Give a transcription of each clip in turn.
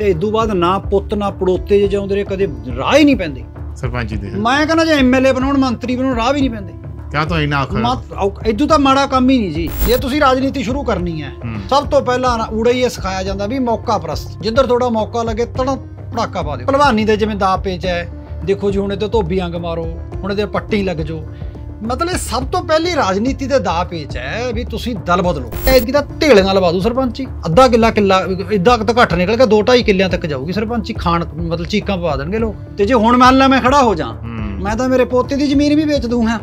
ਤੇ ਇਦੋਂ ਬਾਅਦ ਨਾ ਪੁੱਤ ਨਾ ਪੜੋਤੇ ਜੇ ਜਾਉਂਦੇ ਰਹੇ ਕਦੇ ਰਾਹ ਹੀ ਨਹੀਂ ਪੈਂਦੇ ਸਰਪੰਚ ਜੀ ਦੇ ਮੈਂ ਕਹਿੰਦਾ ਜੇ ਐਮਐਲਏ ਬਣਾਉਣ ਮੰਤਰੀ ਬਣਾਉਣ ਰਾਹ ਵੀ ਨਹੀਂ ਪੈਂਦੇ ਕਿਆ ਤੋਂ ਇਨਾ ਔਖਾ ਇਦੋਂ ਤਾਂ ਮਾੜਾ ਕੰਮ ਹੀ ਨਹੀਂ ਜੀ ਜੇ ਤੁਸੀਂ ਰਾਜਨੀਤੀ ਸ਼ੁਰੂ ਕਰਨੀ ਹੈ ਸਭ ਤੋਂ ਪਹਿਲਾਂ ਉੜਾ ਹੀ ਇਹ ਸਿਖਾਇਆ ਜਾਂਦਾ ਵੀ ਮੌਕਾ ਪ੍ਰਸਤ ਜਿੱਧਰ ਤੁਹਾਡਾ ਮੌਕਾ ਲੱਗੇ ਤਣ ਪੜਾਕਾ ਪਾ ਦਿਓ ਭਲਵਾਨੀ ਦੇ ਜਿਵੇਂ ਦਾਪੇਚ ਹੈ ਦੇਖੋ ਜੀ ਹੁਣ ਇਹਦੇ ਧੋਬੀ ਅੰਗ ਮਾਰੋ ਹੁਣ ਇਹਦੇ ਪੱਟੀ ਲੱਗ ਜਾਓ ਮਤਲਬ ਸਭ ਤੋਂ ਪਹਿਲੀ ਰਾਜਨੀਤੀ ਦੇ ਦਾ ਪੇਚ ਹੈ ਵੀ ਤੁਸੀਂ ਦਲ ਬਦਲੋ ਐਤਕੀ ਤਾਂ ਢੇਲੀਆਂ ਲਵਾ ਦੂ ਸਰਪੰਚੀ ਅੱਧਾ ਕਿੱਲਾ ਕਿੱਲਾ ਇਦਾਂ ਤਾਂ ਘੱਟ ਨਿਕਲ ਕੇ 2.5 ਕਿੱਲਿਆਂ ਤੱਕ ਜਾਊਗੀ ਸਰਪੰਚੀ ਖਾਣ ਮਤਲਬ ਚੀਕਾਂ ਪਵਾ ਦੇਣਗੇ ਲੋਕ ਤੇ ਜੇ ਹੁਣ ਮੰਨ ਲਾ ਮੈਂ ਖੜਾ ਹੋ ਜਾ ਮੈਂ ਤਾਂ ਮੇਰੇ ਪੋਤੇ ਦੀ ਜ਼ਮੀਨ ਵੀ ਵੇਚ ਦੂੰਗਾ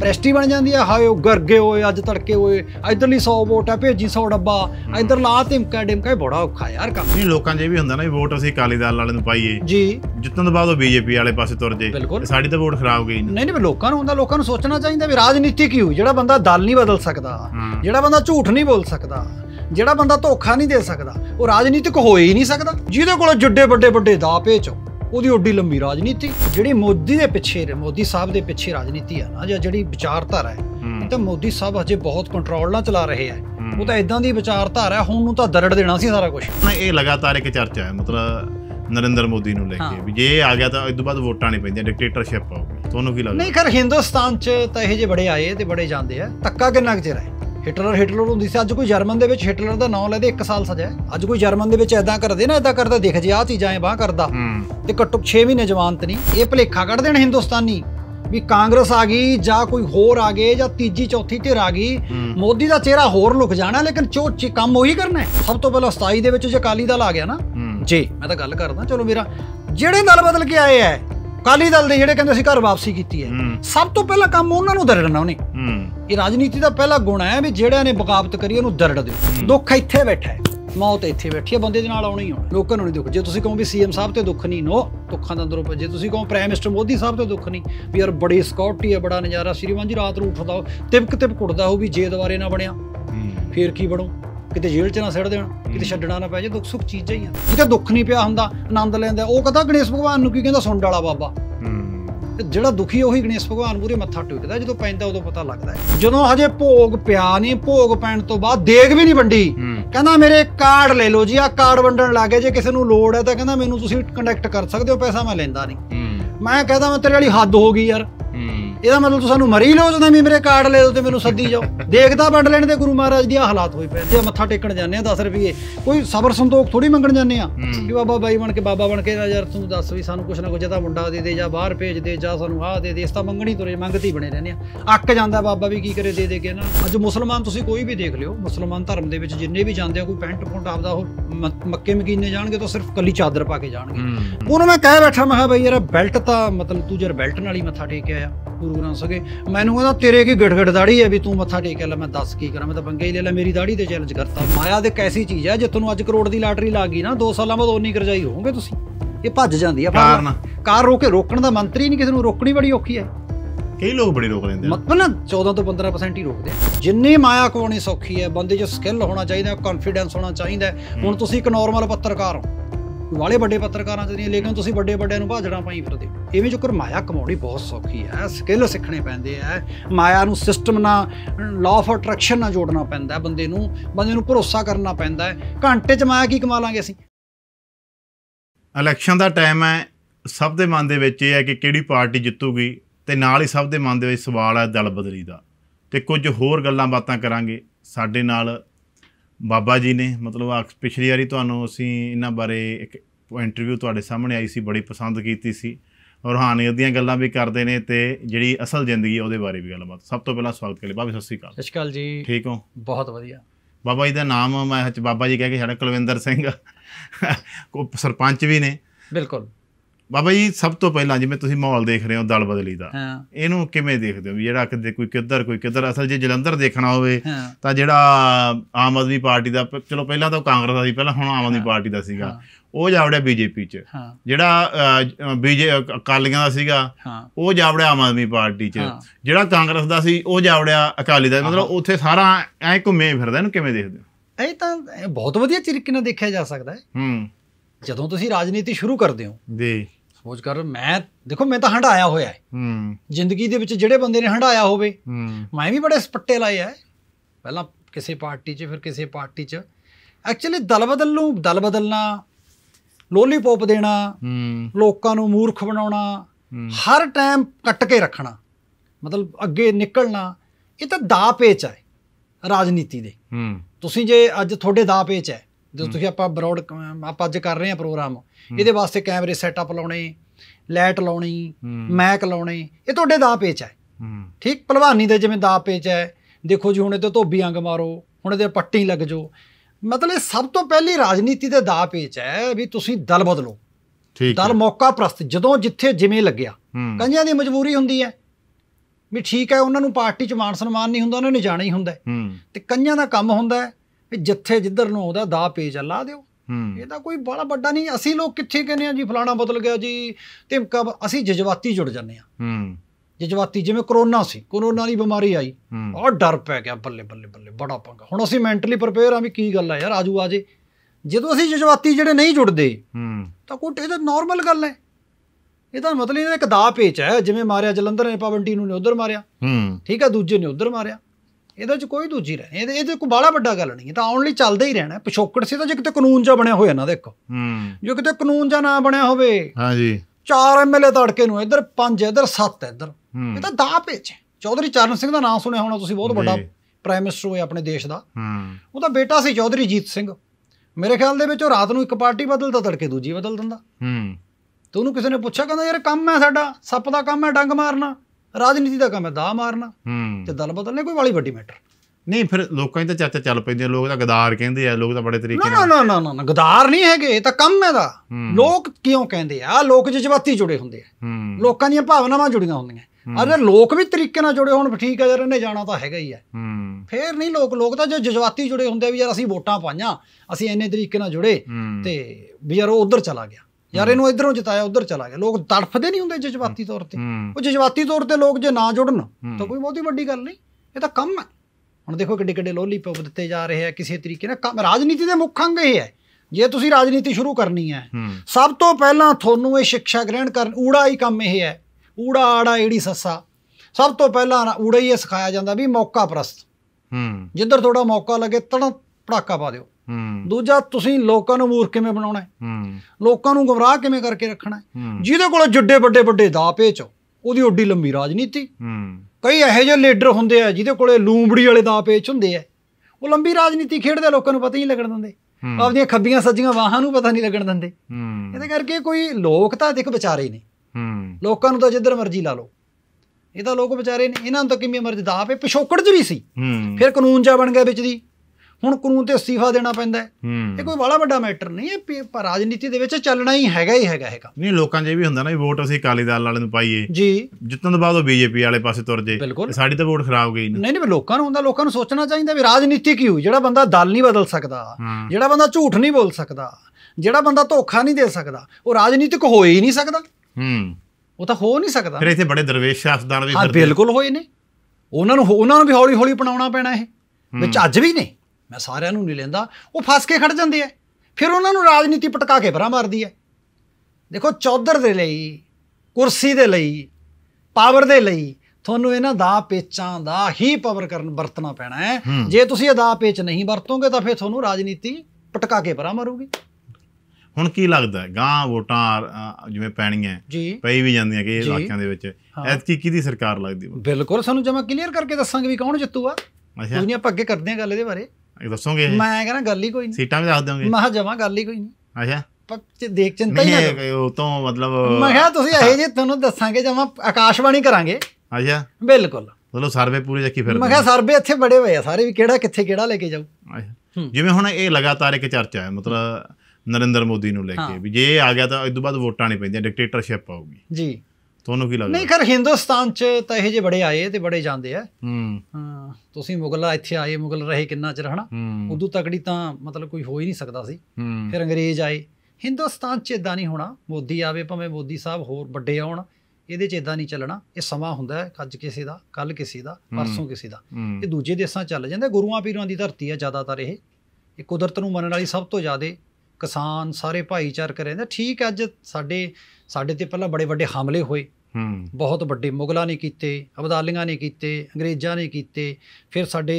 ਪ੍ਰੈਸਟੀ ਬਣ ਜਾਂਦੀ ਆ ਹਾਏ ਉਹ ਗਰਗੇ ਹੋਏ ਅੱਜ ਤੜਕੇ ਹੋਏ ਇਧਰਲੀ 100 ਵੋਟ ਆ ਭੇਜੀ 100 ਡੱਬਾ ਇਧਰ ਲਾ ਧਿਮਕਾ ਡਿਮਕਾ ਬੜਾ ਔਖਾ ਯਾਰ ਕੰਮ ਨਹੀਂ ਲੋਕਾਂ ਦੇ ਵੀ ਹੁੰਦਾ ਨਾ ਵੀ ਵੋਟ ਅਸੀਂ ਕਾਲੀ ਦਲ ਵਾਲੇ ਨੂੰ ਪਾਈਏ ਜੀ ਜਿੱਤਣ ਤੋਂ ਬਾਅਦ ਉਹ ਬੀਜੇਪੀ ਵਾਲੇ ਪਾਸੇ ਤੁਰ ਜੇ ਸਾਡੀ ਤਾਂ ਵੋਟ ਖਰਾਬ ਗਈ ਨਹੀਂ ਨਹੀਂ ਲੋਕਾਂ ਨੂੰ ਹੁੰਦਾ ਲੋਕਾਂ ਨੂੰ ਸੋਚਣਾ ਚਾਹੀਦਾ ਵੀ ਰਾਜਨੀਤੀ ਕੀ ਹੋਈ ਜਿਹੜਾ ਬੰਦਾ ਦਲ ਨਹੀਂ ਬਦਲ ਸਕਦਾ ਜਿਹੜਾ ਬੰਦਾ ਝੂਠ ਨਹੀਂ ਬੋਲ ਸਕਦਾ ਜਿਹੜਾ ਬੰਦਾ ਧੋਖਾ ਨਹੀਂ ਦੇ ਸਕਦਾ ਉਹ ਰਾਜਨੀਤਿਕ ਹੋ ਹੀ ਨਹੀਂ ਸਕਦਾ ਜਿਹਦੇ ਕੋਲ ਜੁੱਡੇ ਵੱਡੇ ਵੱਡੇ ਦਾਅ ਪੇਚੋ ਉਹਦੀ ਓਡੀ ਲੰਬੀ ਰਾਜਨੀਤੀ ਜਿਹੜੀ ਮੋਦੀ ਦੇ ਪਿੱਛੇ ਮੋਦੀ ਸਾਹਿਬ ਦੇ ਪਿੱਛੇ ਰਾਜਨੀਤੀ ਆ ਨਾ ਜਾਂ ਜਿਹੜੀ ਵਿਚਾਰਧਾਰਾ ਹੈ ਤਾਂ ਮੋਦੀ ਸਾਹਿਬ ਅਜੇ ਬਹੁਤ ਕੰਟਰੋਲ ਨਾਲ ਚਲਾ ਰਹੇ ਆ ਉਹ ਤਾਂ ਇਦਾਂ ਦੀ ਵਿਚਾਰਧਾਰਾ ਹੁਣ ਨੂੰ ਤਾਂ ਦਰੜ ਦੇਣਾ ਸੀ ਸਾਰਾ ਕੁਝ ਨਾ ਇਹ ਲਗਾਤਾਰ ਇੱਕ ਚਰਚਾ ਹੈ ਮਤਲਬ ਨਰਿੰਦਰ ਮੋਦੀ ਨੂੰ ਲੈ ਕੇ ਵੀ ਜੇ ਆ ਗਿਆ ਤਾਂ ਇਸ ਤੋਂ ਬਾਅਦ ਵੋਟਾਂ ਨਹੀਂ ਪੈਂਦੀਆਂ ਡਿਕਟੇਟਰਸ਼ਿਪ ਆਉਗੀ ਤੁਹਾਨੂੰ ਕੀ ਲੱਗਦਾ ਨਹੀਂ ਕਰ ਹਿੰਦੁਸਤਾਨ 'ਚ ਤਾਂ ਇਹ ਜੇ ਬੜੇ ਆਏ ਤੇ ਬੜੇ ਜਾਂਦੇ ਆ ਤੱਕਾ ਕਿੰਨਾ ਕਿ ਚਿਰ ਹੈ ਹਿਟਲਰ ਹਿਟਲਰ ਹੁੰਦੀ ਸੀ ਅੱਜ ਕੋਈ ਜਰਮਨ ਦੇ ਵਿੱਚ ਹਿਟਲਰ ਦਾ ਨਾਮ ਲੈਦੇ 1 ਸਾਲ ਸਜ਼ਾ ਹੈ ਅੱਜ ਕੋਈ ਜਰਮਨ ਦੇ ਵਿੱਚ ਐਦਾਂ ਕਰਦੇ ਨਾ ਐਦਾਂ ਕਰਦਾ ਦੇਖ ਜੇ ਆ ਚੀਜ਼ਾਂ ਐ ਬਾਹ ਕਰਦਾ ਤੇ ਘੱਟੋ 6 ਮਹੀਨੇ ਜਵਾਨਤ ਨਹੀਂ ਇਹ ਭਲੇਖਾ ਕੱਢ ਦੇਣ ਹਿੰਦੁਸਤਾਨੀ ਵੀ ਕਾਂਗਰਸ ਆ ਗਈ ਜਾਂ ਕੋਈ ਹੋਰ ਆ ਗਏ ਜਾਂ ਤੀਜੀ ਚੌਥੀ ਧਿਰ ਆ ਗਈ ਮੋਦੀ ਦਾ ਚਿਹਰਾ ਹੋਰ ਲੁਕ ਜਾਣਾ ਲੇਕਿਨ ਚੋਚ ਕੰਮ ਉਹੀ ਕਰਨਾ ਸਭ ਤੋਂ ਪਹਿਲਾਂ 27 ਦੇ ਵਿੱਚ ਜੇ ਅਕਾਲੀ ਦਲ ਆ ਗਿਆ ਨਾ ਜੀ ਮੈਂ ਤਾਂ ਗੱਲ ਕਰਦਾ ਚਲੋ ਮੇਰਾ ਜਿਹੜੇ ਨਾਲ ਬਦਲ ਕੇ ਆਏ ਐ ਕਾਲੀ ਦਲ ਦੇ ਜਿਹੜੇ ਕਹਿੰਦੇ ਸੀ ਘਰ ਵਾਪਸੀ ਕੀਤੀ ਹੈ ਸਭ ਤੋਂ ਪਹਿਲਾ ਕੰਮ ਉਹਨਾਂ ਨੂੰ ਦਰੜਨਾ ਉਹਨੇ ਇਹ ਰਾਜਨੀਤੀ ਦਾ ਪਹਿਲਾ ਗੁਣ ਹੈ ਵੀ ਜਿਹੜਿਆਂ ਨੇ ਬਗਾਵਤ ਕਰੀ ਉਹਨੂੰ ਦਰੜ ਦਿਓ ਦੁੱਖ ਇੱਥੇ ਬੈਠਾ ਹੈ ਮੌਤ ਇੱਥੇ ਬੈਠੀ ਹੈ ਬੰਦੇ ਦੇ ਨਾਲ ਆਉਣੀ ਹੀ ਲੋਕਾਂ ਨੂੰ ਨਹੀਂ ਦੁੱਖ ਜੇ ਤੁਸੀਂ ਕਹੋ ਵੀ ਸੀਐਮ ਸਾਹਿਬ ਤੇ ਦੁੱਖ ਨਹੀਂ ਨੋ ਦੁੱਖਾਂ ਦਾ ਅੰਦਰੋਂ ਜੇ ਤੁਸੀਂ ਕਹੋ ਪ੍ਰਾਈਮ ਮਿਨਿਸਟਰ ਮੋਦੀ ਸਾਹਿਬ ਤੇ ਦੁੱਖ ਨਹੀਂ ਵੀ ਯਾਰ ਬੜੀ ਸਕਿਉਰਟੀ ਹੈ ਬੜਾ ਨਜ਼ਾਰਾ ਸ਼੍ਰੀਮਾਨ ਜੀ ਰਾਤ ਨੂੰ ਉੱਠਦਾ ਹੋ ਤਿਪਕ ਤਿਪਕ ਉੱਠਦਾ ਹੋ ਵੀ ਜੇ ਦਵਾਰੇ ਨਾ ਬਣਿਆ ਫੇਰ ਕੀ ਬਣੋ ਕਿਤੇ ਜੇਲ੍ਹ 'ਚ ਨਾ ਸੜ ਦੇਣ ਕਿਤੇ ਛੱਡਣਾ ਨਾ ਪੈ ਜਾਏ ਦੁੱਖ ਸੁੱਖ ਚੀਜ਼ਾਂ ਹੀ ਆ ਜਿੱਥੇ ਦੁੱਖ ਨਹੀਂ ਪਿਆ ਹੁੰਦਾ ਆਨੰਦ ਲੈਂਦਾ ਉਹ ਕਹਦਾ ਗਣੇਸ਼ ਭਗਵਾਨ ਨੂੰ ਕੀ ਕਹਿੰਦਾ ਸੁੰਡ ਵਾਲਾ ਬਾਬਾ ਜਿਹੜਾ ਦੁਖੀ ਉਹੀ ਗਣੇਸ਼ ਭਗਵਾਨ ਮੂਰੇ ਮੱਥਾ ਟੇਕਦਾ ਜਦੋਂ ਪੈਂਦਾ ਉਦੋਂ ਪਤਾ ਲੱਗਦਾ ਜਦੋਂ ਹਜੇ ਭੋਗ ਪਿਆ ਨਹੀਂ ਭੋਗ ਪੈਣ ਤੋਂ ਬਾਅਦ ਦੇਗ ਵੀ ਨਹੀਂ ਵੰਡੀ ਕਹਿੰਦਾ ਮੇਰੇ ਕਾਰਡ ਲੈ ਲਓ ਜੀ ਆ ਕਾਰਡ ਵੰਡਣ ਲੱਗ ਜੇ ਕਿਸੇ ਨੂੰ ਲੋੜ ਹੈ ਤਾਂ ਕਹਿੰਦਾ ਮੈਨੂੰ ਤੁਸੀਂ ਕੰਟੈਕਟ ਕਰ ਸਕਦੇ ਹੋ ਪੈਸਾ ਮੈਂ ਲੈਂਦਾ ਨਹੀਂ ਮੈਂ ਕਹਦਾ ਮੈਂ ਤੇਰੇ ਵਾਲੀ ਹੱਦ ਹੋ ਗਈ ਯਾਰ ਇਹਦਾ ਮਤਲਬ ਤੁਸੀਂ ਸਾਨੂੰ ਮਰੀ ਲੋ ਜਦੋਂ ਵੀ ਮੇਰੇ ਕਾਰਡ ਲੈ ਦੋ ਤੇ ਮੈਨੂੰ ਸੱਦੀ ਜਾਓ ਦੇਖਦਾ ਵੰਡ ਲੈਣ ਦੇ ਗੁਰੂ ਮਹਾਰਾਜ ਦੀ ਹਾਲਾਤ ਹੋਈ ਪਈ ਜੇ ਮੱਥਾ ਟੇਕਣ ਜਾਂਦੇ ਆ 10 ਰੁਪਏ ਕੋਈ ਸਬਰ ਸੰਤੋਖ ਥੋੜੀ ਮੰਗਣ ਜਾਂਦੇ ਆ ਕਿ ਬਾਬਾ ਬਾਈ ਬਣ ਕੇ ਬਾਬਾ ਬਣ ਕੇ ਯਾਰ ਤੂੰ ਦੱਸ ਵੀ ਸਾਨੂੰ ਕੁਛ ਨਾ ਕੁਛ ਤਾਂ ਮੁੰਡਾ ਦੇ ਦੇ ਜਾਂ ਬਾਹਰ ਭੇਜ ਦੇ ਜਾਂ ਸਾਨੂੰ ਆਹ ਦੇ ਦੇ ਇਸ ਤਾਂ ਮੰਗਣੀ ਤੁਰੇ ਮੰਗਤੀ ਬਣੇ ਰਹਿੰਦੇ ਆ ਅੱਕ ਜਾਂਦਾ ਬਾਬਾ ਵੀ ਕੀ ਕਰੇ ਦੇ ਦੇ ਕੇ ਨਾ ਅੱਜ ਮੁਸਲਮਾਨ ਤੁਸੀਂ ਕੋਈ ਵੀ ਦੇਖ ਲਿਓ ਮੁਸਲਮਾਨ ਧਰਮ ਦੇ ਵਿੱਚ ਜਿੰਨੇ ਵੀ ਜਾਂਦੇ ਆ ਕੋਈ ਪੈਂਟ ਪੁੰਟ ਆਪਦਾ ਉਹ ਮੱਕੇ ਮਕੀਨੇ ਜਾਣਗੇ ਤਾਂ ਸਿਰਫ ਕੱਲੀ ਚਾਦਰ ਪਾ ਕੇ ਜਾਣਗੇ ਉਹਨਾਂ ਮੈਂ ਕਹਿ ਬੈਠਾ ਮੈਂ ਕਿਹਾ ਬਈ ਯਾਰ ਬੈਲਟ ਤਾਂ ਮਤਲਬ ਤੂੰ ਜਰ ਬੈਲਟ ਨਾਲ ਹੀ ਮੱਥਾ ਟੇਕਿਆ ਆ ਗੁਰੂ ਗ੍ਰੰਥ ਸਕੇ ਮੈਨੂੰ ਕਹਿੰਦਾ ਤੇਰੇ ਕੀ ਗੜਗੜ ਦਾੜੀ ਹੈ ਵੀ ਤੂੰ ਮੱਥਾ ਟੇਕ ਲੈ ਮੈਂ ਦੱਸ ਕੀ ਕਰਾਂ ਮੈਂ ਤਾਂ ਬੰਗੇ ਹੀ ਲੈ ਲੈ ਮੇਰੀ ਦਾੜੀ ਤੇ ਚੈਲੰਜ ਕਰਤਾ ਮਾਇਆ ਦੇ ਕੈਸੀ ਚੀਜ਼ ਹੈ ਜੇ ਤੁਹਾਨੂੰ ਅੱਜ ਕਰੋੜ ਦੀ ਲਾਟਰੀ ਲੱਗ ਗਈ ਨਾ 2 ਸਾਲਾਂ ਬਾਅਦ ਉਨੀ ਕਰਜਾਈ ਹੋਵੋਗੇ ਤੁਸੀਂ ਇਹ ਭੱਜ ਜਾਂਦੀ ਆ ਕਾਰਨ ਕਾਰ ਰੋਕੇ ਰੋਕਣ ਦਾ ਮੰਤਰੀ ਨਹੀਂ ਕਿਸੇ ਨੂੰ ਰੋਕਣੀ ਬੜੀ ਔਖੀ ਹੈ ਕਈ ਲੋਕ ਬੜੇ ਰੋਕ ਲੈਂਦੇ ਮਤਲਬ ਨਾ 14 ਤੋਂ 15% ਹੀ ਰੋਕਦੇ ਜਿੰਨੀ ਮਾਇਆ ਕੋਣੀ ਸੌਖੀ ਹੈ ਬੰਦੇ 'ਚ ਸਕਿੱਲ ਹੋਣਾ ਚਾਹੀਦਾ ਕੌਨਫੀਡੈਂਸ ਹੋਣਾ ਚਾਹੀਦਾ ਹੁਣ ਤੁਸੀਂ ਇੱਕ ਨਾਰਮਲ ਪੱਤਰਕਾਰ ਹੋ ਵਾਲੇ ਵੱਡੇ ਪੱਤਰਕਾਰਾਂ ਚ ਨਹੀਂ ਲੇਕਿਨ ਤੁਸੀਂ ਵੱਡੇ ਵੱਡਿਆਂ ਨੂੰ ਭਾਜੜਾਂ ਪਾਈ ਫਿਰਦੇ ਇਵੇਂ ਜੋ ਮਾਇਆ ਕਮਾਉਣੀ ਬਹੁਤ ਸੌਖੀ ਹੈ ਸਕਿੱਲ ਸਿੱਖਣੇ ਪੈਂਦੇ ਆ ਮਾਇਆ ਨੂੰ ਸਿਸਟਮ ਨਾਲ ਲਾਅ ਆਫ ਅਟਰੈਕਸ਼ਨ ਨਾਲ ਜੋੜਨਾ ਪੈਂਦਾ ਬੰਦੇ ਨੂੰ ਬੰਦੇ ਨੂੰ ਭਰੋਸਾ ਕਰਨਾ ਪੈਂਦਾ ਹੈ ਘੰਟੇ ਚ ਮਾਇਆ ਕੀ ਕਮਾ ਲਾਂਗੇ ਅਸੀਂ ਇਲੈਕਸ਼ਨ ਦਾ ਟਾਈਮ ਹੈ ਸਭ ਦੇ ਮਨ ਦੇ ਵਿੱਚ ਇਹ ਹੈ ਕਿ ਕਿਹੜੀ ਪਾਰਟੀ ਜਿੱਤੂਗੀ ਤੇ ਨਾਲ ਹੀ ਸਭ ਦੇ ਮਨ ਦੇ ਵਿੱਚ ਸਵਾਲ ਹੈ ਦਲ ਬਦਲੀ ਦਾ ਤੇ ਕੁਝ ਹੋਰ ਗੱਲਾਂ ਬਾਤਾਂ ਕਰਾਂਗੇ ਸਾਡੇ ਨਾਲ ਬਾਬਾ ਜੀ ਨੇ ਮਤਲਬ ਆ ਪਿਛਲੀ ਵਾਰੀ ਤੁਹਾਨੂੰ ਅਸੀਂ ਇਹਨਾਂ ਬਾਰੇ ਇੱਕ ਇੰਟਰਵਿਊ ਤੁਹਾਡੇ ਸਾਹਮਣੇ ਆਈ ਸੀ ਬੜੀ ਪਸੰਦ ਕੀਤੀ ਸੀ ਰੋਹਾਨੀਅਤ ਦੀਆਂ ਗੱਲਾਂ ਵੀ ਕਰਦੇ ਨੇ ਤੇ ਜਿਹੜੀ ਅਸਲ ਜ਼ਿੰਦਗੀ ਉਹਦੇ ਬਾਰੇ ਵੀ ਗੱਲਬਾਤ ਸਭ ਤੋਂ ਪਹਿਲਾਂ ਸਵਾਗਤ ਕਰੀ ਬਾਬਾ ਸਤਿ ਸ੍ਰੀ ਅਕਾਲ ਸਤਿ ਸ਼੍ਰੀ ਅਕਾਲ ਜੀ ਠੀਕ ਹੋ ਬਹੁਤ ਵਧੀਆ ਬਾਬਾ ਜੀ ਦਾ ਨਾਮ ਮੈਂ ਬਾਬਾ ਜੀ ਕਹਿ ਕੇ ਸਾਡਾ ਕੁਲਵਿੰਦਰ ਸਿੰਘ ਕੋ ਸਰਪੰਚ ਵੀ ਨੇ ਬਿਲਕੁਲ ਬਾਬਾ ਜੀ ਸਭ ਤੋਂ ਪਹਿਲਾਂ ਜਿਵੇਂ ਤੁਸੀਂ ਮਾਹੌਲ ਦੇਖ ਰਹੇ ਹੋ ਦਲ ਬਦਲੀ ਦਾ ਇਹਨੂੰ ਕਿਵੇਂ ਦੇਖਦੇ ਹੋ ਜਿਹੜਾ ਕਿਤੇ ਕੋਈ ਕਿੱਧਰ ਕੋਈ ਕਿੱਧਰ ਅਸਲ ਜੇ ਜਲੰਧਰ ਦੇਖਣਾ ਹੋਵੇ ਤਾਂ ਜਿਹੜਾ ਆਮ ਆਦਮੀ ਪਾਰਟੀ ਦਾ ਚਲੋ ਪਹਿਲਾਂ ਤਾਂ ਕਾਂਗਰਸ ਦਾ ਸੀ ਪਹਿਲਾਂ ਹੁਣ ਆਮ ਆਦਮੀ ਪਾਰਟੀ ਦਾ ਸੀਗਾ ਉਹ ਜਾਵੜਿਆ ਬੀਜੇਪੀ ਚ ਜਿਹੜਾ ਬੀਜੇ ਅਕਾਲੀਆਂ ਦਾ ਸੀਗਾ ਉਹ ਜਾਵੜਿਆ ਆਮ ਆਦਮੀ ਪਾਰਟੀ ਚ ਜਿਹੜਾ ਕਾਂਗਰਸ ਦਾ ਸੀ ਉਹ ਜਾਵੜਿਆ ਅਕਾਲੀ ਦਾ ਮਤਲਬ ਉੱਥੇ ਸਾਰਾ ਐ ਘੁੰਮੇ ਫਿਰਦਾ ਇਹਨੂੰ ਕਿਵੇਂ ਦੇਖਦੇ ਹੋ ਇਹ ਤਾਂ ਬਹੁਤ ਵਧੀਆ ਤਰੀਕੇ ਨਾਲ ਦੇਖਿਆ ਜਾ ਸਕਦਾ ਹੈ ਹੂੰ ਜਦੋਂ ਤੁਸੀਂ ਰਾਜਨੀਤੀ ਸ਼ੁਰੂ ਕਰਦੇ ਹੋ ਜੀ ਸਪੋਜ਼ ਕਰ ਮੈਂ ਦੇਖੋ ਮੈਂ ਤਾਂ ਹੰਡਾਇਆ ਹੋਇਆ ਹੈ ਹੂੰ ਜ਼ਿੰਦਗੀ ਦੇ ਵਿੱਚ ਜਿਹੜੇ ਬੰਦੇ ਨੇ ਹੰਡਾਇਆ ਹੋਵੇ ਮੈਂ ਵੀ ਬੜੇ ਸਪੱਟੇ ਲਾਏ ਆ ਪਹਿਲਾਂ ਕਿਸੇ ਪਾਰਟੀ 'ਚ ਫਿਰ ਕਿਸੇ ਪਾਰਟੀ 'ਚ ਐਕਚੁਅਲੀ ਦਲ ਬਦਲ ਨੂੰ ਦਲ ਬਦਲਣਾ ਲੋਲੀਪੌਪ ਦੇਣਾ ਲੋਕਾਂ ਨੂੰ ਮੂਰਖ ਬਣਾਉਣਾ ਹਰ ਟਾਈਮ ਕੱਟ ਕੇ ਰੱਖਣਾ ਮਤਲਬ ਅੱਗੇ ਨਿਕਲਣਾ ਇਹ ਤਾਂ ਦਾ ਪੇਚ ਹੈ ਰਾਜਨੀਤੀ ਦੇ ਤੁਸੀਂ ਜੇ ਅੱਜ ਤੁਹਾਡੇ ਦਾ ਪੇਚ ਹੈ ਜਦੋਂ ਤੁਸੀਂ ਆਪਾਂ ਬਰੋਡ ਆਪਾਂ ਅੱਜ ਕਰ ਰਹੇ ਹਾਂ ਪ੍ਰੋਗਰਾਮ ਇਹਦੇ ਵਾਸਤੇ ਕੈਮਰੇ ਸੈਟਅਪ ਲਾਉਣੇ ਲਾਈਟ ਲਾਉਣੀ ਮੈਕ ਲਾਉਣੇ ਇਹ ਤੁਹਾਡੇ ਦਾ ਪੇਚ ਹੈ ਠੀਕ ਪਹਿਲਵਾਨੀ ਦੇ ਜਿਵੇਂ ਦਾ ਪੇਚ ਹੈ ਦੇਖੋ ਜੀ ਹੁਣ ਇਹਦੇ ਧੋਬੀ ਅੰਗ ਮਾਰੋ ਹੁਣ ਇਹਦੇ ਪੱਟੀ ਲੱਗ ਜੋ ਮਤਲਬ ਇਹ ਸਭ ਤੋਂ ਪਹਿਲੀ ਰਾਜਨੀਤੀ ਦੇ ਦਾ ਪੇਚ ਹੈ ਵੀ ਤੁਸੀਂ ਦਲ ਬਦਲੋ ਠੀਕ ਦਲ ਮੌਕਾ ਪ੍ਰਸਤ ਜਦੋਂ ਜਿੱਥੇ ਜਿਵੇਂ ਲੱਗਿਆ ਕੰਨਿਆਂ ਦੀ ਮਜਬੂਰੀ ਹੁੰਦੀ ਹੈ ਵੀ ਠੀਕ ਹੈ ਉਹਨਾਂ ਨੂੰ ਪਾਰਟੀ 'ਚ ਮਾਨ ਸਨਮਾਨ ਨਹੀਂ ਹੁੰਦਾ ਉਹਨਾਂ ਨੇ ਜਾਣਾ ਹੀ ਹੁੰਦਾ ਤੇ ਕੰਨਿਆਂ ਦਾ ਕੰਮ ਹੁੰਦਾ ਵੀ ਜਿੱਥੇ ਜਿੱਧਰ ਨੂੰ ਆਉਂਦਾ ਦਾ ਪੇਜ ਲਾ ਦਿਓ ਇਹ ਤਾਂ ਕੋਈ ਬੜਾ ਵੱਡਾ ਨਹੀਂ ਅਸੀਂ ਲੋਕ ਕਿੱਥੇ ਕਹਿੰਦੇ ਆ ਜੀ ਫਲਾਣਾ ਬਦਲ ਗਿਆ ਜੀ ਧਿਮਕਾ ਅਸੀਂ ਜਜ਼ਬਾਤੀ ਜੁੜ ਜਾਂਦੇ ਆ ਹੂੰ ਜਜ਼ਬਾਤੀ ਜਿਵੇਂ ਕਰੋਨਾ ਸੀ ਕਰੋਨਾ ਦੀ ਬਿਮਾਰੀ ਆਈ ਔਰ ਡਰ ਪੈ ਗਿਆ ਬੱਲੇ ਬੱਲੇ ਬੱਲੇ ਬੜਾ ਪੰਗਾ ਹੁਣ ਅਸੀਂ ਮੈਂਟਲੀ ਪ੍ਰਪੇਅਰ ਆ ਵੀ ਕੀ ਗੱਲ ਆ ਯਾਰ ਆਜੂ ਆਜੇ ਜਦੋਂ ਅਸੀਂ ਜਜ਼ਬਾਤੀ ਜਿਹੜੇ ਨਹੀਂ ਜੁੜਦੇ ਤਾਂ ਕੋਈ ਇਹ ਤਾਂ ਨਾਰਮਲ ਗੱਲ ਹੈ ਇਹ ਤਾਂ ਮਤਲਬ ਇਹ ਇੱਕ ਦਾ ਪੇਚ ਹੈ ਜਿਵੇਂ ਮਾਰਿਆ ਜਲੰਧਰ ਨੇ ਪਵਨਟੀ ਨੂੰ ਨੇ ਉਧਰ ਮਾਰਿਆ ਠੀਕ ਹੈ ਦੂਜੇ ਨੇ ਉਧਰ ਮਾਰਿਆ ਇਹਦੇ 'ਚ ਕੋਈ ਦੂਜੀ ਰਹਿ ਇਹਦੇ ਇਹਦੇ ਕੋਈ ਬਾਲਾ ਵੱਡਾ ਗੱਲ ਨਹੀਂ ਤਾਂ ਆਉਣ ਲਈ ਚੱਲਦਾ ਹੀ ਰਹਿਣਾ ਪਿਛੋਕੜ ਸੀ ਤਾਂ ਜੇ ਕਿਤੇ ਕਾਨੂੰਨ ਜਾਂ ਬਣਿਆ ਹੋਇਆ ਨਾ ਦੇਖੋ ਹੂੰ ਜੇ ਕਿਤੇ ਕਾਨੂੰਨ ਜਾਂ ਨਾ ਬਣਿਆ ਹੋਵੇ ਹਾਂਜੀ ਚਾਰ ਐਮਐਲਏ ਤੜਕੇ ਨੂੰ ਇੱਧਰ ਪੰਜ ਇੱਧਰ ਸੱਤ ਇੱਧਰ ਇਹ ਤਾਂ ਦਾ ਪੇਚ ਚੌਧਰੀ ਚਰਨ ਸਿੰਘ ਦਾ ਨਾਮ ਸੁਣਿਆ ਹੋਣਾ ਤੁਸੀਂ ਬਹੁਤ ਵੱਡਾ ਪ੍ਰਾਈਮ ਮਿਨਿਸਟਰ ਹੋਏ ਆਪਣੇ ਦੇਸ਼ ਦਾ ਹੂੰ ਉਹਦਾ ਬੇਟਾ ਸੀ ਚੌਧਰੀ ਜੀਤ ਸਿੰਘ ਮੇਰੇ ਖਿਆਲ ਦੇ ਵਿੱਚ ਉਹ ਰਾਤ ਨੂੰ ਇੱਕ ਪਾਰਟੀ ਬਦਲਦਾ ਤੜਕੇ ਦੂਜੀ ਬਦਲ ਦਿੰਦਾ ਹੂੰ ਤੇ ਉਹਨੂੰ ਕਿਸੇ ਨੇ ਪੁੱਛਿਆ ਕਹਿੰਦਾ ਯਾਰ ਕੰਮ ਹੈ ਸਾਡਾ ਸੱਪ ਦਾ ਕੰਮ ਹੈ ਡੰਗ ਮਾਰਨਾ ਰਾਜਨੀਤੀ ਦਾ ਕੰਮ ਹੈ ਦਾ ਮਾਰਨਾ ਤੇ ਦਲ ਬਦਲਨੇ ਕੋਈ ਵਾਲੀ ਵੱਡੀ ਮੈਟਰ ਨਹੀਂ ਫਿਰ ਲੋਕਾਂ ਦੀ ਤਾਂ ਚਾਚਾ ਚੱਲ ਪੈਂਦੇ ਲੋਕ ਤਾਂ ਗਦਾਰ ਕਹਿੰਦੇ ਆ ਲੋਕ ਤਾਂ ਬੜੇ ਤਰੀਕੇ ਨਾਲ ਨਾ ਨਾ ਨਾ ਨਾ ਗਦਾਰ ਨਹੀਂ ਹੈਗੇ ਇਹ ਤਾਂ ਕੰਮ ਹੈ ਦਾ ਲੋਕ ਕਿਉਂ ਕਹਿੰਦੇ ਆ ਲੋਕ ਜਜ਼ਬਾਤੀ ਜੁੜੇ ਹੁੰਦੇ ਆ ਲੋਕਾਂ ਦੀਆਂ ਭਾਵਨਾਵਾਂ ਜੁੜੀਆਂ ਹੁੰਦੀਆਂ ਅਗਰ ਲੋਕ ਵੀ ਤਰੀਕੇ ਨਾਲ ਜੁੜੇ ਹੋਣ ਠੀਕ ਹੈ ਯਾਰ ਇਹਨੇ ਜਾਣਾ ਤਾਂ ਹੈਗਾ ਹੀ ਹੈ ਫੇਰ ਨਹੀਂ ਲੋਕ ਲੋਕ ਤਾਂ ਜੋ ਜਜ਼ਬਾਤੀ ਜੁੜੇ ਹੁੰਦੇ ਆ ਵੀ ਯਾਰ ਅਸੀਂ ਵੋਟਾਂ ਪਾਈਆਂ ਅਸੀਂ ਇੰਨੇ ਤਰੀਕੇ ਨਾਲ ਜੁੜੇ ਤੇ ਵੀ ਯਾਰ ਉਹ ਉਧਰ ਚਲਾ ਗਿਆ ਯਾਰ ਇਹਨੂੰ ਇਧਰੋਂ ਜਿਤਾਇਆ ਉਧਰ ਚਲਾ ਗਿਆ ਲੋਕ ਤੜਫਦੇ ਨਹੀਂ ਹੁੰਦੇ ਜਜ਼ਬਾਤੀ ਤੌਰ ਤੇ ਉਹ ਜਜ਼ਬਾਤੀ ਤੌਰ ਤੇ ਲੋਕ ਜੇ ਨਾ ਜੁੜਨ ਤਾਂ ਕੋਈ ਬਹੁਤੀ ਵੱਡੀ ਗੱਲ ਨਹੀਂ ਇਹ ਤਾਂ ਕੰਮ ਹੈ ਹੁਣ ਦੇਖੋ ਕਿੱਡੇ ਕਿੱਡੇ ਲੋਲੀ ਪੋਪ ਦਿੱਤੇ ਜਾ ਰਹੇ ਆ ਕਿਸੇ ਤਰੀਕੇ ਨਾਲ ਰਾਜਨੀਤੀ ਦੇ ਮੁੱਖ ਅੰਗ ਇਹ ਹੈ ਜੇ ਤੁਸੀਂ ਰਾਜਨੀਤੀ ਸ਼ੁਰੂ ਕਰਨੀ ਹੈ ਸਭ ਤੋਂ ਪਹਿਲਾਂ ਤੁਹਾਨੂੰ ਇਹ ਸਿੱਖਿਆ ਗ੍ਰਹਿਣ ਕਰਨ ਊੜਾ ਹੀ ਕੰਮ ਇਹ ਹੈ ਊੜਾ ਆੜਾ ਏੜੀ ਸੱਸਾ ਸਭ ਤੋਂ ਪਹਿਲਾਂ ਊੜਾ ਹੀ ਸਿਖਾਇਆ ਜਾਂਦਾ ਵੀ ਮੌਕਾ ਪ੍ਰਸਤ ਹੂੰ ਜਿੱਧਰ ਤੁਹਾਡਾ ਮੌਕਾ ਲੱਗੇ ਤੜਾ ਪੜਾਕਾ ਪਾ ਦਿਓ ਦੂਜਾ ਤੁਸੀਂ ਲੋਕਾਂ ਨੂੰ ਮੂਰਖ ਕਿਵੇਂ ਬਣਾਉਣਾ ਹੈ ਲੋਕਾਂ ਨੂੰ ਗਵਰਾਹ ਕਿਵੇਂ ਕਰਕੇ ਰੱਖਣਾ ਹੈ ਜਿਹਦੇ ਕੋਲ ਜੁੱਡੇ ਵੱਡੇ ਵੱਡੇ ਦਾ ਪੇਚ ਉਹਦੀ ਓਡੀ ਲੰਮੀ ਰਾਜਨੀਤੀ ਕਈ ਇਹੋ ਜਿਹੇ ਲੀਡਰ ਹੁੰਦੇ ਆ ਜਿਹਦੇ ਕੋਲੇ ਲੂੰਬੜੀ ਵਾਲੇ ਦਾ ਪੇਚ ਹੁੰਦੇ ਆ ਉਹ ਲੰਬੀ ਰਾਜਨੀਤੀ ਖੇਡਦੇ ਲੋਕਾਂ ਨੂੰ ਪਤਾ ਹੀ ਨਹੀਂ ਲੱਗਣ ਦਿੰਦੇ ਆਪਦੀਆਂ ਖੱਬੀਆਂ ਸੱਜੀਆਂ ਵਾਹਾਂ ਨੂੰ ਪਤਾ ਨਹੀਂ ਲੱਗਣ ਦਿੰਦੇ ਇਹਦੇ ਕਰਕੇ ਕੋਈ ਲੋਕ ਤਾਂ ਦੇਖ ਵਿਚਾਰੇ ਨੇ ਲੋਕਾਂ ਨੂੰ ਤਾਂ ਜਿੱਧਰ ਮਰਜ਼ੀ ਲਾ ਲਓ ਇਹ ਤਾਂ ਲੋਕ ਵਿਚਾਰੇ ਨੇ ਇਹਨਾਂ ਨੂੰ ਤਾਂ ਕਿੰਨੀ ਮਰਜ਼ੀ ਦਾ ਪਿਛੋਕੜ ਚ ਵੀ ਸੀ ਫਿਰ ਕਾਨੂੰਨ ਜਾ ਬਣ ਗਿਆ ਵਿੱਚ ਦੀ ਹੁਣ ਕਾਨੂੰਨ ਤੇ ਅਸਤੀਫਾ ਦੇਣਾ ਪੈਂਦਾ ਇਹ ਕੋਈ ਬੜਾ ਵੱਡਾ ਮੈਟਰ ਨਹੀਂ ਇਹ ਰਾਜਨੀਤੀ ਦੇ ਵਿੱਚ ਚੱਲਣਾ ਹੀ ਹੈਗਾ ਹੀ ਹੈਗਾ ਹੈਗਾ ਨਹੀਂ ਲੋਕਾਂ ਦੇ ਵੀ ਹੁੰਦਾ ਨਾ ਵੀ ਵੋਟ ਅਸੀਂ ਅਕਾਲੀ ਦਲ ਵਾਲੇ ਨੂੰ ਪਾਈਏ ਜੀ ਜਿੱਤਣ ਤੋਂ ਬਾਅਦ ਉਹ ਬੀਜੇਪੀ ਵਾਲੇ ਪਾਸੇ ਤੁਰ ਜੇ ਸਾਡੀ ਤਾਂ ਵੋਟ ਖਰਾਬ ਗਈ ਨਹੀਂ ਨਹੀਂ ਲੋਕਾਂ ਨੂੰ ਹੁੰਦਾ ਲੋਕਾਂ ਨੂੰ ਸੋਚਣਾ ਚਾਹੀਦਾ ਵੀ ਰਾਜਨੀਤੀ ਕੀ ਹੋਈ ਜਿਹੜਾ ਬੰਦਾ ਦਲ ਨਹੀਂ ਬਦਲ ਸਕਦਾ ਜਿਹੜਾ ਬੰਦਾ ਝੂਠ ਨਹੀਂ ਬੋਲ ਸਕਦਾ ਜਿਹੜਾ ਬੰਦਾ ਧੋਖਾ ਨਹੀਂ ਦੇ ਸਕਦਾ ਉਹ ਰਾਜਨੀਤਿਕ ਹੋ ਹੀ ਨਹੀਂ ਸਕਦਾ ਹੂੰ ਉਹ ਤਾਂ ਹੋ ਨਹੀਂ ਸਕਦਾ ਫਿਰ ਇੱਥੇ ਬੜੇ ਦਰਵੇਸ਼ ਸ਼ਾਸਦਾਨ ਵੀ ਹਾਂ ਬਿਲਕੁਲ ਹੋਏ ਨੇ ਉਹਨਾਂ ਨੂੰ ਉਹਨਾਂ ਨੂੰ ਵੀ ਹੌਲੀ ਹੌਲੀ ਬਣਾਉਣਾ ਪੈਣਾ ਇਹ ਵਿੱਚ ਅੱਜ ਵੀ ਨਹੀਂ ਮੈਂ ਸਾਰਿਆਂ ਨੂੰ ਨਹੀਂ ਲੈਂਦਾ ਉਹ ਫਸ ਕੇ ਖੜ ਜਾਂਦੇ ਆ ਫਿਰ ਉਹਨਾਂ ਨੂੰ ਰਾਜਨੀਤੀ ਪਟਕਾ ਕੇ ਭਰਾ ਮਾਰਦੀ ਹੈ ਦੇਖੋ ਚੌਧਰ ਦੇ ਲਈ ਕੁਰਸੀ ਦੇ ਲਈ ਪਾਵਰ ਦੇ ਲਈ ਤੁਹਾਨੂੰ ਇਹਨਾਂ ਦਾ ਪੇਚਾਂ ਦਾ ਹੀ ਪਾਵਰ ਕਰਨ ਵਰਤਣਾ ਪੈਣਾ ਹੈ ਜੇ ਤੁਸੀਂ ਅਦਾ ਪੇਚ ਨਹੀਂ ਵਰਤੋਗੇ ਤਾਂ ਫਿਰ ਤੁਹਾਨੂੰ ਰਾਜਨੀਤੀ ਪਟਕਾ ਕੇ ਭਰਾ ਮਾਰੂਗੀ ਹੁਣ ਕੀ ਲੱਗਦਾ ਗਾਂ ਵੋਟਾਂ ਜਿਵੇਂ ਪੈਣੀਆਂ ਪਈ ਵੀ ਜਾਂਦੀਆਂ ਕਿ ਇਲਾਕਿਆਂ ਦੇ ਵਿੱਚ ਐਤਕੀ ਕਿਹਦੀ ਸਰਕਾਰ ਲੱਗਦੀ ਬਿਲਕੁਲ ਸਾਨੂੰ ਜਮਾ ਕਲੀਅਰ ਕਰਕੇ ਦੱਸਾਂਗੇ ਵੀ ਕੌਣ ਜਿੱਤੂਗਾ ਅੱਛਾ ਦੁਨੀਆ ਆਪਾਂ ਅੱਗੇ ਕਰਦੇ ਆ ਗੱਲ ਇਹਦੇ ਬਾਰੇ ਦੱਸੋਗੇ ਮੈਂ ਕਹਿੰਦਾ ਗੱਲ ਹੀ ਕੋਈ ਨਹੀਂ ਸੀਟਾਂ ਵੀ ਦੱਸ ਦਿਓਗੇ ਮੈਂ ਜਮਾ ਗੱਲ ਹੀ ਕੋਈ ਨਹੀਂ ਅੱਛਾ ਪਰ ਦੇਖ ਚਿੰਤਾ ਹੀ ਨਾ ਨਹੀਂ ਉਹ ਤੋਂ ਮਤਲਬ ਮੈਂ ਕਿਹਾ ਤੁਸੀਂ ਇਹ ਜੇ ਤੁਹਾਨੂੰ ਦੱਸਾਂਗੇ ਜਮਾ ਆਕਾਸ਼ਵਾਣੀ ਕਰਾਂਗੇ ਅੱਛਾ ਬਿਲਕੁਲ ਚਲੋ ਸਰਵੇ ਪੂਰੇ ਜੱਕੀ ਫਿਰਦੇ ਮੈਂ ਕਿਹਾ ਸਰਵੇ ਇੱਥੇ ਬੜੇ ਹੋਏ ਆ ਸਾਰੇ ਵੀ ਕਿਹੜਾ ਕਿੱਥੇ ਕਿਹੜਾ ਲੈ ਕੇ ਜਾਊ ਜਿਵੇਂ ਹੁਣ ਇਹ ਲਗਾਤਾਰ ਇੱਕ ਚਰਚਾ ਹੈ ਮਤਲਬ ਨਰਿੰਦਰ ਮੋਦੀ ਨੂੰ ਲੈ ਕੇ ਵੀ ਜੇ ਆ ਗਿਆ ਤਾਂ ਇਸ ਤੋਂ ਬਾਅਦ ਵੋਟਾਂ ਨਹੀਂ ਪੈਂਦੀਆਂ ਡਿਕਟੇਟਰਸ਼ਿਪ ਆਊਗੀ ਜੀ ਤੁਹਾਨੂੰ ਕੀ ਲੱਗਦਾ ਨਹੀਂ ਕਰ ਹਿੰਦੁਸਤਾਨ ਚ ਤਾਂ ਇਹ ਜੇ ਬੜੇ ਆਏ ਤੇ ਬੜੇ ਜਾਂਦੇ ਆ ਹੂੰ ਹਾਂ ਤੁਸੀਂ ਮੁਗਲਾ ਇੱਥੇ ਆਏ ਮੁਗਲ ਰਹੇ ਕਿੰਨਾ ਚਿਰ ਹਨਾ ਉਦੋਂ ਤੱਕੜੀ ਤਾਂ ਮਤਲਬ ਕੋਈ ਹੋ ਹੀ ਨਹੀਂ ਸਕਦਾ ਸੀ ਫਿਰ ਅੰਗਰੇਜ਼ ਆਏ ਹਿੰਦੁਸਤਾਨ ਚ ਇਦਾਂ ਨਹੀਂ ਹੋਣਾ ਮੋਦੀ ਆਵੇ ਭਾਵੇਂ ਮੋਦੀ ਸਾਹਿਬ ਹੋਰ ਵੱਡੇ ਆਉਣ ਇਹਦੇ ਚ ਇਦਾਂ ਨਹੀਂ ਚੱਲਣਾ ਇਹ ਸਮਾਂ ਹੁੰਦਾ ਹੈ ਅੱਜ ਕਿਸੇ ਦਾ ਕੱਲ ਕਿਸੇ ਦਾ ਪਰਸੋਂ ਕਿਸੇ ਦਾ ਇਹ ਦੂਜੇ ਦੇਸ਼ਾਂ ਚੱਲ ਜਾਂਦਾ ਗੁਰੂਆਂ ਪੀਰਾਂ ਦੀ ਧਰਤੀ ਆ ਜ਼ਿਆਦਾਤਰ ਇਹ ਇਹ ਕੁਦਰਤ ਨੂੰ ਮੰਨਣ ਵਾਲੀ ਸਭ ਤੋਂ ਜ਼ਿਆਦੇ ਕਿਸਾਨ ਸਾਰੇ ਭਾਈਚਾਰਕ ਰਹਿੰਦੇ ਠੀਕ ਅੱਜ ਸਾਡੇ ਸਾਡੇ ਤੇ ਪਹਿਲਾਂ ਬੜੇ ਵੱਡੇ ਹਮਲੇ ਹੋਏ ਹੂੰ ਬਹੁਤ ਵੱਡੇ ਮੁਗਲਾਂ ਨੇ ਕੀਤੇ ਅਬਦਾਲੀਆਂ ਨੇ ਕੀਤੇ ਅੰਗਰੇਜ਼ਾਂ ਨੇ ਕੀਤੇ ਫਿਰ ਸਾਡੇ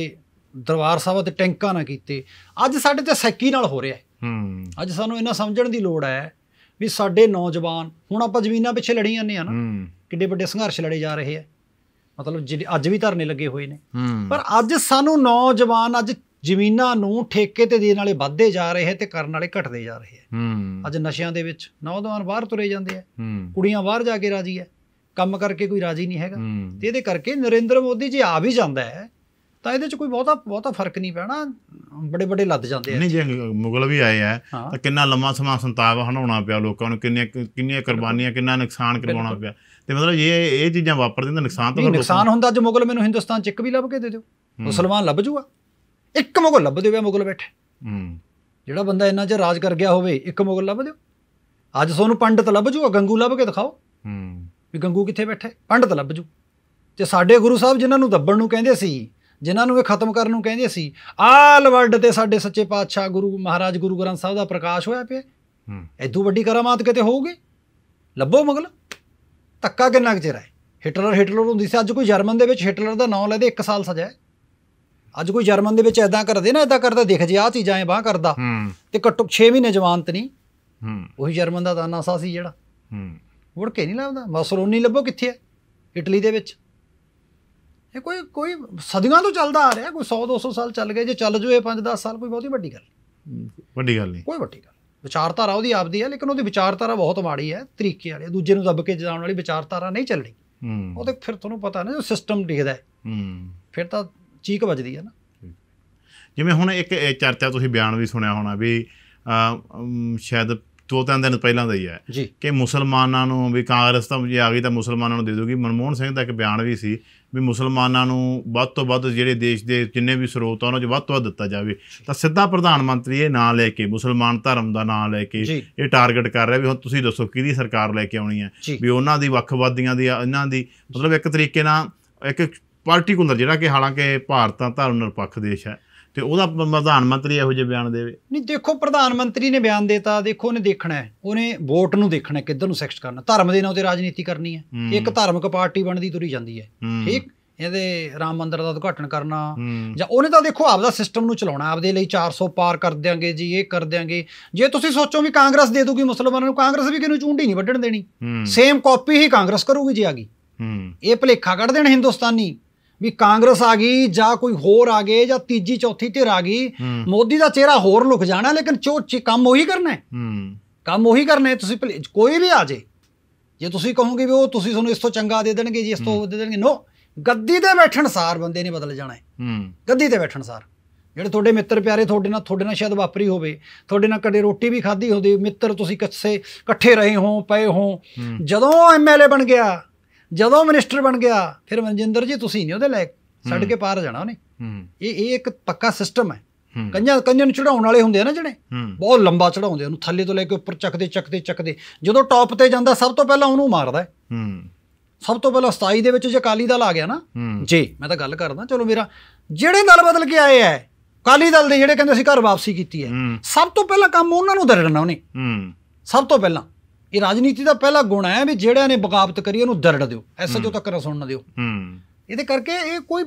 ਦਰਬਾਰ ਸਾਹਿਬ ਤੇ ਟੈਂਕਾਂ ਨਾ ਕੀਤੇ ਅੱਜ ਸਾਡੇ ਤੇ ਸੈਕੀ ਨਾਲ ਹੋ ਰਿਹਾ ਹੈ ਹੂੰ ਅੱਜ ਸਾਨੂੰ ਇਹਨਾਂ ਸਮਝਣ ਦੀ ਲੋੜ ਹੈ ਵੀ ਸਾਡੇ ਨੌਜਵਾਨ ਹੁਣ ਆਪਾਂ ਜ਼ਮੀਨਾਂ ਪਿੱਛੇ ਲੜੀ ਜਾਂਦੇ ਆ ਨਾ ਕਿੱਡੇ ਵੱਡੇ ਸੰਘਰਸ਼ ਲੜੇ ਜਾ ਰਹੇ ਆ ਮਤਲਬ ਅੱਜ ਵੀ ਧਰਨੇ ਲੱਗੇ ਹੋਏ ਨੇ ਪਰ ਅੱਜ ਸਾਨੂੰ ਨੌਜਵਾਨ ਅੱਜ ਜ਼ਮੀਨਾਂ ਨੂੰ ਠੇਕੇ ਤੇ ਦੇਣ ਵਾਲੇ ਵੱਧਦੇ ਜਾ ਰਹੇ ਤੇ ਕਰਨ ਵਾਲੇ ਘਟਦੇ ਜਾ ਰਹੇ ਹੈ ਅੱਜ ਨਸ਼ਿਆਂ ਦੇ ਵਿੱਚ ਨੌਜਵਾਨ ਬਾਹਰ ਤੁਰੇ ਜਾਂਦੇ ਆ ਕੁੜੀਆਂ ਬਾਹਰ ਜਾ ਕੇ ਰਾਜੀ ਹੈ ਕੰਮ ਕਰਕੇ ਕੋਈ ਰਾਜੀ ਨਹੀਂ ਹੈਗਾ ਤੇ ਇਹਦੇ ਕਰਕੇ ਨਰਿੰਦਰ ਮੋਦੀ ਜੀ ਆ ਵੀ ਜਾਂਦਾ ਹੈ ਤਾਂ ਇਹਦੇ ਚ ਕੋਈ ਬਹੁਤਾ ਬਹੁਤਾ ਫਰਕ ਨਹੀਂ ਪੈਣਾ ਬੜੇ ਬੜੇ ਲੱਦ ਜਾਂਦੇ ਆ ਨਹੀਂ ਜੇ ਮੁਗਲ ਵੀ ਆਏ ਆ ਤਾਂ ਕਿੰਨਾ ਲੰਮਾ ਸਮਾਂ ਸੰਤਾਪ ਹਣਾਉਣਾ ਪਿਆ ਲੋਕਾਂ ਨੂੰ ਕਿੰਨੀਆਂ ਕਿੰਨੀਆਂ ਕੁਰਬਾਨੀਆਂ ਕਿੰਨਾ ਨੁਕਸਾਨ ਕਰਵਾਉਣਾ ਪਿਆ ਤੇ ਮਤਲਬ ਇਹ ਇਹ ਚੀਜ਼ਾਂ ਵਾਪਰਦੀਆਂ ਤਾਂ ਨੁਕਸਾਨ ਤਾਂ ਨੁਕਸਾਨ ਹੁੰਦਾ ਜੇ ਮੁਗਲ ਮੈਨੂੰ ਹਿੰਦੁਸਤਾਨ ਚ ਇੱਕ ਵੀ ਲੱਭ ਕੇ ਦੇ ਦਿਓ ਮੁਸਲਮਾਨ ਲੱਭ ਜੂਗਾ ਇੱਕ ਮੁਗਲ ਲੱਭ ਦਿਓ ਵੀ ਮੁਗਲ ਬੈਠੇ ਹੂੰ ਜਿਹੜਾ ਬੰਦਾ ਇੰਨਾ ਚ ਰਾਜ ਕਰ ਗਿਆ ਹੋਵੇ ਇੱਕ ਮੁਗਲ ਲੱਭ ਦਿਓ ਅੱਜ ਸੋਨੂੰ ਪੰਡਤ ਲੱਭ ਜੂਗਾ ਗੰਗੂ ਲੱਭ ਕੇ ਦਿਖਾਓ ਹੂੰ ਵੀ ਗੰਗੂ ਕਿੱਥੇ ਬੈਠਾ ਪੰਡਤ ਲੱਭ ਜੂ ਤੇ ਸਾਡੇ ਗੁਰੂ ਸਾਹਿਬ ਜਿਨ੍ਹਾਂ ਨੂੰ ਦੱਬਣ ਨੂੰ ਕਹਿੰਦੇ ਸੀ ਜਿਨ੍ਹਾਂ ਨੂੰ ਇਹ ਖਤਮ ਕਰਨ ਨੂੰ ਕਹਿੰਦੇ ਸੀ ਆਲ ਵਰਲਡ ਤੇ ਸਾਡੇ ਸੱਚੇ ਪਾਤਸ਼ਾਹ ਗੁਰੂ ਮਹਾਰਾਜ ਗੁਰੂ ਗ੍ਰੰਥ ਸਾਹਿਬ ਦਾ ਪ੍ਰਕਾਸ਼ ਹੋਇਆ ਪਿਆ ਹੂੰ ਐਦੂ ਵੱਡੀ ਕਰਾਮਾਤ ਕਿਤੇ ਹੋਊਗੀ ਲੱਭੋ ਮੁਗਲ ਤੱਕਾ ਕਿੰਨਾ ਕਿ ਚਿਰ ਹੈ ਹਿਟਲਰ ਹਿਟਲਰ ਹੁੰਦੀ ਸੀ ਅੱਜ ਕੋਈ ਜਰਮਨ ਦੇ ਵਿੱਚ ਹਿਟਲਰ ਦਾ ਨਾਮ ਲੈਦੇ 1 ਸਾਲ ਸਜ਼ਾ ਹੈ ਅੱਜ ਕੋਈ ਜਰਮਨ ਦੇ ਵਿੱਚ ਐਦਾਂ ਕਰਦੇ ਨਾ ਐਦਾਂ ਕਰਦਾ ਦੇਖ ਜੇ ਆ ਚੀਜ਼ਾਂ ਐ ਬਾਹ ਕਰਦਾ ਤੇ ਘੱਟੋ 6 ਮਹੀਨੇ ਜਵਾਨਤ ਨਹੀਂ ਹੂੰ ਉਹੀ ਜਰਮਨ ਦਾ ਦਾਨਾ ਸਾ ਸੀ ਜਿਹੜਾ ਹੂੰ ਮੁੜ ਕੇ ਨਹੀਂ ਲੱਭਦਾ ਮਸਰੋਨੀ ਲੱਭੋ ਕਿੱਥੇ ਹੈ ਇਟਲੀ ਦੇ ਵਿੱਚ ਇਹ ਕੋਈ ਕੋਈ ਸਦੀਆਂ ਤੋਂ ਚੱਲਦਾ ਆ ਰਿਹਾ ਕੋਈ 100 200 ਸਾਲ ਚੱਲ ਗਏ ਜੇ ਚੱਲ ਜੂਏ 5-10 ਸਾਲ ਕੋਈ ਬਹੁਤੀ ਵੱਡੀ ਗੱਲ ਵੱਡੀ ਗੱਲ ਨਹੀਂ ਕੋਈ ਵੱਡੀ ਗੱਲ ਵਿਚਾਰਧਾਰਾ ਉਹਦੀ ਆਪਦੀ ਹੈ ਲੇਕਿਨ ਉਹਦੀ ਵਿਚਾਰਧਾਰਾ ਬਹੁਤ ਮਾੜੀ ਹੈ ਤਰੀਕੇ ਵਾਲੀ ਦੂਜੇ ਨੂੰ ਦੱਬ ਕੇ ਜਾਣ ਵਾਲੀ ਵਿਚਾਰਧਾਰਾ ਨਹੀਂ ਚੱਲਣੀ ਹੂੰ ਉਹ ਤੇ ਫਿਰ ਤੁਹਾਨੂੰ ਪਤਾ ਨਾ ਜੋ ਸਿਸਟਮ ਡਿਗਦਾ ਹੈ ਹੂੰ ਫਿਰ ਤਾਂ ਚੀਕ ਵੱਜਦੀ ਹੈ ਨਾ ਜਿਵੇਂ ਹੁਣ ਇੱਕ ਚਰਚਾ ਤੁਸੀਂ ਬਿਆਨ ਵੀ ਸੁਣਿਆ ਹੋਣਾ ਵੀ ਸ਼ਾਇਦ ਦੋ ਤਿੰਨ ਦਿਨ ਪਹਿਲਾਂ ਦਾ ਹੀ ਹੈ ਕਿ ਮੁਸਲਮਾਨਾਂ ਨੂੰ ਵੀ ਕਾਂਗਰਸ ਤਾਂ ਜੇ ਆ ਗਈ ਤਾਂ ਮੁਸਲਮਾਨਾਂ ਨੂੰ ਦੇ ਦੂਗੀ ਮਨਮੋਹਨ ਸਿੰਘ ਦਾ ਇੱਕ ਬਿਆਨ ਵੀ ਸੀ ਵੀ ਮੁਸਲਮਾਨਾਂ ਨੂੰ ਵੱਧ ਤੋਂ ਵੱਧ ਜਿਹੜੇ ਦੇਸ਼ ਦੇ ਜਿੰਨੇ ਵੀ ਸਰੋਤ ਆ ਉਹਨਾਂ 'ਚ ਵੱਧ ਤੋਂ ਵੱਧ ਦਿੱਤਾ ਜਾਵੇ ਤਾਂ ਸਿੱਧਾ ਪ੍ਰਧਾਨ ਮੰਤਰੀ ਇਹ ਨਾਂ ਲੈ ਕੇ ਮੁਸਲਮਾਨ ਧਰਮ ਦਾ ਨਾਂ ਲੈ ਕੇ ਇਹ ਟਾਰਗੇਟ ਕਰ ਰਿਹਾ ਵੀ ਹੁਣ ਤੁਸੀਂ ਦੱਸੋ ਕਿਹਦੀ ਸਰਕਾਰ ਲੈ ਕੇ ਆਉਣੀ ਹੈ ਵੀ ਉਹਨਾਂ ਦੀ ਵੱਖਵਾਦੀਆਂ ਦੀ ਇਹਨਾਂ ਦੀ ਮਤਲਬ ਇੱਕ ਤਰੀਕੇ ਨਾਲ ਇੱਕ ਪਾਰਟੀਕੂਲਰ ਜਿਹੜਾ ਕਿ ਹਾਲਾਂਕਿ ਭਾਰਤ ਤਾਂ ਧਰਮ ਨਿਰਪੱਖ ਦੇਸ਼ ਹੈ ਤੇ ਉਹਦਾ ਪ੍ਰਧਾਨ ਮੰਤਰੀ ਇਹੋ ਜਿਹੇ ਬਿਆਨ ਦੇਵੇ ਨਹੀਂ ਦੇਖੋ ਪ੍ਰਧਾਨ ਮੰਤਰੀ ਨੇ ਬਿਆਨ ਦਿੱਤਾ ਦੇਖੋ ਉਹਨੇ ਦੇਖਣਾ ਹੈ ਉਹਨੇ ਵੋਟ ਨੂੰ ਦੇਖਣਾ ਕਿੱਧਰ ਨੂੰ ਸੈਕਸ਼ਟ ਕਰਨਾ ਧਰਮ ਦੇ ਨਾਂ ਤੇ ਰਾਜਨੀਤੀ ਕਰਨੀ ਹੈ ਇੱਕ ਧਾਰਮਿਕ ਪਾਰਟੀ ਬਣਦੀ ਤੁਰੀ ਜਾਂਦੀ ਹੈ ਠੀਕ ਇਹਦੇ ਰਾਮ ਮੰਦਰ ਦਾ ਉਦਘਾਟਨ ਕਰਨਾ ਜਾਂ ਉਹਨੇ ਤਾਂ ਦੇਖੋ ਆਪਦਾ ਸਿਸਟਮ ਨੂੰ ਚਲਾਉਣਾ ਆਪਦੇ ਲਈ 400 ਪਾਰ ਕਰ ਦਿਆਂਗੇ ਜੀ ਇਹ ਕਰ ਦਿਆਂਗੇ ਜੇ ਤੁਸੀਂ ਸੋਚੋ ਵੀ ਕਾਂਗਰਸ ਦੇ ਦੂਗੀ ਮੁਸਲਮਾਨਾਂ ਨੂੰ ਕਾਂਗਰਸ ਵੀ ਕਿਨੂੰ ਚੁੰਡੀ ਨਹੀਂ ਵੱਢਣ ਦੇਣੀ ਸੇਮ ਕਾਪੀ ਹੀ ਕਾਂਗਰਸ ਕਰੂਗੀ ਜੀ ਆ ਗਈ ਇਹ ਭਲੇਖਾ ਕੱਢ ਦੇਣ ਹਿੰਦੁਸਤਾਨੀ ਵੀ ਕਾਂਗਰਸ ਆ ਗਈ ਜਾਂ ਕੋਈ ਹੋਰ ਆ ਗਏ ਜਾਂ ਤੀਜੀ ਚੌਥੀ ਧਿਰ ਆ ਗਈ ਮੋਦੀ ਦਾ ਚਿਹਰਾ ਹੋਰ ਲੁਕ ਜਾਣਾ ਲੇਕਿਨ ਚੋਚ ਕੰਮ ਉਹੀ ਕਰਨਾ ਹੈ ਕੰਮ ਉਹੀ ਕਰਨਾ ਹੈ ਤੁਸੀਂ ਕੋਈ ਵੀ ਆ ਜੇ ਜੇ ਤੁਸੀਂ ਕਹੋਗੇ ਵੀ ਉਹ ਤੁਸੀਂ ਤੁਹਾਨੂੰ ਇਸ ਤੋਂ ਚੰਗਾ ਦੇ ਦੇਣਗੇ ਜੀ ਇਸ ਤੋਂ ਦੇ ਦੇਣਗੇ ਨੋ ਗੱਦੀ ਤੇ ਬੈਠਣ ਸਾਰ ਬੰਦੇ ਨੇ ਬਦਲ ਜਾਣਾ ਹੈ ਗੱਦੀ ਤੇ ਬੈਠਣ ਸਾਰ ਜਿਹੜੇ ਤੁਹਾਡੇ ਮਿੱਤਰ ਪਿਆਰੇ ਤੁਹਾਡੇ ਨਾਲ ਤੁਹਾਡੇ ਨਾਲ ਸ਼ਾਇਦ ਵਾਪਰੀ ਹੋਵੇ ਤੁਹਾਡੇ ਨਾਲ ਕਦੇ ਰੋਟੀ ਵੀ ਖਾਧੀ ਹੋਵੇ ਮਿੱਤਰ ਤੁਸੀਂ ਕਿੱਥੇ ਇਕੱਠੇ ਰਹੇ ਹੋ ਪਏ ਹੋ ਜਦੋਂ ਐਮਐਲਏ ਬਣ ਗਿਆ ਜਦੋਂ ਮਿਨਿਸਟਰ ਬਣ ਗਿਆ ਫਿਰ ਮਨਜਿੰਦਰ ਜੀ ਤੁਸੀਂ ਨਹੀਂ ਉਹਦੇ ਲਾਇਕ ਛੱਡ ਕੇ ਪਾਰ ਜਾਣਾ ਉਹਨੇ ਇਹ ਇਹ ਇੱਕ ਪੱਕਾ ਸਿਸਟਮ ਹੈ ਕੰਨਾਂ ਕੰਨਾਂ ਨੂੰ ਚੜਾਉਣ ਵਾਲੇ ਹੁੰਦੇ ਆ ਨਾ ਜਿਹੜੇ ਬਹੁਤ ਲੰਬਾ ਚੜਾਉਂਦੇ ਉਹਨੂੰ ਥੱਲੇ ਤੋਂ ਲੈ ਕੇ ਉੱਪਰ ਚੱਕਦੇ ਚੱਕਦੇ ਚੱਕਦੇ ਜਦੋਂ ਟੌਪ ਤੇ ਜਾਂਦਾ ਸਭ ਤੋਂ ਪਹਿਲਾਂ ਉਹਨੂੰ ਮਾਰਦਾ ਹੈ ਸਭ ਤੋਂ ਪਹਿਲਾਂ 27 ਦੇ ਵਿੱਚ ਜੇ ਕਾਲੀ ਦਲ ਆ ਗਿਆ ਨਾ ਜੀ ਮੈਂ ਤਾਂ ਗੱਲ ਕਰਦਾ ਚਲੋ ਮੇਰਾ ਜਿਹੜੇ ਨਾਲ ਬਦਲ ਕੇ ਆਏ ਐ ਕਾਲੀ ਦਲ ਦੇ ਜਿਹੜੇ ਕਹਿੰਦੇ ਸੀ ਘਰ ਵਾਪਸੀ ਕੀਤੀ ਐ ਸਭ ਤੋਂ ਪਹਿਲਾਂ ਕੰਮ ਉਹਨਾਂ ਨੂੰ ਦਰੜਨਾ ਉਹਨੇ ਸਭ ਤੋਂ ਪਹਿਲਾਂ ਇਹ ਰਾਜਨੀਤੀ ਦਾ ਪਹਿਲਾ ਗੁਣ ਹੈ ਵੀ ਜਿਹੜਿਆਂ ਨੇ ਬਗਾਵਤ ਕਰੀ ਉਹਨੂੰ ਦਰੜ ਦਿਓ ਐਸਾ ਜੋ ਤੱਕ ਨਾ ਸੁਣਨ ਦਿਓ ਹੂੰ ਇਹਦੇ ਕਰਕੇ ਇਹ ਕੋਈ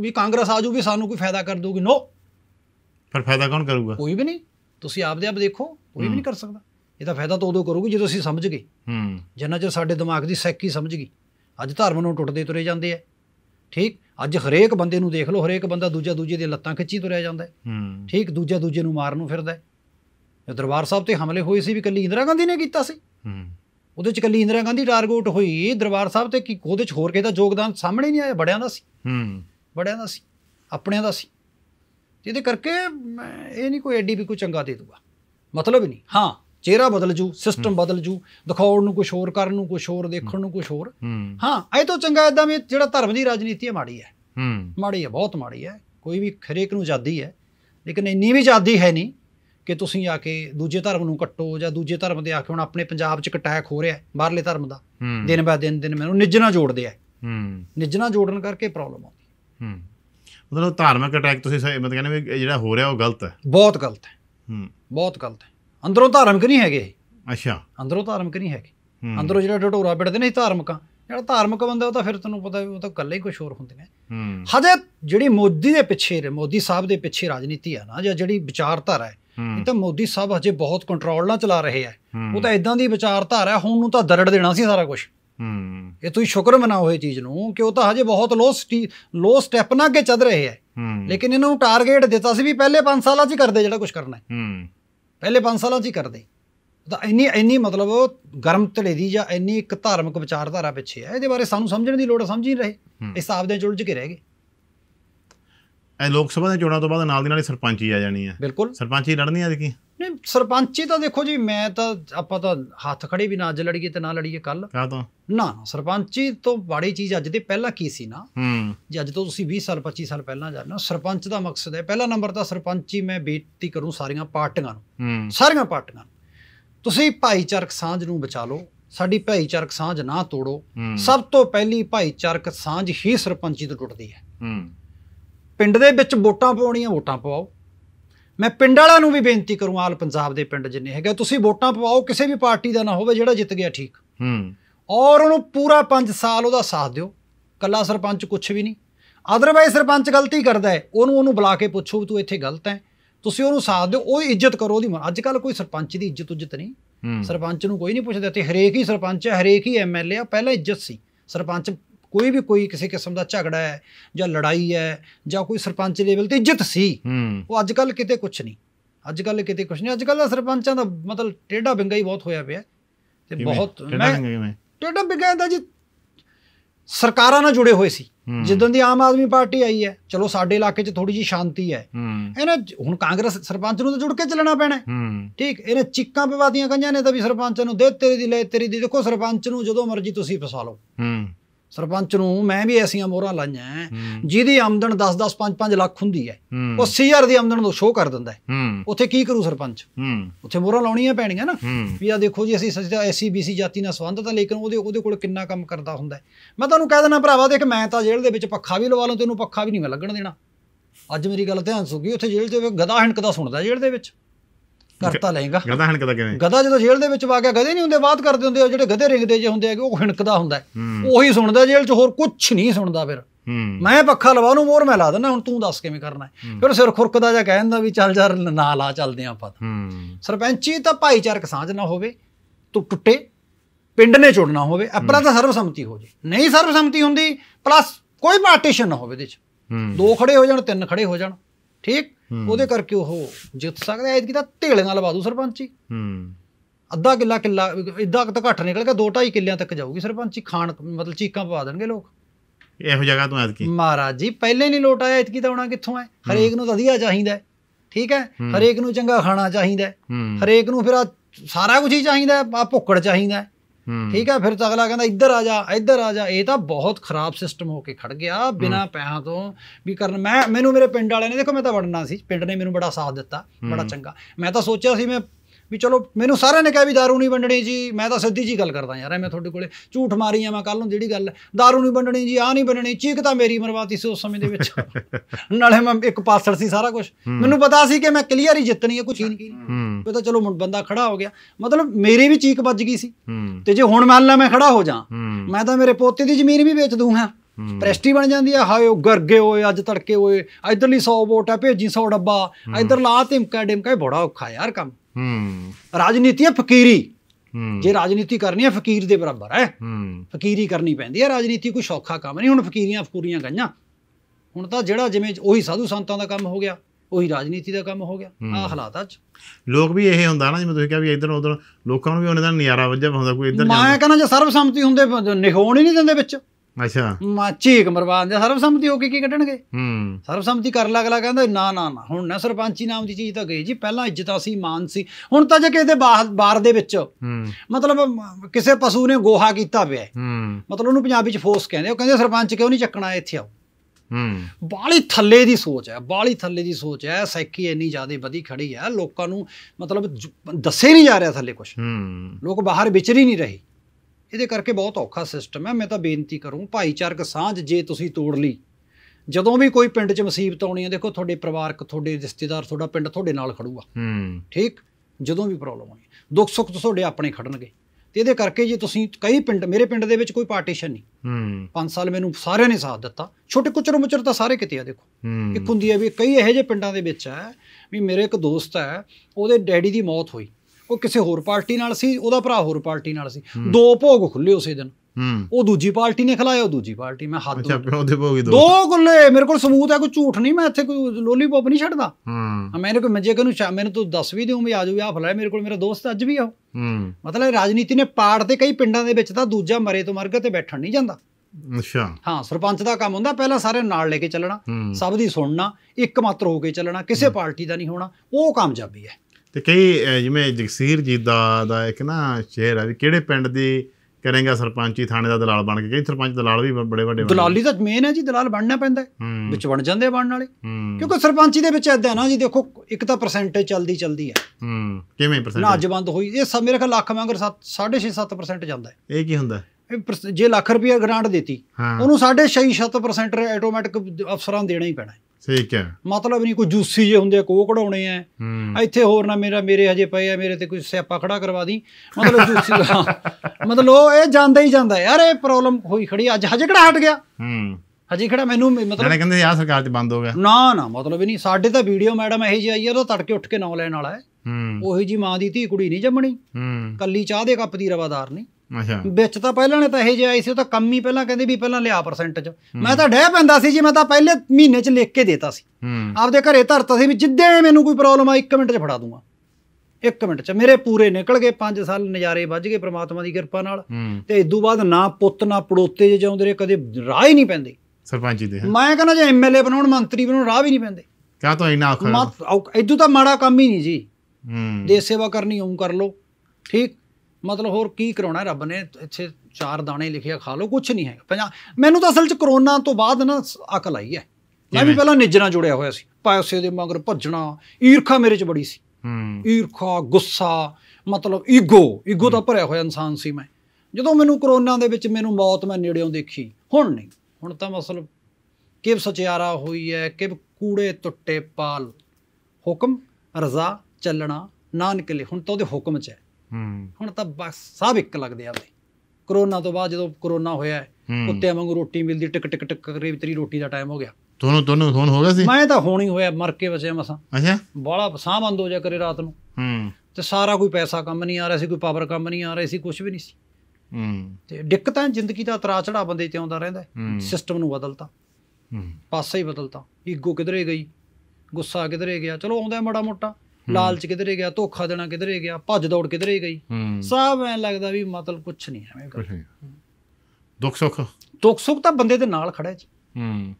ਵੀ ਕਾਂਗਰਸ ਆਜੂ ਵੀ ਸਾਨੂੰ ਕੋਈ ਫਾਇਦਾ ਕਰ ਦੂਗੀ ਨੋ ਪਰ ਫਾਇਦਾ ਕੌਣ ਕਰੂਗਾ ਕੋਈ ਵੀ ਨਹੀਂ ਤੁਸੀਂ ਆਪਦੇ ਆਪ ਦੇਖੋ ਕੋਈ ਵੀ ਨਹੀਂ ਕਰ ਸਕਦਾ ਇਹਦਾ ਫਾਇਦਾ ਤਾਂ ਉਦੋਂ ਕਰੂਗੀ ਜਦੋਂ ਅਸੀਂ ਸਮਝ ਗਏ ਹੂੰ ਜਿੰਨਾ ਚਿਰ ਸਾਡੇ ਦਿਮਾਗ ਦੀ ਸੈਕੀ ਸਮਝ ਗਈ ਅੱਜ ਧਰਮ ਨੂੰ ਟੁੱਟਦੇ ਤੁਰੇ ਜਾਂਦੇ ਆ ਠੀਕ ਅੱਜ ਹਰੇਕ ਬੰਦੇ ਨੂੰ ਦੇਖ ਲਓ ਹਰੇਕ ਬੰਦਾ ਦੂਜਾ ਦੂਜੇ ਦੀਆਂ ਲੱਤਾਂ ਖਿੱਚੀ ਤੁਰਿਆ ਜਾਂਦਾ ਹੂੰ ਠੀਕ ਦੂਜਾ ਦੂਜੇ ਨੂੰ ਮਾਰਨ ਨੂੰ ਫਿਰਦਾ ਹੈ ਦਰਬਾਰ ਸਾਹਿਬ ਤੇ ਹਮਲੇ ਹੋਏ ਸੀ ਵੀ ਕੱਲੀ ਇੰਦਰਾ ਗਾਂਧੀ ਨੇ ਕੀਤਾ ਸੀ ਹੂੰ ਉਹਦੇ ਚ ਕੱਲੀ ਇੰਦਰਾ ਗਾਂਧੀ ਟਾਰਗੇਟ ਹੋਈ ਦਰਬਾਰ ਸਾਹਿਬ ਤੇ ਕੀ ਉਹਦੇ ਚ ਹੋਰ ਕਿਹਦਾ ਯੋਗਦਾਨ ਸਾਹਮਣੇ ਨਹੀਂ ਆਇਆ ਬੜਿਆਂ ਦਾ ਸੀ ਹੂੰ ਬੜਿਆਂ ਦਾ ਸੀ ਆਪਣਿਆਂ ਦਾ ਸੀ ਜਿਹਦੇ ਕਰਕੇ ਮੈਂ ਇਹ ਨਹੀਂ ਕੋਈ ਐਡੀ ਵੀ ਕੋਈ ਚੰਗਾ ਦੇ ਦੂਗਾ ਮਤਲਬ ਹੀ ਨਹੀਂ ਹਾਂ ਚਿਹਰਾ ਬਦਲ ਜੂ ਸਿਸਟਮ ਬਦਲ ਜੂ ਦਿਖਾਉਣ ਨੂੰ ਕੁਝ ਹੋਰ ਕਰਨ ਨੂੰ ਕੁਝ ਹੋਰ ਦੇਖਣ ਨੂੰ ਕੁਝ ਹੋਰ ਹਾਂ ਇਹ ਤੋਂ ਚੰਗਾ ਇਦਾਂ ਵੀ ਜਿਹੜਾ ਧਰਮ ਦੀ ਰਾਜਨੀਤੀ ਹੈ ਮਾੜੀ ਹੈ ਮਾੜੀ ਹੈ ਬਹੁਤ ਮਾੜੀ ਹੈ ਕੋਈ ਵੀ ਖਰੇਕ ਨੂੰ ਆਜ਼ਾਦੀ ਹੈ ਲੇਕਿਨ ਇੰਨੀ ਵੀ ਆਜ਼ਾਦੀ ਹੈ ਨਹੀਂ ਕਿ ਤੁਸੀਂ ਆ ਕੇ ਦੂਜੇ ਧਰਮ ਨੂੰ ਕੱਟੋ ਜਾਂ ਦੂਜੇ ਧਰਮ ਦੇ ਆ ਕੇ ਹੁਣ ਆਪਣੇ ਪੰਜਾਬ 'ਚ ਕਟੈਕ ਹੋ ਰਿਹਾ ਬਾਹਰਲੇ ਧਰਮ ਦਾ ਦਿਨ ਬਾਅਦ ਦਿਨ ਦਿਨ ਮੈਨੂੰ ਨਿੱਜਣਾ ਜੋੜਦੇ ਆ ਹੂੰ ਨਿੱਜਣਾ ਜੋੜਨ ਕਰਕੇ ਪ੍ਰੋਬਲਮ ਆਉਂਦੀ ਹੂੰ ਮਤਲਬ ਧਾਰਮਿਕ ਅਟੈਕ ਤੁਸੀਂ ਮਤਲਬ ਕਹਿੰਦੇ ਵੀ ਜਿਹੜਾ ਹੋ ਰਿਹਾ ਉਹ ਗਲਤ ਹੈ ਬਹੁਤ ਗਲਤ ਹੈ ਹੂੰ ਬਹੁਤ ਗਲਤ ਹੈ ਅੰਦਰੋਂ ਧਾਰਮਿਕ ਨਹੀਂ ਹੈਗੇ ਅੱਛਾ ਅੰਦਰੋਂ ਧਾਰਮਿਕ ਨਹੀਂ ਹੈਗੇ ਅੰਦਰੋਂ ਜਿਹੜਾ ਢਟੋਰਾ ਬਿੜਦੇ ਨੇ ਧਾਰਮਿਕਾਂ ਜਿਹੜਾ ਧਾਰਮਿਕ ਬੰਦਾ ਉਹ ਤਾਂ ਫਿਰ ਤੁਹਾਨੂੰ ਪਤਾ ਵੀ ਉਹ ਤਾਂ ਕੱਲੇ ਹੀ ਕੁਝ ਹੋਰ ਹੁੰਦੇ ਨੇ ਹਜੇ ਜਿਹੜੀ ਮੋਦੀ ਦੇ ਪਿੱਛੇ ਮੋਦੀ ਸਾਹਿਬ ਦੇ ਪਿੱਛੇ ਰਾਜਨੀਤੀ ਆ ਨਾ ਜਾਂ ਜਿਹੜੀ ਵਿਚਾਰਧਾਰਾ ਹੈ ਇਹ ਤਾਂ ਮੋਦੀ ਸਾਹਿਬ ਹਜੇ ਬਹੁਤ ਕੰਟਰੋਲ ਨਾਲ ਚਲਾ ਰਹੇ ਆ ਉਹ ਤਾਂ ਇਦਾਂ ਦੀ ਵਿਚਾਰਧਾਰਾ ਹੁਣ ਨੂੰ ਤਾਂ ਦਰੜ ਦੇਣਾ ਸੀ ਸਾਰਾ ਕੁਝ ਹੂੰ ਇਹ ਤੁਸੀਂ ਸ਼ੁਕਰ ਮਨਾਓ ਇਹ ਚੀਜ਼ ਨੂੰ ਕਿ ਉਹ ਤਾਂ ਹਜੇ ਬਹੁਤ ਲੋ ਲੋ ਸਟੈਪ ਨਾਲ ਅੱਗੇ ਚੱਲ ਰਹੇ ਆ ਲੇਕਿਨ ਇਹਨਾਂ ਨੂੰ ਟਾਰਗੇਟ ਦਿੱਤਾ ਸੀ ਵੀ ਪਹਿਲੇ 5 ਸਾਲਾਂ 'ਚ ਹੀ ਕਰਦੇ ਜਿਹੜਾ ਕੁਝ ਕਰਨਾ ਹੈ ਹੂੰ ਪਹਿਲੇ 5 ਸਾਲਾਂ 'ਚ ਹੀ ਕਰਦੇ ਤਾਂ ਇੰਨੀ ਇੰਨੀ ਮਤਲਬ ਗਰਮ ਧੜੇ ਦੀ ਜਾਂ ਇੰਨੀ ਇੱਕ ਧਾਰਮਿਕ ਵਿਚਾਰਧਾਰਾ ਪਿੱਛੇ ਹੈ ਇਹਦੇ ਬਾਰੇ ਸਾਨੂੰ ਸਮਝਣ ਦੀ ਲੋੜ ਸਮਝ ਨਹੀਂ ਰਹੇ ਇਸ ਆਪ ਦੇ ਜੁਲਝ ਕੇ ਰਹਿ ਗਏ ਇਹ ਲੋਕ ਸਭਾ ਦੇ ਚੋਣਾਂ ਤੋਂ ਬਾਅਦ ਨਾਲ ਦੀ ਨਾਲ ਹੀ ਸਰਪੰਚੀ ਆ ਜਾਣੀ ਹੈ ਬਿਲਕੁਲ ਸਰਪੰਚੀ ਲੜਨੀ ਹੈ ਦੇਖੀ ਨਹੀਂ ਸਰਪੰਚੀ ਤਾਂ ਦੇਖੋ ਜੀ ਮੈਂ ਤਾਂ ਆਪਾਂ ਤਾਂ ਹੱਥ ਖੜੇ ਵੀ ਨਾ ਅੱਜ ਲੜੀਏ ਤੇ ਨਾ ਲੜੀਏ ਕੱਲ ਕਾ ਤਾਂ ਨਾ ਸਰਪੰਚੀ ਤੋਂ ਬਾੜੀ ਚੀਜ਼ ਅੱਜ ਦੇ ਪਹਿਲਾਂ ਕੀ ਸੀ ਨਾ ਹੂੰ ਜੇ ਅੱਜ ਤੋਂ ਤੁਸੀਂ 20 ਸਾਲ 25 ਸਾਲ ਪਹਿਲਾਂ ਜਾਣਾ ਸਰਪੰਚ ਦਾ ਮਕਸਦ ਹੈ ਪਹਿਲਾ ਨੰਬਰ ਤਾਂ ਸਰਪੰਚੀ ਮੈਂ ਬੇਨਤੀ ਕਰੂੰ ਸਾਰੀਆਂ ਪਾਰਟੀਆਂ ਨੂੰ ਸਾਰੀਆਂ ਪਾਰਟੀਆਂ ਤੁਸੀਂ ਭਾਈਚਾਰਕ ਸਾਂਝ ਨੂੰ ਬਚਾ ਲਓ ਸਾਡੀ ਭਾਈਚਾਰਕ ਸਾਂਝ ਨਾ ਤੋੜੋ ਸਭ ਤੋਂ ਪਹਿਲੀ ਭਾਈਚਾਰਕ ਸਾਂਝ ਹੀ ਸਰਪੰਚੀ ਤੋਂ ਟੁੱਟਦੀ ਹੈ ਹੂੰ ਪਿੰਡ ਦੇ ਵਿੱਚ ਵੋਟਾਂ ਪਾਉਣੀਆਂ ਵੋਟਾਂ ਪਵਾਓ ਮੈਂ ਪਿੰਡ ਵਾਲਿਆਂ ਨੂੰ ਵੀ ਬੇਨਤੀ ਕਰੂੰ ਆਲ ਪੰਜਾਬ ਦੇ ਪਿੰਡ ਜਿੰਨੇ ਹੈਗੇ ਤੁਸੀਂ ਵੋਟਾਂ ਪਵਾਓ ਕਿਸੇ ਵੀ ਪਾਰਟੀ ਦਾ ਨਾ ਹੋਵੇ ਜਿਹੜਾ ਜਿੱਤ ਗਿਆ ਠੀਕ ਹੂੰ ਔਰ ਉਹਨੂੰ ਪੂਰਾ 5 ਸਾਲ ਉਹਦਾ ਸਾਥ ਦਿਓ ਕੱਲਾ ਸਰਪੰਚ ਕੁਝ ਵੀ ਨਹੀਂ ਆਦਰਵਾਇਸ ਸਰਪੰਚ ਗਲਤੀ ਕਰਦਾ ਹੈ ਉਹਨੂੰ ਉਹਨੂੰ ਬੁਲਾ ਕੇ ਪੁੱਛੋ ਤੂੰ ਇੱਥੇ ਗਲਤ ਹੈ ਤੁਸੀਂ ਉਹਨੂੰ ਸਾਥ ਦਿਓ ਉਹਦੀ ਇੱਜ਼ਤ ਕਰੋ ਉਹਦੀ ਅੱਜ ਕੱਲ ਕੋਈ ਸਰਪੰਚ ਦੀ ਇੱਜ਼ਤ ਉੱਜਤ ਨਹੀਂ ਸਰਪੰਚ ਨੂੰ ਕੋਈ ਨਹੀਂ ਪੁੱਛਦਾ ਤੇ ਹਰੇਕ ਹੀ ਸਰਪੰਚ ਹੈ ਹਰੇਕ ਹੀ ਐਮਐਲਏ ਆ ਪਹਿਲਾਂ ਇੱਜ਼ਤ ਸੀ ਸਰਪੰਚ ਕੋਈ ਵੀ ਕੋਈ ਕਿਸੇ ਕਿਸਮ ਦਾ ਝਗੜਾ ਹੈ ਜਾਂ ਲੜਾਈ ਹੈ ਜਾਂ ਕੋਈ ਸਰਪੰਚ ਲੈਵਲ ਤੇ ਇੱਜ਼ਤ ਸੀ ਉਹ ਅੱਜ ਕੱਲ ਕਿਤੇ ਕੁਝ ਨਹੀਂ ਅੱਜ ਕੱਲ ਕਿਤੇ ਕੁਝ ਨਹੀਂ ਅੱਜ ਕੱਲ ਦਾ ਸਰਪੰਚਾਂ ਦਾ ਮਤਲਬ ਟੇਡਾ ਬਿੰਗਾ ਹੀ ਬਹੁਤ ਹੋਇਆ ਪਿਆ ਤੇ ਬਹੁਤ ਮੈਂ ਟੇਡਾ ਬਿੰਗਾ ਦਾ ਜੀ ਸਰਕਾਰਾਂ ਨਾਲ ਜੁੜੇ ਹੋਏ ਸੀ ਜਿੱਦਾਂ ਦੀ ਆਮ ਆਦਮੀ ਪਾਰਟੀ ਆਈ ਹੈ ਚਲੋ ਸਾਡੇ ਇਲਾਕੇ 'ਚ ਥੋੜੀ ਜੀ ਸ਼ਾਂਤੀ ਹੈ ਇਹਨਾਂ ਹੁਣ ਕਾਂਗਰਸ ਸਰਪੰਚ ਨੂੰ ਤਾਂ ਜੁੜ ਕੇ ਚੱਲਣਾ ਪੈਣਾ ਠੀਕ ਇਹਨੇ ਚਿੱਕਾਂ ਪਵਾਦੀਆਂ ਕਈਆਂ ਨੇ ਤਾਂ ਵੀ ਸਰਪੰਚ ਨੂੰ ਦੇ ਤੇਰੀ ਦੀ ਲੈ ਤੇਰੀ ਦੀ ਦੇਖੋ ਸਰਪੰਚ ਨੂੰ ਜਦੋਂ ਮਰਜ਼ੀ ਤੁਸੀਂ ਫਸਾ ਲਓ ਸਰਪੰਚ ਨੂੰ ਮੈਂ ਵੀ ਐਸੀਆਂ ਮੋਹਰਾਂ ਲਾਈਆਂ ਜਿਹਦੀ ਆਮਦਨ 10 10 5 5 ਲੱਖ ਹੁੰਦੀ ਹੈ ਉਹ 80000 ਦੀ ਆਮਦਨ ਨੂੰ ਸ਼ੋਅ ਕਰ ਦਿੰਦਾ ਹੈ ਉੱਥੇ ਕੀ ਕਰੂ ਸਰਪੰਚ ਉੱਥੇ ਮੋਹਰਾਂ ਲਾਉਣੀਆਂ ਪੈਣੀਆਂ ਨਾ ਵੀ ਆ ਦੇਖੋ ਜੀ ਅਸੀਂ ਸੱਚਾ ਐਸੀ ਬੀਸੀ ਜਾਤੀ ਨਾਲ ਸੰਬੰਧਤ ਹਾਂ ਲੇਕਿਨ ਉਹਦੇ ਉਹਦੇ ਕੋਲ ਕਿੰਨਾ ਕੰਮ ਕਰਦਾ ਹੁੰਦਾ ਮੈਂ ਤੁਹਾਨੂੰ ਕਹਿ ਦਿੰਦਾ ਭਰਾਵਾ ਦੇਖ ਮੈਂ ਤਾਂ ਜੇਲ੍ਹ ਦੇ ਵਿੱਚ ਪੱਖਾ ਵੀ ਲਵਾ ਲਾਂ ਤੈਨੂੰ ਪੱਖਾ ਵੀ ਨਹੀਂ ਮੈਂ ਲੱਗਣ ਦੇਣਾ ਅੱਜ ਮੇਰੀ ਗੱਲ ਧਿਆਨ ਸੁਗੀ ਉੱਥੇ ਜੇਲ੍ਹ ਦੇ ਵਿੱਚ ਗਦਾ ਹਣਕਦਾ ਸੁਣਦਾ ਜੇਲ੍ਹ ਦੇ ਵਿੱਚ ਕਰਤਾ ਲਏਗਾ ਗਧਾ ਹਣਕਦਾ ਕਿਵੇਂ ਗਧਾ ਜਦੋਂ ਜੇਲ੍ਹ ਦੇ ਵਿੱਚ ਵਾ ਗਿਆ ਗਧੇ ਨਹੀਂ ਹੁੰਦੇ ਬਾਤ ਕਰਦੇ ਹੁੰਦੇ ਜਿਹੜੇ ਗਧੇ ਰਿੰਗਦੇ ਜੇ ਹੁੰਦੇ ਹੈਗੇ ਉਹ ਹਣਕਦਾ ਹੁੰਦਾ ਉਹੀ ਸੁਣਦਾ ਜੇਲ੍ਹ 'ਚ ਹੋਰ ਕੁਝ ਨਹੀਂ ਸੁਣਦਾ ਫਿਰ ਮੈਂ ਪੱਖਾ ਲਵਾ ਨੂੰ ਮੋਰ ਮੈਂ ਲਾ ਦਿੰਦਾ ਹੁਣ ਤੂੰ ਦੱਸ ਕਿਵੇਂ ਕਰਨਾ ਫਿਰ ਸਿਰ ਖੁਰਕਦਾ ਜਾਂ ਕਹਿੰਦਾ ਵੀ ਚੱਲ ਜਾ ਨਾ ਲਾ ਚੱਲਦੇ ਆਪਾਂ ਸਰਪੰਚੀ ਤਾਂ ਭਾਈਚਾਰਕ ਸਾਂਝ ਨਾ ਹੋਵੇ ਤੂੰ ਟੁੱਟੇ ਪਿੰਡ ਨੇ ਚੁਣਨਾ ਹੋਵੇ ਆਪਣਾ ਤਾਂ ਸਰਵਸੰਮਤੀ ਹੋ ਜੇ ਨਹੀਂ ਸਰਵਸੰਮਤੀ ਹੁੰਦੀ ਪਲੱਸ ਕੋਈ ਪਾਰਟੀਸ਼ਨ ਨਾ ਹੋਵੇ ਇਹਦੇ 'ਚ ਦੋ ਖੜੇ ਹੋ ਜਾਣ ਤਿੰਨ ਖੜੇ ਹੋ ਜਾਣ ਠੀਕ ਉਹਦੇ ਕਰਕੇ ਉਹ ਜਿੱਤ ਸਕਦਾ ਐਤਕੀ ਤਾਂ ਨਾਲ ਲਵਾ ਦੂ ਸਰਪੰਚੀ ਹੂੰ ਅੱਧਾ ਕਿੱਲਾ ਕਿੱਲਾ ਇਦਾਂ ਤਾਂ ਘੱਟ ਨਿਕਲ ਗਿਆ 2 2.5 ਕਿੱਲਿਆਂ ਤੱਕ ਜਾਊਗੀ ਸਰਪੰਚੀ ਖਾਣ ਮਤਲਬ ਚੀਕਾਂ ਪਵਾ ਦੇਣਗੇ ਲੋਕ ਇਹੋ ਜਗ੍ਹਾ ਤੋਂ ਕੀ ਮਹਾਰਾਜ ਜੀ ਪਹਿਲੇ ਨਹੀਂ ਲੋਟ ਆਇਆ ਐਤ ਤਾਂ ਆਉਣਾ ਕਿੱਥੋਂ ਹੈ ਹਰੇਕ ਨੂੰ ਵਧੀਆ ਚਾਹੀਦਾ ਠੀਕ ਹੈ ਹਰੇਕ ਨੂੰ ਚੰਗਾ ਖਾਣਾ ਚਾਹੀਦਾ ਹਰੇਕ ਨੂੰ ਫਿਰ ਸਾਰਾ ਕੁਝ ਹੀ ਚਾਹੀਦਾ ਆ ਭੁੱਕੜ ਚਾਹੀਦਾ ਠੀਕ ਹੈ ਫਿਰ ਤਾਂ ਅਗਲਾ ਕਹਿੰਦਾ ਇੱਧਰ ਆ ਜਾ ਇੱਧਰ ਆ ਜਾ ਇਹ ਤਾਂ ਬਹੁਤ ਖਰਾਬ ਸਿਸਟਮ ਹੋ ਕੇ ਖੜ ਗਿਆ ਬਿਨਾ ਪੈਸਾ ਤੋਂ ਵੀ ਕਰਨ ਮੈਂ ਮੈਨੂੰ ਮੇਰੇ ਪਿੰਡ ਵਾਲਿਆਂ ਨੇ ਦੇਖੋ ਮੈਂ ਤਾਂ ਵੜਨਾ ਸੀ ਪਿੰਡ ਨੇ ਮੈਨੂੰ ਬੜਾ ਸਾਥ ਦਿੱਤਾ ਬੜਾ ਚੰਗਾ ਮੈਂ ਤਾਂ ਸੋਚਿਆ ਸੀ ਮੈਂ ਵੀ ਚਲੋ ਮੈਨੂੰ ਸਾਰਿਆਂ ਨੇ ਕਿਹਾ ਵੀ दारू ਨਹੀਂ ਵੰਡਣੀ ਜੀ ਮੈਂ ਤਾਂ ਸਿੱਧੀ ਜੀ ਗੱਲ ਕਰਦਾ ਯਾਰ ਮੈਂ ਤੁਹਾਡੇ ਕੋਲੇ ਝੂਠ ਮਾਰੀ ਆ ਮੈਂ ਕੱਲ ਨੂੰ ਜਿਹੜੀ ਗੱਲ दारू ਨਹੀਂ ਵੰਡਣੀ ਜੀ ਆ ਨਹੀਂ ਵੰਡਣੀ ਚੀਕ ਤਾਂ ਮੇਰੀ ਮਰਵਾਤੀ ਸੀ ਉਸ ਸਮੇਂ ਦੇ ਵਿੱਚ ਨਾਲੇ ਮੈਂ ਇੱਕ ਪਾਸੜ ਸੀ ਸਾਰਾ ਕੁਝ ਮੈਨੂੰ ਪਤਾ ਸੀ ਕਿ ਮੈਂ ਕਲੀਅਰ ਹੀ ਜਿੱਤਣੀ ਹੈ ਕੁਝ ਹੀ ਨਹੀਂ ਉਹ ਤਾਂ ਚਲੋ ਬੰਦਾ ਖੜਾ ਹੋ ਗਿਆ ਮਤਲਬ ਮੇਰੀ ਵੀ ਚੀਕ ਵੱਜ ਗਈ ਸੀ ਤੇ ਜੇ ਹੁਣ ਮੰਨ ਲਾ ਮੈਂ ਖੜਾ ਹੋ ਜਾ ਮੈਂ ਤਾਂ ਮੇਰੇ ਪੋਤੇ ਦੀ ਜ਼ਮੀਨ ਵੀ ਵੇਚ ਦੂੰਗਾ ਪ੍ਰੈਸਟੀ ਬਣ ਜਾਂਦੀ ਆ ਹਾਏ ਉਹ ਗਰਗੇ ਹੋਏ ਅੱਜ ਤੜਕੇ ਹੋਏ ਇਧਰਲੀ 100 ਵੋਟ ਆ ਭੇਜੀ 100 ਡੱਬਾ ਇਧਰ ਲਾ ਧਿਮਕਾ ਡਿਮਕਾ ਬੜਾ ਔਖਾ ਯਾਰ ਕੰਮ ਹੂੰ ਰਾਜਨੀਤੀ ਹੈ ਫਕੀਰੀ ਜੇ ਰਾਜਨੀਤੀ ਕਰਨੀ ਹੈ ਫਕੀਰ ਦੇ ਬਰਾਬਰ ਹੈ ਫਕੀਰੀ ਕਰਨੀ ਪੈਂਦੀ ਹੈ ਰਾਜਨੀਤੀ ਕੋਈ ਸੌਖਾ ਕੰਮ ਨਹੀਂ ਹੁਣ ਫਕੀਰੀਆਂ ਫਕੂਰੀਆਂ ਗਈਆਂ ਹੁਣ ਤਾਂ ਜਿਹੜਾ ਜਿਵੇਂ ਉਹੀ ਸਾਧੂ ਸੰਤਾਂ ਦਾ ਕੰਮ ਹੋ ਗਿਆ ਉਹੀ ਰਾਜਨੀਤੀ ਦਾ ਕੰਮ ਹੋ ਗਿਆ ਆ ਹਾਲਾਤਾਂ ਚ ਲੋਕ ਵੀ ਇਹ ਹੁੰਦਾ ਨਾ ਜਿਵੇਂ ਤੁਸੀਂ ਕਿਹਾ ਵੀ ਇਧਰ ਉਧਰ ਲੋਕਾਂ ਨੂੰ ਵੀ ਉਹਨਾਂ ਦਾ ਨਿਆਰਾ ਵਜਾ ਹੁੰਦਾ ਕੋਈ ਇਧਰ ਜਾਂਦਾ ਮੈਂ ਕਹਿੰਦਾ ਜੇ ਸਰਬਸੰਮਤੀ ਹੁੰਦੇ ਨਿਖੋਣ ਹੀ ਨਹੀਂ ਦਿੰਦੇ ਵਿੱਚ ਅੱਛਾ ਮਾ ਚੀਕ ਮਰਵਾ ਦਿੰਦੇ ਸਰਬਸੰਮਤੀ ਹੋ ਕੇ ਕੀ ਕੱਢਣਗੇ ਹੂੰ ਸਰਬਸੰਮਤੀ ਕਰ ਲਾ ਅਗਲਾ ਕਹਿੰਦਾ ਨਾ ਨਾ ਨਾ ਹੁਣ ਨਾ ਸਰਪੰਚੀ ਨਾਮ ਦੀ ਚੀਜ਼ ਤਾਂ ਗਈ ਜੀ ਪਹਿਲਾਂ ਇੱਜ਼ਤ ਸੀ ਮਾਨ ਸੀ ਹੁਣ ਤਾਂ ਜੇ ਕਿਸੇ ਦੇ ਬਾਹਰ ਦੇ ਵਿੱਚ ਹੂੰ ਮਤਲਬ ਕਿਸੇ ਪਸ਼ੂ ਨੇ ਗੋਹਾ ਕੀਤਾ ਪਿਆ ਹੂੰ ਮਤਲਬ ਉਹਨੂੰ ਪੰਜਾਬੀ ਚ ਫੋਰਸ ਕਹਿੰਦੇ ਉਹ ਕਹਿੰਦੇ ਸਰਪੰਚ ਕਿਉਂ ਨਹੀਂ ਚੱਕਣਾ ਇੱਥੇ ਆਓ ਹੂੰ ਬਾਲੀ ਥੱਲੇ ਦੀ ਸੋਚ ਹੈ ਬਾਲੀ ਥੱਲੇ ਦੀ ਸੋਚ ਹੈ ਸੈਕੀ ਇੰਨੀ ਜ਼ਿਆਦਾ ਵਧੀ ਖੜੀ ਹੈ ਲੋਕਾਂ ਨੂੰ ਮਤਲਬ ਦੱਸੇ ਨਹੀਂ ਜਾ ਰਿਹਾ ਥੱਲੇ ਕੁਝ ਹੂੰ ਲੋਕ ਬਾਹਰ ਵਿਚਰੀ ਨਹੀਂ ਰਹੇ ਇਹਦੇ ਕਰਕੇ ਬਹੁਤ ਔਖਾ ਸਿਸਟਮ ਹੈ ਮੈਂ ਤਾਂ ਬੇਨਤੀ ਕਰੂੰ ਭਾਈਚਾਰਕ ਸਾਂਝ ਜੇ ਤੁਸੀਂ ਤੋੜ ਲਈ ਜਦੋਂ ਵੀ ਕੋਈ ਪਿੰਡ 'ਚ ਮੁਸੀਬਤ ਆਉਣੀ ਹੈ ਦੇਖੋ ਤੁਹਾਡੇ ਪਰਿਵਾਰਕ ਤੁਹਾਡੇ ਰਿਸ਼ਤੇਦਾਰ ਤੁਹਾਡਾ ਪਿੰਡ ਤੁਹਾਡੇ ਨਾਲ ਖੜੂਗਾ ਹੂੰ ਠੀਕ ਜਦੋਂ ਵੀ ਪ੍ਰੋਬਲਮ ਆਉਣੀ ਦੁੱਖ ਸੁੱਖ ਤੁਹਾਡੇ ਆਪਣੇ ਖੜਨਗੇ ਤੇ ਇਹਦੇ ਕਰਕੇ ਜੇ ਤੁਸੀਂ ਕਈ ਪਿੰਡ ਮੇਰੇ ਪਿੰਡ ਦੇ ਵਿੱਚ ਕੋਈ ਪਾਰਟੀਸ਼ਨ ਨਹੀਂ ਹੂੰ 5 ਸਾਲ ਮੈਨੂੰ ਸਾਰਿਆਂ ਨੇ ਸਾਥ ਦਿੱਤਾ ਛੋਟੇ ਕੁਚਰ ਮੁਚਰ ਤਾਂ ਸਾਰੇ ਕਿਤੇ ਆ ਦੇਖੋ ਇੱਕ ਹੁੰਦੀ ਹੈ ਵੀ ਕਈ ਇਹੋ ਜਿਹੇ ਪਿੰਡਾਂ ਦੇ ਵਿੱਚ ਹੈ ਵੀ ਮੇਰੇ ਇੱਕ ਦੋਸਤ ਹੈ ਉਹਦੇ ਡੈਡੀ ਦੀ ਮੌਤ ਹੋਈ ਉਹ ਕਿਸੇ ਹੋਰ ਪਾਰਟੀ ਨਾਲ ਸੀ ਉਹਦਾ ਭਰਾ ਹੋਰ ਪਾਰਟੀ ਨਾਲ ਸੀ ਦੋ ਭੋਗ ਖੁੱਲੇ ਉਸੇ ਦਿਨ ਉਹ ਦੂਜੀ ਪਾਰਟੀ ਨੇ ਖਲਾਇਆ ਉਹ ਦੂਜੀ ਪਾਰਟੀ ਮੈਂ ਹੱਥ ਅੱਛਾ ਪਿਓ ਦੇ ਭੋਗ ਦੋ ਦੋ ਗੁੱਲੇ ਮੇਰੇ ਕੋਲ ਸਬੂਤ ਹੈ ਕੋਈ ਝੂਠ ਨਹੀਂ ਮੈਂ ਇੱਥੇ ਕੋਈ ਲੋਲੀਪੌਪ ਨਹੀਂ ਛੱਡਦਾ ਹਾਂ ਮੈਨੇ ਕੋਈ ਮੱਜੇ ਕਨੂੰ ਸ਼ਾਮ ਮੈਨੂੰ ਤੂੰ ਦੱਸ ਵੀ ਦਿਓ ਮੈਂ ਆ ਜਾਊ ਆ ਫਲਾ ਮੇਰੇ ਕੋਲ ਮੇਰਾ ਦੋਸਤ ਅੱਜ ਵੀ ਆ ਮਤਲਬ ਰਾਜਨੀਤੀ ਨੇ ਪਾੜ ਤੇ ਕਈ ਪਿੰਡਾਂ ਦੇ ਵਿੱਚ ਤਾਂ ਦੂਜਾ ਮਰੇ ਤੋਂ ਮਰ ਕੇ ਤੇ ਬੈਠਣ ਨਹੀਂ ਜਾਂਦਾ ਅੱਛਾ ਹਾਂ ਸਰਪੰਚ ਦਾ ਕੰਮ ਹੁੰਦਾ ਪਹਿਲਾਂ ਸਾਰੇ ਨਾਲ ਲੈ ਕੇ ਚੱਲਣਾ ਸਭ ਦੀ ਸੁਣਨਾ ਇੱਕ ਮਾਤਰ ਹੋ ਕੇ ਚੱਲਣਾ ਕਿਸੇ ਪਾਰਟੀ ਦਾ ਨਹੀਂ ਹੋਣਾ ਉਹ ਕਾਮਯਾਬੀ ਹੈ ਤੇ ਕਈ ਜਿਵੇਂ ਜਗਸੀਰ ਜੀ ਦਾ ਦਾ ਇੱਕ ਨਾ ਸ਼ੇਰ ਹੈ ਵੀ ਕਿਹੜੇ ਪਿੰਡ ਦੀ ਕਰੇਗਾ ਸਰਪੰਚੀ ਥਾਣੇ ਦਾ ਦਲਾਲ ਬਣ ਕੇ ਕਈ ਸਰਪੰਚ ਦਲਾਲ ਵੀ ਬੜੇ ਵੱਡੇ ਬਣੇ। ਦਲਾਲੀ ਤਾਂ ਮੇਨ ਹੈ ਜੀ ਦਲਾਲ ਬਣਨਾ ਪੈਂਦਾ ਵਿੱਚ ਬਣ ਜਾਂਦੇ ਬਣਨ ਵਾਲੇ ਕਿਉਂਕਿ ਸਰਪੰਚੀ ਦੇ ਵਿੱਚ ਐਦਾਂ ਨਾ ਜੀ ਦੇਖੋ ਇੱਕ ਤਾਂ ਪਰਸੈਂਟੇਜ ਚੱਲਦੀ ਚੱਲਦੀ ਹੈ ਹੂੰ ਕਿਵੇਂ ਨਾ ਪਰਸੈਂਟ ਅੱਜ ਬੰਦ ਹੋਈ ਇਹ ਸਭ ਮੇਰੇ ਖਿਆਲ ਲੱਖ ਮੰਗਰ 6.5-7% ਜਾਂਦਾ ਹੈ ਇਹ ਕੀ ਹੁੰਦਾ ਜੇ ਲੱਖ ਰੁਪਏ ਗ੍ਰਾਂਟ ਦਿੱਤੀ ਉਹਨੂੰ 6.5-7% ਆਟੋਮੈਟਿਕ ਅਫਸਰਾਂ ਨੂੰ ਦੇਣਾ ਹੀ ਪੈਣਾ ਹੈ। ਠੀਕ ਹੈ ਮਤਲਬ ਨਹੀਂ ਕੋਈ ਜੂਸੀ ਜੇ ਹੁੰਦੇ ਕੋ ਕਢਾਉਣੇ ਆ ਇੱਥੇ ਹੋਰ ਨਾ ਮੇਰਾ ਮੇਰੇ ਹਜੇ ਪਏ ਆ ਮੇਰੇ ਤੇ ਕੋਈ ਸਿਆਪਾ ਖੜਾ ਕਰਵਾ ਦੀ ਮਤਲਬ ਜੂਸੀ ਮਤਲਬ ਉਹ ਇਹ ਜਾਂਦਾ ਹੀ ਜਾਂਦਾ ਯਾਰ ਇਹ ਪ੍ਰੋਬਲਮ ਹੋਈ ਖੜੀ ਅੱਜ ਹਜੇ ਕਿਹੜਾ ਹਟ ਗਿਆ ਹੂੰ ਹਜੇ ਖੜਾ ਮੈਨੂੰ ਮਤਲਬ ਨਾ ਕਹਿੰਦੇ ਆ ਸਰਕਾਰ ਤੇ ਬੰਦ ਹੋ ਗਿਆ ਨਾ ਨਾ ਮਤਲਬ ਇਹ ਨਹੀਂ ਸਾਡੇ ਤਾਂ ਵੀਡੀਓ ਮੈਡਮ ਇਹ ਜੀ ਆਈ ਆ ਉਹ ਤੜਕੇ ਉੱਠ ਕੇ ਨੌ ਲੈਣ ਵਾਲਾ ਹੈ ਉਹੀ ਜੀ ਮਾਂ ਦੀ ਧੀ ਕੁੜੀ ਨਹੀਂ ਜੰਮਣੀ ਕੱਲੀ ਚਾਹ ਦੇ ਕੱਪ ਦੀ ਰਵਾਦਾਰ ਨਹੀਂ ਅੱਛਾ ਵਿੱਚ ਤਾਂ ਪਹਿਲਾਂ ਨੇ ਤਾਂ ਇਹ ਜਿਹਾ ਆਈ ਸੀ ਉਹ ਤਾਂ ਕੰਮ ਹੀ ਪਹਿਲਾਂ ਕਹਿੰਦੇ ਵੀ ਪਹਿਲਾਂ ਲਿਆ ਪਰਸੈਂਟ ਚ ਮੈਂ ਤਾਂ ਡਹਿ ਪੈਂਦਾ ਸੀ ਜੀ ਮੈਂ ਤਾਂ ਪਹਿਲੇ ਮਹੀਨੇ ਚ ਲਿਖ ਕੇ ਦੇਤਾ ਸੀ ਆਪਦੇ ਘਰੇ ਧਰਤਾ ਸੀ ਵੀ ਜਿੱਦੇ ਮੈਨੂੰ ਕੋਈ ਪ੍ਰੋਬਲਮ ਆ 1 ਮਿੰਟ ਚ ਫੜਾ ਦੂੰਗਾ 1 ਮਿੰਟ ਚ ਮੇਰੇ ਪੂਰੇ ਨਿਕਲ ਗਏ 5 ਸਾਲ ਨਜ਼ਾਰੇ ਵੱਜ ਗਏ ਪ੍ਰਮਾਤਮਾ ਦੀ ਕਿਰਪਾ ਨਾਲ ਤੇ ਇਸ ਤੋਂ ਬਾਅਦ ਨਾ ਪੁੱਤ ਨਾ ਪੜੋਤੇ ਜੇ ਜਾਉਂਦੇ ਰਹੇ ਕਦੇ ਰਾਹ ਹੀ ਨਹੀਂ ਪੈਂਦੇ ਜੀ ਦੇ ਮੈਂ ਕਹਿੰਦਾ ਜੇ ਐਮਐਲਏ ਬਣਾਉਣ ਮੰਤਰੀ ਬਣਾਉਣ ਰਾਹ ਵੀ ਨਹੀਂ ਪੈਂਦੇ ਕਿਆ ਤਾਂ ਇਨਾ ਆਖਰ ਇਦੋਂ ਤਾਂ ਮਾੜਾ ਕੰਮ ਹੀ ਨਹੀਂ ਜੀ ਹੂੰ ਦੇਸ਼ ਸੇਵਾ ਕਰਨੀ ਉਂ ਕਰ ਲੋ ਠੀਕ ਮਤਲਬ ਹੋਰ ਕੀ ਕਰਾਉਣਾ ਰੱਬ ਨੇ ਇੱਥੇ ਚਾਰ ਦਾਣੇ ਲਿਖਿਆ ਖਾ ਲਓ ਕੁਝ ਨਹੀਂ ਹੈ ਪੰਜਾ ਮੈਨੂੰ ਤਾਂ ਅਸਲ 'ਚ ਕਰੋਨਾ ਤੋਂ ਬਾਅਦ ਨਾ ਅਕਲ ਆਈ ਹੈ ਮੈਂ ਵੀ ਪਹਿਲਾਂ ਨਿਜਰਾਂ ਜੁੜਿਆ ਹੋਇਆ ਸੀ ਪੈਸੇ ਦੇ ਮਗਰ ਭੱਜਣਾ ਈਰਖਾ ਮੇਰੇ 'ਚ ਬੜੀ ਸੀ ਈਰਖਾ ਗੁੱਸਾ ਮਤਲਬ ਈਗੋ ਈਗੋ ਦਾ ਭਰਿਆ ਹੋਇਆ ਇਨਸਾਨ ਸੀ ਮੈਂ ਜਦੋਂ ਮੈਨੂੰ ਕਰੋਨਾ ਦੇ ਵਿੱਚ ਮੈਨੂੰ ਮੌਤ ਮੈਂ ਨੇੜਿਓਂ ਦੇਖੀ ਹੁਣ ਨਹੀਂ ਹੁਣ ਤਾਂ ਮਤਲਬ ਕਿਵ ਸਚਿਆਰਾ ਹੋਈ ਹੈ ਕਿਵ ਕੂੜੇ ਟੁੱਟੇ ਪਾਲ ਹੁਕਮ ਰਜ਼ਾ ਚੱਲਣਾ ਨਾਨਕ ਲਈ ਹੁਣ ਤਾਂ ਉਹਦੇ ਹੁਕਮ 'ਚ ਹੈ ਹੁਣ ਤਾਂ ਬਸ ਸਭ ਇੱਕ ਲੱਗਦੇ ਆਪਦੇ ਕਰੋਨਾ ਤੋਂ ਬਾਅਦ ਜਦੋਂ ਕਰੋਨਾ ਹੋਇਆ ਕੁੱਤੇ ਵਾਂਗੂ ਰੋਟੀ ਮਿਲਦੀ ਟਿਕ ਟਿਕ ਟਿਕ ਕਰੇ ਤੇਰੀ ਰੋਟੀ ਦਾ ਟਾਈਮ ਹੋ ਗਿਆ ਤੁਹਾਨੂੰ ਤੁਹਾਨੂੰ ਤੁਹਾਨੂੰ ਹੋ ਗਿਆ ਸੀ ਮੈਂ ਤਾਂ ਹੋਣੀ ਹੋਇਆ ਮਰ ਕੇ ਵਸਿਆ ਮਸਾਂ ਅੱਛਾ ਬਾਲਾ ਸਾਹ ਬੰਦ ਹੋ ਜਾ ਕਰੇ ਰਾਤ ਨੂੰ ਹੂੰ ਤੇ ਸਾਰਾ ਕੋਈ ਪੈਸਾ ਕੰਮ ਨਹੀਂ ਆ ਰਿਹਾ ਸੀ ਕੋਈ ਪਾਵਰ ਕੰਮ ਨਹੀਂ ਆ ਰਿਹਾ ਸੀ ਕੁਝ ਵੀ ਨਹੀਂ ਸੀ ਹੂੰ ਤੇ ਦਿੱਕਤਾਂ ਜ਼ਿੰਦਗੀ ਦਾ ਤਰਾ ਚੜਾ ਬੰਦੇ ਤੇ ਆਉਂਦਾ ਰਹਿੰਦਾ ਸਿਸਟਮ ਨੂੰ ਬਦਲਤਾ ਹੂੰ ਪਾਸਾ ਹੀ ਬਦਲਤਾ ਈਗੋ ਕਿਧਰੇ ਗਈ ਗੁੱਸਾ ਕਿਧਰੇ ਗਿਆ ਚਲੋ ਆਉਂਦਾ ਮਾੜਾ ਮੋਟਾ ਲਾਲਚ ਕਿਧਰੇ ਗਿਆ ਧੋਖਾ ਦੇਣਾ ਕਿਧਰੇ ਗਿਆ ਭੱਜ ਦੌੜ ਕਿਧਰੇ ਗਈ ਸਭ ਐ ਲੱਗਦਾ ਵੀ ਮਤਲਬ ਕੁਝ ਨਹੀਂ ਐਵੇਂ ਕਰ ਦੁੱਖ ਸੁੱਖ ਦੁੱਖ ਸੁੱਖ ਤਾਂ ਬੰਦੇ ਦੇ ਨਾਲ ਖੜਾ ਹੈ ਜੀ ਹੂੰ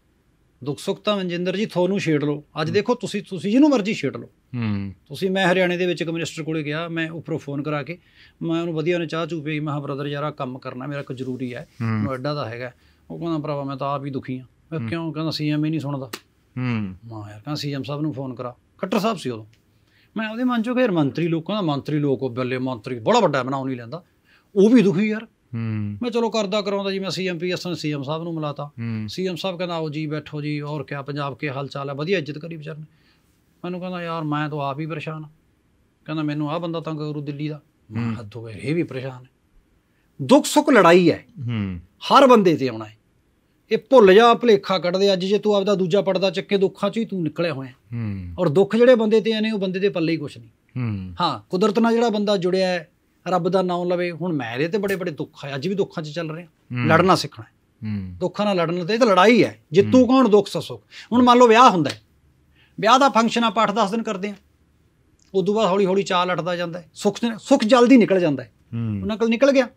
ਦੁੱਖ ਸੁੱਖ ਤਾਂ ਮਨਜਿੰਦਰ ਜੀ ਤੁਹਾਨੂੰ ਛੇੜ ਲੋ ਅੱਜ ਦੇਖੋ ਤੁਸੀਂ ਤੁਸੀਂ ਜਿਹਨੂੰ ਮਰਜ਼ੀ ਛੇੜ ਲੋ ਹੂੰ ਤੁਸੀਂ ਮੈਂ ਹਰਿਆਣੇ ਦੇ ਵਿੱਚ ਇੱਕ ਮਿਨਿਸਟਰ ਕੋਲੇ ਗਿਆ ਮੈਂ ਉੱਪਰੋਂ ਫੋਨ ਕਰਾ ਕੇ ਮੈਂ ਉਹਨੂੰ ਵਧੀਆ ਨੇ ਚਾਹ ਚੂਪੇ ਮੈਂ ਬ੍ਰਦਰ ਯਾਰਾ ਕੰਮ ਕਰਨਾ ਮੇਰਾ ਕੋ ਜ਼ਰੂਰੀ ਹੈ ਐਡਾ ਦਾ ਹੈਗਾ ਉਹ ਕਹਿੰਦਾ ਭਰਾਵਾ ਮੈਂ ਤਾਂ ਆਪ ਹੀ ਦੁਖੀ ਆ ਮੈਂ ਕਿਉਂ ਕਹਿੰਦਾ ਸੀਐਮ ਹੀ ਨਹੀਂ ਸੁਣਦਾ ਹੂੰ ਮਾ ਯਾਰ ਕਹਿੰਦਾ ਸੀਐਮ ਸਾਹਿਬ ਨੂੰ ਫੋਨ ਕਰਾ ਖੱਟਰ ਸਾਹਿਬ ਸੀ ਉਦੋਂ ਮੈਂ ਉਹਦੇ ਮਨ ਚੋਂ ਕਿ ਯਾਰ ਮੰਤਰੀ ਲੋਕਾਂ ਦਾ ਮੰਤਰੀ ਲੋਕ ਉਹ ਬੱਲੇ ਮੰਤਰੀ ਬੜਾ ਵੱਡਾ ਬਣਾਉ ਨਹੀਂ ਲੈਂਦਾ ਉਹ ਵੀ ਦੁਖੀ ਯਾਰ ਮੈਂ ਚਲੋ ਕਰਦਾ ਕਰਾਉਂਦਾ ਜੀ ਮੈਂ ਸੀਐਮ ਪੀਐਸ ਨੂੰ ਸੀਐਮ ਸਾਹਿਬ ਨੂੰ ਮਿਲਾਤਾ ਸੀਐਮ ਸਾਹਿਬ ਕਹਿੰਦਾ ਆਓ ਜੀ ਬੈਠੋ ਜੀ ਔਰ ਕਿਆ ਪੰਜਾਬ ਕੇ ਹਾਲ ਚਾਲ ਹੈ ਵਧੀਆ ਇੱਜ਼ਤ ਕਰੀ ਵਿਚਾਰ ਨੇ ਮੈਨੂੰ ਕਹਿੰਦਾ ਯਾਰ ਮੈਂ ਤਾਂ ਆਪ ਹੀ ਪਰੇਸ਼ਾਨ ਕਹਿੰਦਾ ਮੈਨੂੰ ਆ ਬੰਦਾ ਤੰਗ ਕਰੂ ਦਿੱਲੀ ਦਾ ਮੈਂ ਹੱਥੋਂ ਇਹ ਵੀ ਪਰੇਸ਼ਾਨ ਹੈ ਦੁੱਖ ਸੁੱਖ ਲੜਾਈ ਹੈ ਹਰ ਬੰਦੇ ਤੇ ਆਉਣਾ ਇਹ ਭੁੱਲ ਜਾ ਭਲੇਖਾ ਕੱਢਦੇ ਅੱਜ ਜੇ ਤੂੰ ਆਪਦਾ ਦੂਜਾ ਪੜਦਾ ਚੱਕੇ ਦੁੱਖਾਂ ਚੋਂ ਹੀ ਤੂੰ ਨਿਕਲਿਆ ਹੋਇਆ ਹੂੰ ਔਰ ਦੁੱਖ ਜਿਹੜੇ ਬੰਦੇ ਤੇ ਆਨੇ ਉਹ ਬੰਦੇ ਦੇ ਪੱਲੇ ਹੀ ਕੁਛ ਨਹੀਂ ਹੂੰ ਹਾਂ ਕੁਦਰਤ ਨਾਲ ਜਿਹੜਾ ਬੰਦਾ ਜੁੜਿਆ ਹੈ ਰੱਬ ਦਾ ਨਾਮ ਲਵੇ ਹੁਣ ਮੈਰੇ ਤੇ ਬੜੇ ਬੜੇ ਦੁੱਖ ਆ ਅੱਜ ਵੀ ਦੁੱਖਾਂ 'ਚ ਚੱਲ ਰਿਹਾ ਲੜਨਾ ਸਿੱਖਣਾ ਦੁੱਖਾਂ ਨਾਲ ਲੜਨ ਤੇ ਇਹ ਤਾਂ ਲੜਾਈ ਹੈ ਤੂੰ ਕੌਣ ਦੁੱਖ ਸਸੋ ਹੁਣ ਮੰਨ ਲਓ ਵਿਆਹ ਹੁੰਦਾ ਹੈ ਵਿਆਹ ਦਾ ਫੰਕਸ਼ਨ ਆ 8-10 ਦਿਨ ਕਰਦੇ ਆ ਉਦੋਂ ਬਾਅਦ ਹੌਲੀ-ਹੌਲੀ ਚਾਲ ਅਟਦਾ ਜਾਂਦਾ ਹੈ ਸੁੱਖ ਸੁੱਖ ਜਲਦੀ ਨਿਕਲ ਜਾਂਦਾ ਹੈ ਉਹਨਾਂ ਕੋਲ ਨਿਕਲ ਗਿਆ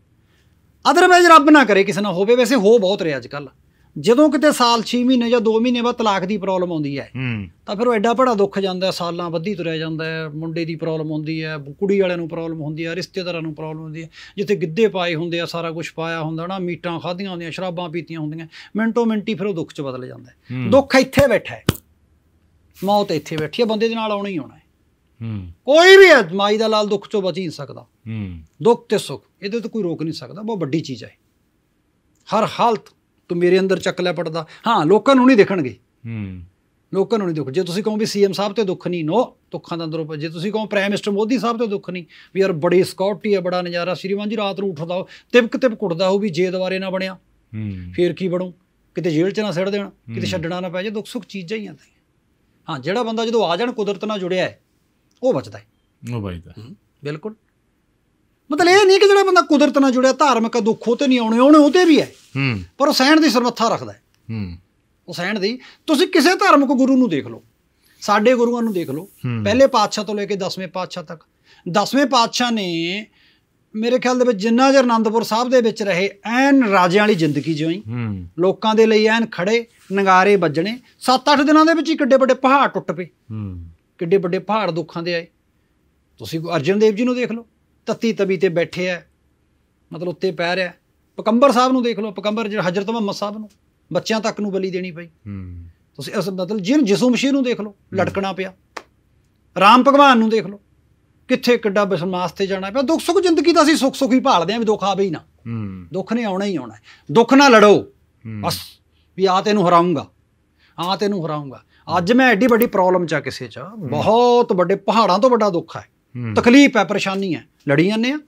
ਅਦਰਵਾਇਜ਼ ਰੱਬ ਨਾ ਕਰੇ ਕਿਸੇ ਨਾਲ ਹੋਵੇ ਵੈਸੇ ਹੋ ਬਹੁਤ ਰਿਹਾ ਅੱਜ ਕੱਲ੍ਹ ਜਦੋਂ ਕਿਤੇ ਸਾਲ 6 ਮਹੀਨੇ ਜਾਂ 2 ਮਹੀਨੇ ਬਾਅਦ ਤਲਾਕ ਦੀ ਪ੍ਰੋਬਲਮ ਆਉਂਦੀ ਹੈ ਤਾਂ ਫਿਰ ਉਹ ਐਡਾ ਬੜਾ ਦੁੱਖ ਜਾਂਦਾ ਸਾਲਾਂ ਵੱਧੀ ਤੁਰਿਆ ਜਾਂਦਾ ਮੁੰਡੇ ਦੀ ਪ੍ਰੋਬਲਮ ਹੁੰਦੀ ਹੈ ਕੁੜੀ ਵਾਲਿਆਂ ਨੂੰ ਪ੍ਰੋਬਲਮ ਹੁੰਦੀ ਹੈ ਰਿਸ਼ਤੇਦਾਰਾਂ ਨੂੰ ਪ੍ਰੋਬਲਮ ਹੁੰਦੀ ਹੈ ਜਿੱਥੇ ਗਿੱਧੇ ਪਾਏ ਹੁੰਦੇ ਆ ਸਾਰਾ ਕੁਝ ਪਾਇਆ ਹੁੰਦਾ ਨਾ ਮੀਟਾਂ ਖਾਧੀਆਂ ਹੁੰਦੀਆਂ ਸ਼ਰਾਬਾਂ ਪੀਤੀਆਂ ਹੁੰਦੀਆਂ ਮਿੰਟੋ ਮਿੰਟੀ ਫਿਰ ਉਹ ਦੁੱਖ 'ਚ ਬਦਲ ਜਾਂਦਾ ਦੁੱਖ ਇੱਥੇ ਬੈਠਾ ਹੈ ਮੌਤ ਇੱਥੇ ਬੈਠੀ ਹੈ ਬੰਦੇ ਦੇ ਨਾਲ ਆਉਣੀ ਆਉਣਾ ਹੈ ਕੋਈ ਵੀ ਅਜਮਾਈ ਮਾਈ ਦਾ ਲਾਲ ਦੁੱਖ 'ਚੋਂ ਬਚ ਨਹੀਂ ਸਕਦਾ ਦੁੱਖ ਤੇ ਸੁੱਖ ਇਹਦੇ ਤੋਂ ਕੋਈ ਰੋਕ ਨਹੀਂ ਸਕਦਾ ਬਹੁਤ ਵੱਡੀ ਚੀਜ਼ ਹੈ ਹਰ ਹਾਲਤ ਤੂੰ ਮੇਰੇ ਅੰਦਰ ਚੱਕ ਲੈ ਪੜਦਾ ਹਾਂ ਲੋਕਾਂ ਨੂੰ ਨਹੀਂ ਦੇਖਣਗੇ ਹੂੰ ਲੋਕਾਂ ਨੂੰ ਨਹੀਂ ਦੇਖੋ ਜੇ ਤੁਸੀਂ ਕਹੋ ਵੀ ਸੀਐਮ ਸਾਹਿਬ ਤੇ ਦੁੱਖ ਨਹੀਂ ਨੋ ਦੁੱਖਾਂ ਦਾ ਅੰਦਰੋਂ ਜੇ ਤੁਸੀਂ ਕਹੋ ਪ੍ਰਾਈਮ ਮਿਨਿਸਟਰ ਮੋਦੀ ਸਾਹਿਬ ਤੇ ਦੁੱਖ ਨਹੀਂ ਵੀ ਯਾਰ ਬੜੀ ਸਕਿਉਰਟੀ ਹੈ ਬੜਾ ਨਜ਼ਾਰਾ ਸ਼੍ਰੀਮਾਨ ਜੀ ਰਾਤ ਨੂੰ ਉੱਠਦਾ ਹੋ ਤਿਪਕ ਤਿਪ ਉੱਠਦਾ ਹੋ ਵੀ ਜੇ ਦਵਾਰੇ ਨਾ ਬਣਿਆ ਹੂੰ ਫੇਰ ਕੀ ਬਣੂ ਕਿਤੇ ਜੇਲ੍ਹ 'ਚ ਨਾ ਸੜ ਦੇਣ ਕਿਤੇ ਛੱਡਣਾ ਨਾ ਪੈ ਜਾ ਦੁੱਖ ਸੁੱਖ ਚੀਜ਼ਾਂ ਹੀ ਆਂਦੀਆਂ ਹਾਂ ਜਿਹੜਾ ਬੰਦਾ ਜਦੋਂ ਆ ਜਾਣ ਕੁਦਰਤ ਨਾਲ ਜੁੜਿਆ ਹੈ ਉਹ ਬਚਦਾ ਹੈ ਉਹ ਬਚਦਾ ਬਿਲਕੁਲ ਮਤਲਬ ਇਹ ਨਹੀਂ ਕਿ ਜਿਹੜਾ ਬੰਦਾ ਕੁਦਰਤ ਨਾਲ ਜੁੜਿਆ ਧਾਰਮਿਕ ਦੁੱਖੋ ਤੇ ਨਹੀਂ ਆਉਣੇ ਉਹਨੇ ਉਹਤੇ ਵੀ ਹੈ ਹੂੰ ਪਰ ਸਹਿਣ ਦੀ ਸਰਮੱਥਾ ਰੱਖਦਾ ਹੈ ਹੂੰ ਸਹਿਣ ਦੀ ਤੁਸੀਂ ਕਿਸੇ ਧਾਰਮਿਕ ਗੁਰੂ ਨੂੰ ਦੇਖ ਲਓ ਸਾਡੇ ਗੁਰੂਆਂ ਨੂੰ ਦੇਖ ਲਓ ਪਹਿਲੇ ਪਾਤਸ਼ਾਹ ਤੋਂ ਲੈ ਕੇ 10ਵੇਂ ਪਾਤਸ਼ਾਹ ਤੱਕ 10ਵੇਂ ਪਾਤਸ਼ਾਹ ਨੇ ਮੇਰੇ ਖਿਆਲ ਦੇ ਵਿੱਚ ਜਿੰਨਾ ਜਰ ਅਨੰਦਪੁਰ ਸਾਹਿਬ ਦੇ ਵਿੱਚ ਰਹੇ ਐਨ ਰਾਜਿਆਂ ਵਾਲੀ ਜ਼ਿੰਦਗੀ ਜਿਉਈ ਲੋਕਾਂ ਦੇ ਲਈ ਐਨ ਖੜੇ ਨਗਾਰੇ ਵੱਜਣੇ 7-8 ਦਿਨਾਂ ਦੇ ਵਿੱਚ ਹੀ ਕਿੱਡੇ ਵੱਡੇ ਪਹਾੜ ਟੁੱਟ ਪਏ ਕਿੱਡੇ ਵੱਡੇ ਪਹਾੜ ਦੁੱਖਾਂ ਦੇ ਆਏ ਤੁਸੀਂ ਅਰਜਨ ਦੇਵ ਜੀ ਨੂੰ ਦੇਖ ਲਓ ਤਤੀ ਤਵੀ ਤੇ ਬੈਠੇ ਆ ਮਤਲਬ ਉੱਤੇ ਪੈ ਰਿਹਾ ਪਕੰਬਰ ਸਾਹਿਬ ਨੂੰ ਦੇਖ ਲਓ ਪਕੰਬਰ ਜਿਹੜਾ ਹਜ਼ਰਤ ਮੁਹੰਮਦ ਸਾਹਿਬ ਨੂੰ ਬੱਚਿਆਂ ਤੱਕ ਨੂੰ ਬਲੀ ਦੇਣੀ ਪਈ ਤੁਸੀਂ ਇਸ ਮਤਲਬ ਜਿਨ ਜਿਸੂ ਮਸੀਹ ਨੂੰ ਦੇਖ ਲਓ ਲਟਕਣਾ ਪਿਆ ਰਾਮ ਭਗਵਾਨ ਨੂੰ ਦੇਖ ਲਓ ਕਿੱਥੇ ਕਿੱਡਾ ਬਸਮਾਸ ਤੇ ਜਾਣਾ ਪਿਆ ਦੁੱਖ ਸੁੱਖ ਜ਼ਿੰਦਗੀ ਦਾ ਅਸੀਂ ਸੁੱਖ ਸੁਖੀ ਭਾਲਦੇ ਆਂ ਵੀ ਦੁੱਖ ਆਵੇ ਹੀ ਨਾ ਦੁੱਖ ਨੇ ਆਉਣਾ ਹੀ ਆਉਣਾ ਦੁੱਖ ਨਾਲ ਲੜੋ ਬਸ ਵੀ ਆ ਤੈਨੂੰ ਹਰਾਉਂਗਾ ਆ ਤੈਨੂੰ ਹਰਾਉਂਗਾ ਅੱਜ ਮੈਂ ਐਡੀ ਵੱਡੀ ਪ੍ਰੋਬਲਮ ਚ ਆ ਕਿਸੇ ਚ ਬਹੁਤ ਵੱਡੇ ਪਹਾੜਾਂ ਤੋਂ ਵੱਡਾ ਦੁੱਖ ਹੈ ਤਕਲੀਫ ਹੈ ਪਰੇਸ਼ਾਨੀ ਹੈ ਲੜੀ ਜਾਂਦੇ ਆ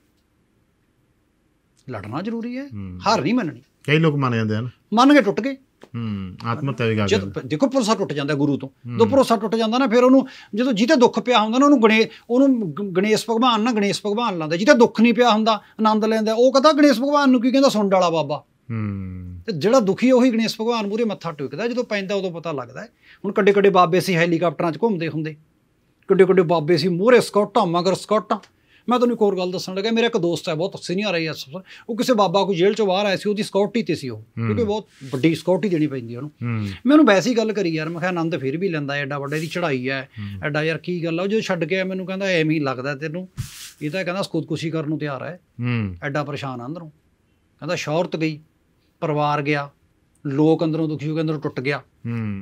ਲੜਨਾ ਜ਼ਰੂਰੀ ਹੈ ਹਾਰ ਨਹੀਂ ਮੰਨਣੀ ਕਈ ਲੋਕ ਮੰਨ ਜਾਂਦੇ ਹਨ ਮੰਨ ਕੇ ਟੁੱਟ ਗਏ ਹੂੰ ਤੇ ਵੀ ਕਰਦੇ ਦੇਖੋ ਭਰੋਸਾ ਟੁੱਟ ਜਾਂਦਾ ਗੁਰੂ ਤੋਂ ਜਦੋਂ ਭਰੋਸਾ ਟੁੱਟ ਜਾਂਦਾ ਨਾ ਫਿਰ ਉਹਨੂੰ ਜਦੋਂ ਜਿੱਤੇ ਦੁੱਖ ਪਿਆ ਹੁੰਦਾ ਨਾ ਉਹਨੂੰ ਗਣੇ ਉਹਨੂੰ ਗਣੇਸ਼ ਭਗਵਾਨ ਨਾ ਗਣੇਸ਼ ਭਗਵਾਨ ਲਾਉਂਦਾ ਜਿੱਤੇ ਦੁੱਖ ਨਹੀਂ ਪਿਆ ਹੁੰਦਾ ਆਨੰਦ ਲੈਂਦਾ ਉਹ ਕਹਦਾ ਗਣੇਸ਼ ਭਗਵਾਨ ਨੂੰ ਕੀ ਕਹਿੰਦਾ ਸੁੰਡ ਵਾਲਾ ਬਾਬਾ ਹੂੰ ਤੇ ਜਿਹੜਾ ਦੁਖੀ ਉਹੀ ਗਣੇਸ਼ ਭਗਵਾਨ ਮੂਰੇ ਮੱਥਾ ਟੇਕਦਾ ਜਦੋਂ ਪੈਂਦਾ ਉਦੋਂ ਪਤਾ ਲੱਗਦਾ ਹੁਣ ਕੱਡੇ ਕੱਡੇ ਬਾਬੇ ਸੀ ਹੈਲੀਕਾਪਟਰਾਂ 'ਚ ਘੁੰਮਦੇ ਹੁੰਦੇ ਕਿੱਡੇ ਕਿੱਡੇ ਬਾਬੇ ਸੀ ਮੋਹਰੇ ਸਕਾਟਾਂ ਮਗਰ ਸਕਾਟਾਂ ਮੈਂ ਤੁਹਾਨੂੰ ਇੱਕ ਹੋਰ ਗੱਲ ਦੱਸਣ ਲੱਗਾ ਮੇਰਾ ਇੱਕ ਦੋਸਤ ਹੈ ਬਹੁਤ ਸੀਨੀਅਰ ਆਈ ਐਸ ਉਹ ਕਿਸੇ ਬਾਬਾ ਕੋ ਜੇਲ੍ਹ ਚੋਂ ਬਾਹਰ ਆਇਆ ਸੀ ਉਹਦੀ ਸਕਿਉਰਟੀ ਤੇ ਸੀ ਉਹ ਕਿਉਂਕਿ ਬਹੁਤ ਵੱਡੀ ਸਕਿਉਰਟੀ ਦੇਣੀ ਪੈਂਦੀ ਉਹਨੂੰ ਮੈਂ ਉਹਨੂੰ ਵੈਸੀ ਗੱਲ ਕਰੀ ਯਾਰ ਮੈਂ ਕਿਹਾ ਆਨੰਦ ਫਿਰ ਵੀ ਲੈਂਦਾ ਐਡਾ ਵੱਡਾ ਦੀ ਚੜ੍ਹਾਈ ਐ ਐਡਾ ਯਾਰ ਕੀ ਗੱਲ ਆ ਜਦੋਂ ਛੱਡ ਕੇ ਮੈਨੂੰ ਕਹਿੰਦਾ ਐਵੇਂ ਹੀ ਲੱਗਦਾ ਤੈਨੂੰ ਇਹ ਤਾਂ ਕਹਿੰਦਾ ਖੁਦਕੁਸ਼ੀ ਕਰਨ ਨੂੰ ਤਿਆਰ ਐ ਐਡਾ ਪਰੇਸ਼ਾਨ ਆ ਅੰਦਰੋਂ ਕਹਿੰਦਾ ਸ਼ੌਹਰਤ ਗਈ ਪਰਿਵਾਰ ਗਿਆ ਲੋਕ ਅੰਦਰੋਂ ਦੁਖੀ ਹੋ ਕੇ ਅੰਦਰੋਂ ਟੁੱਟ ਗਿਆ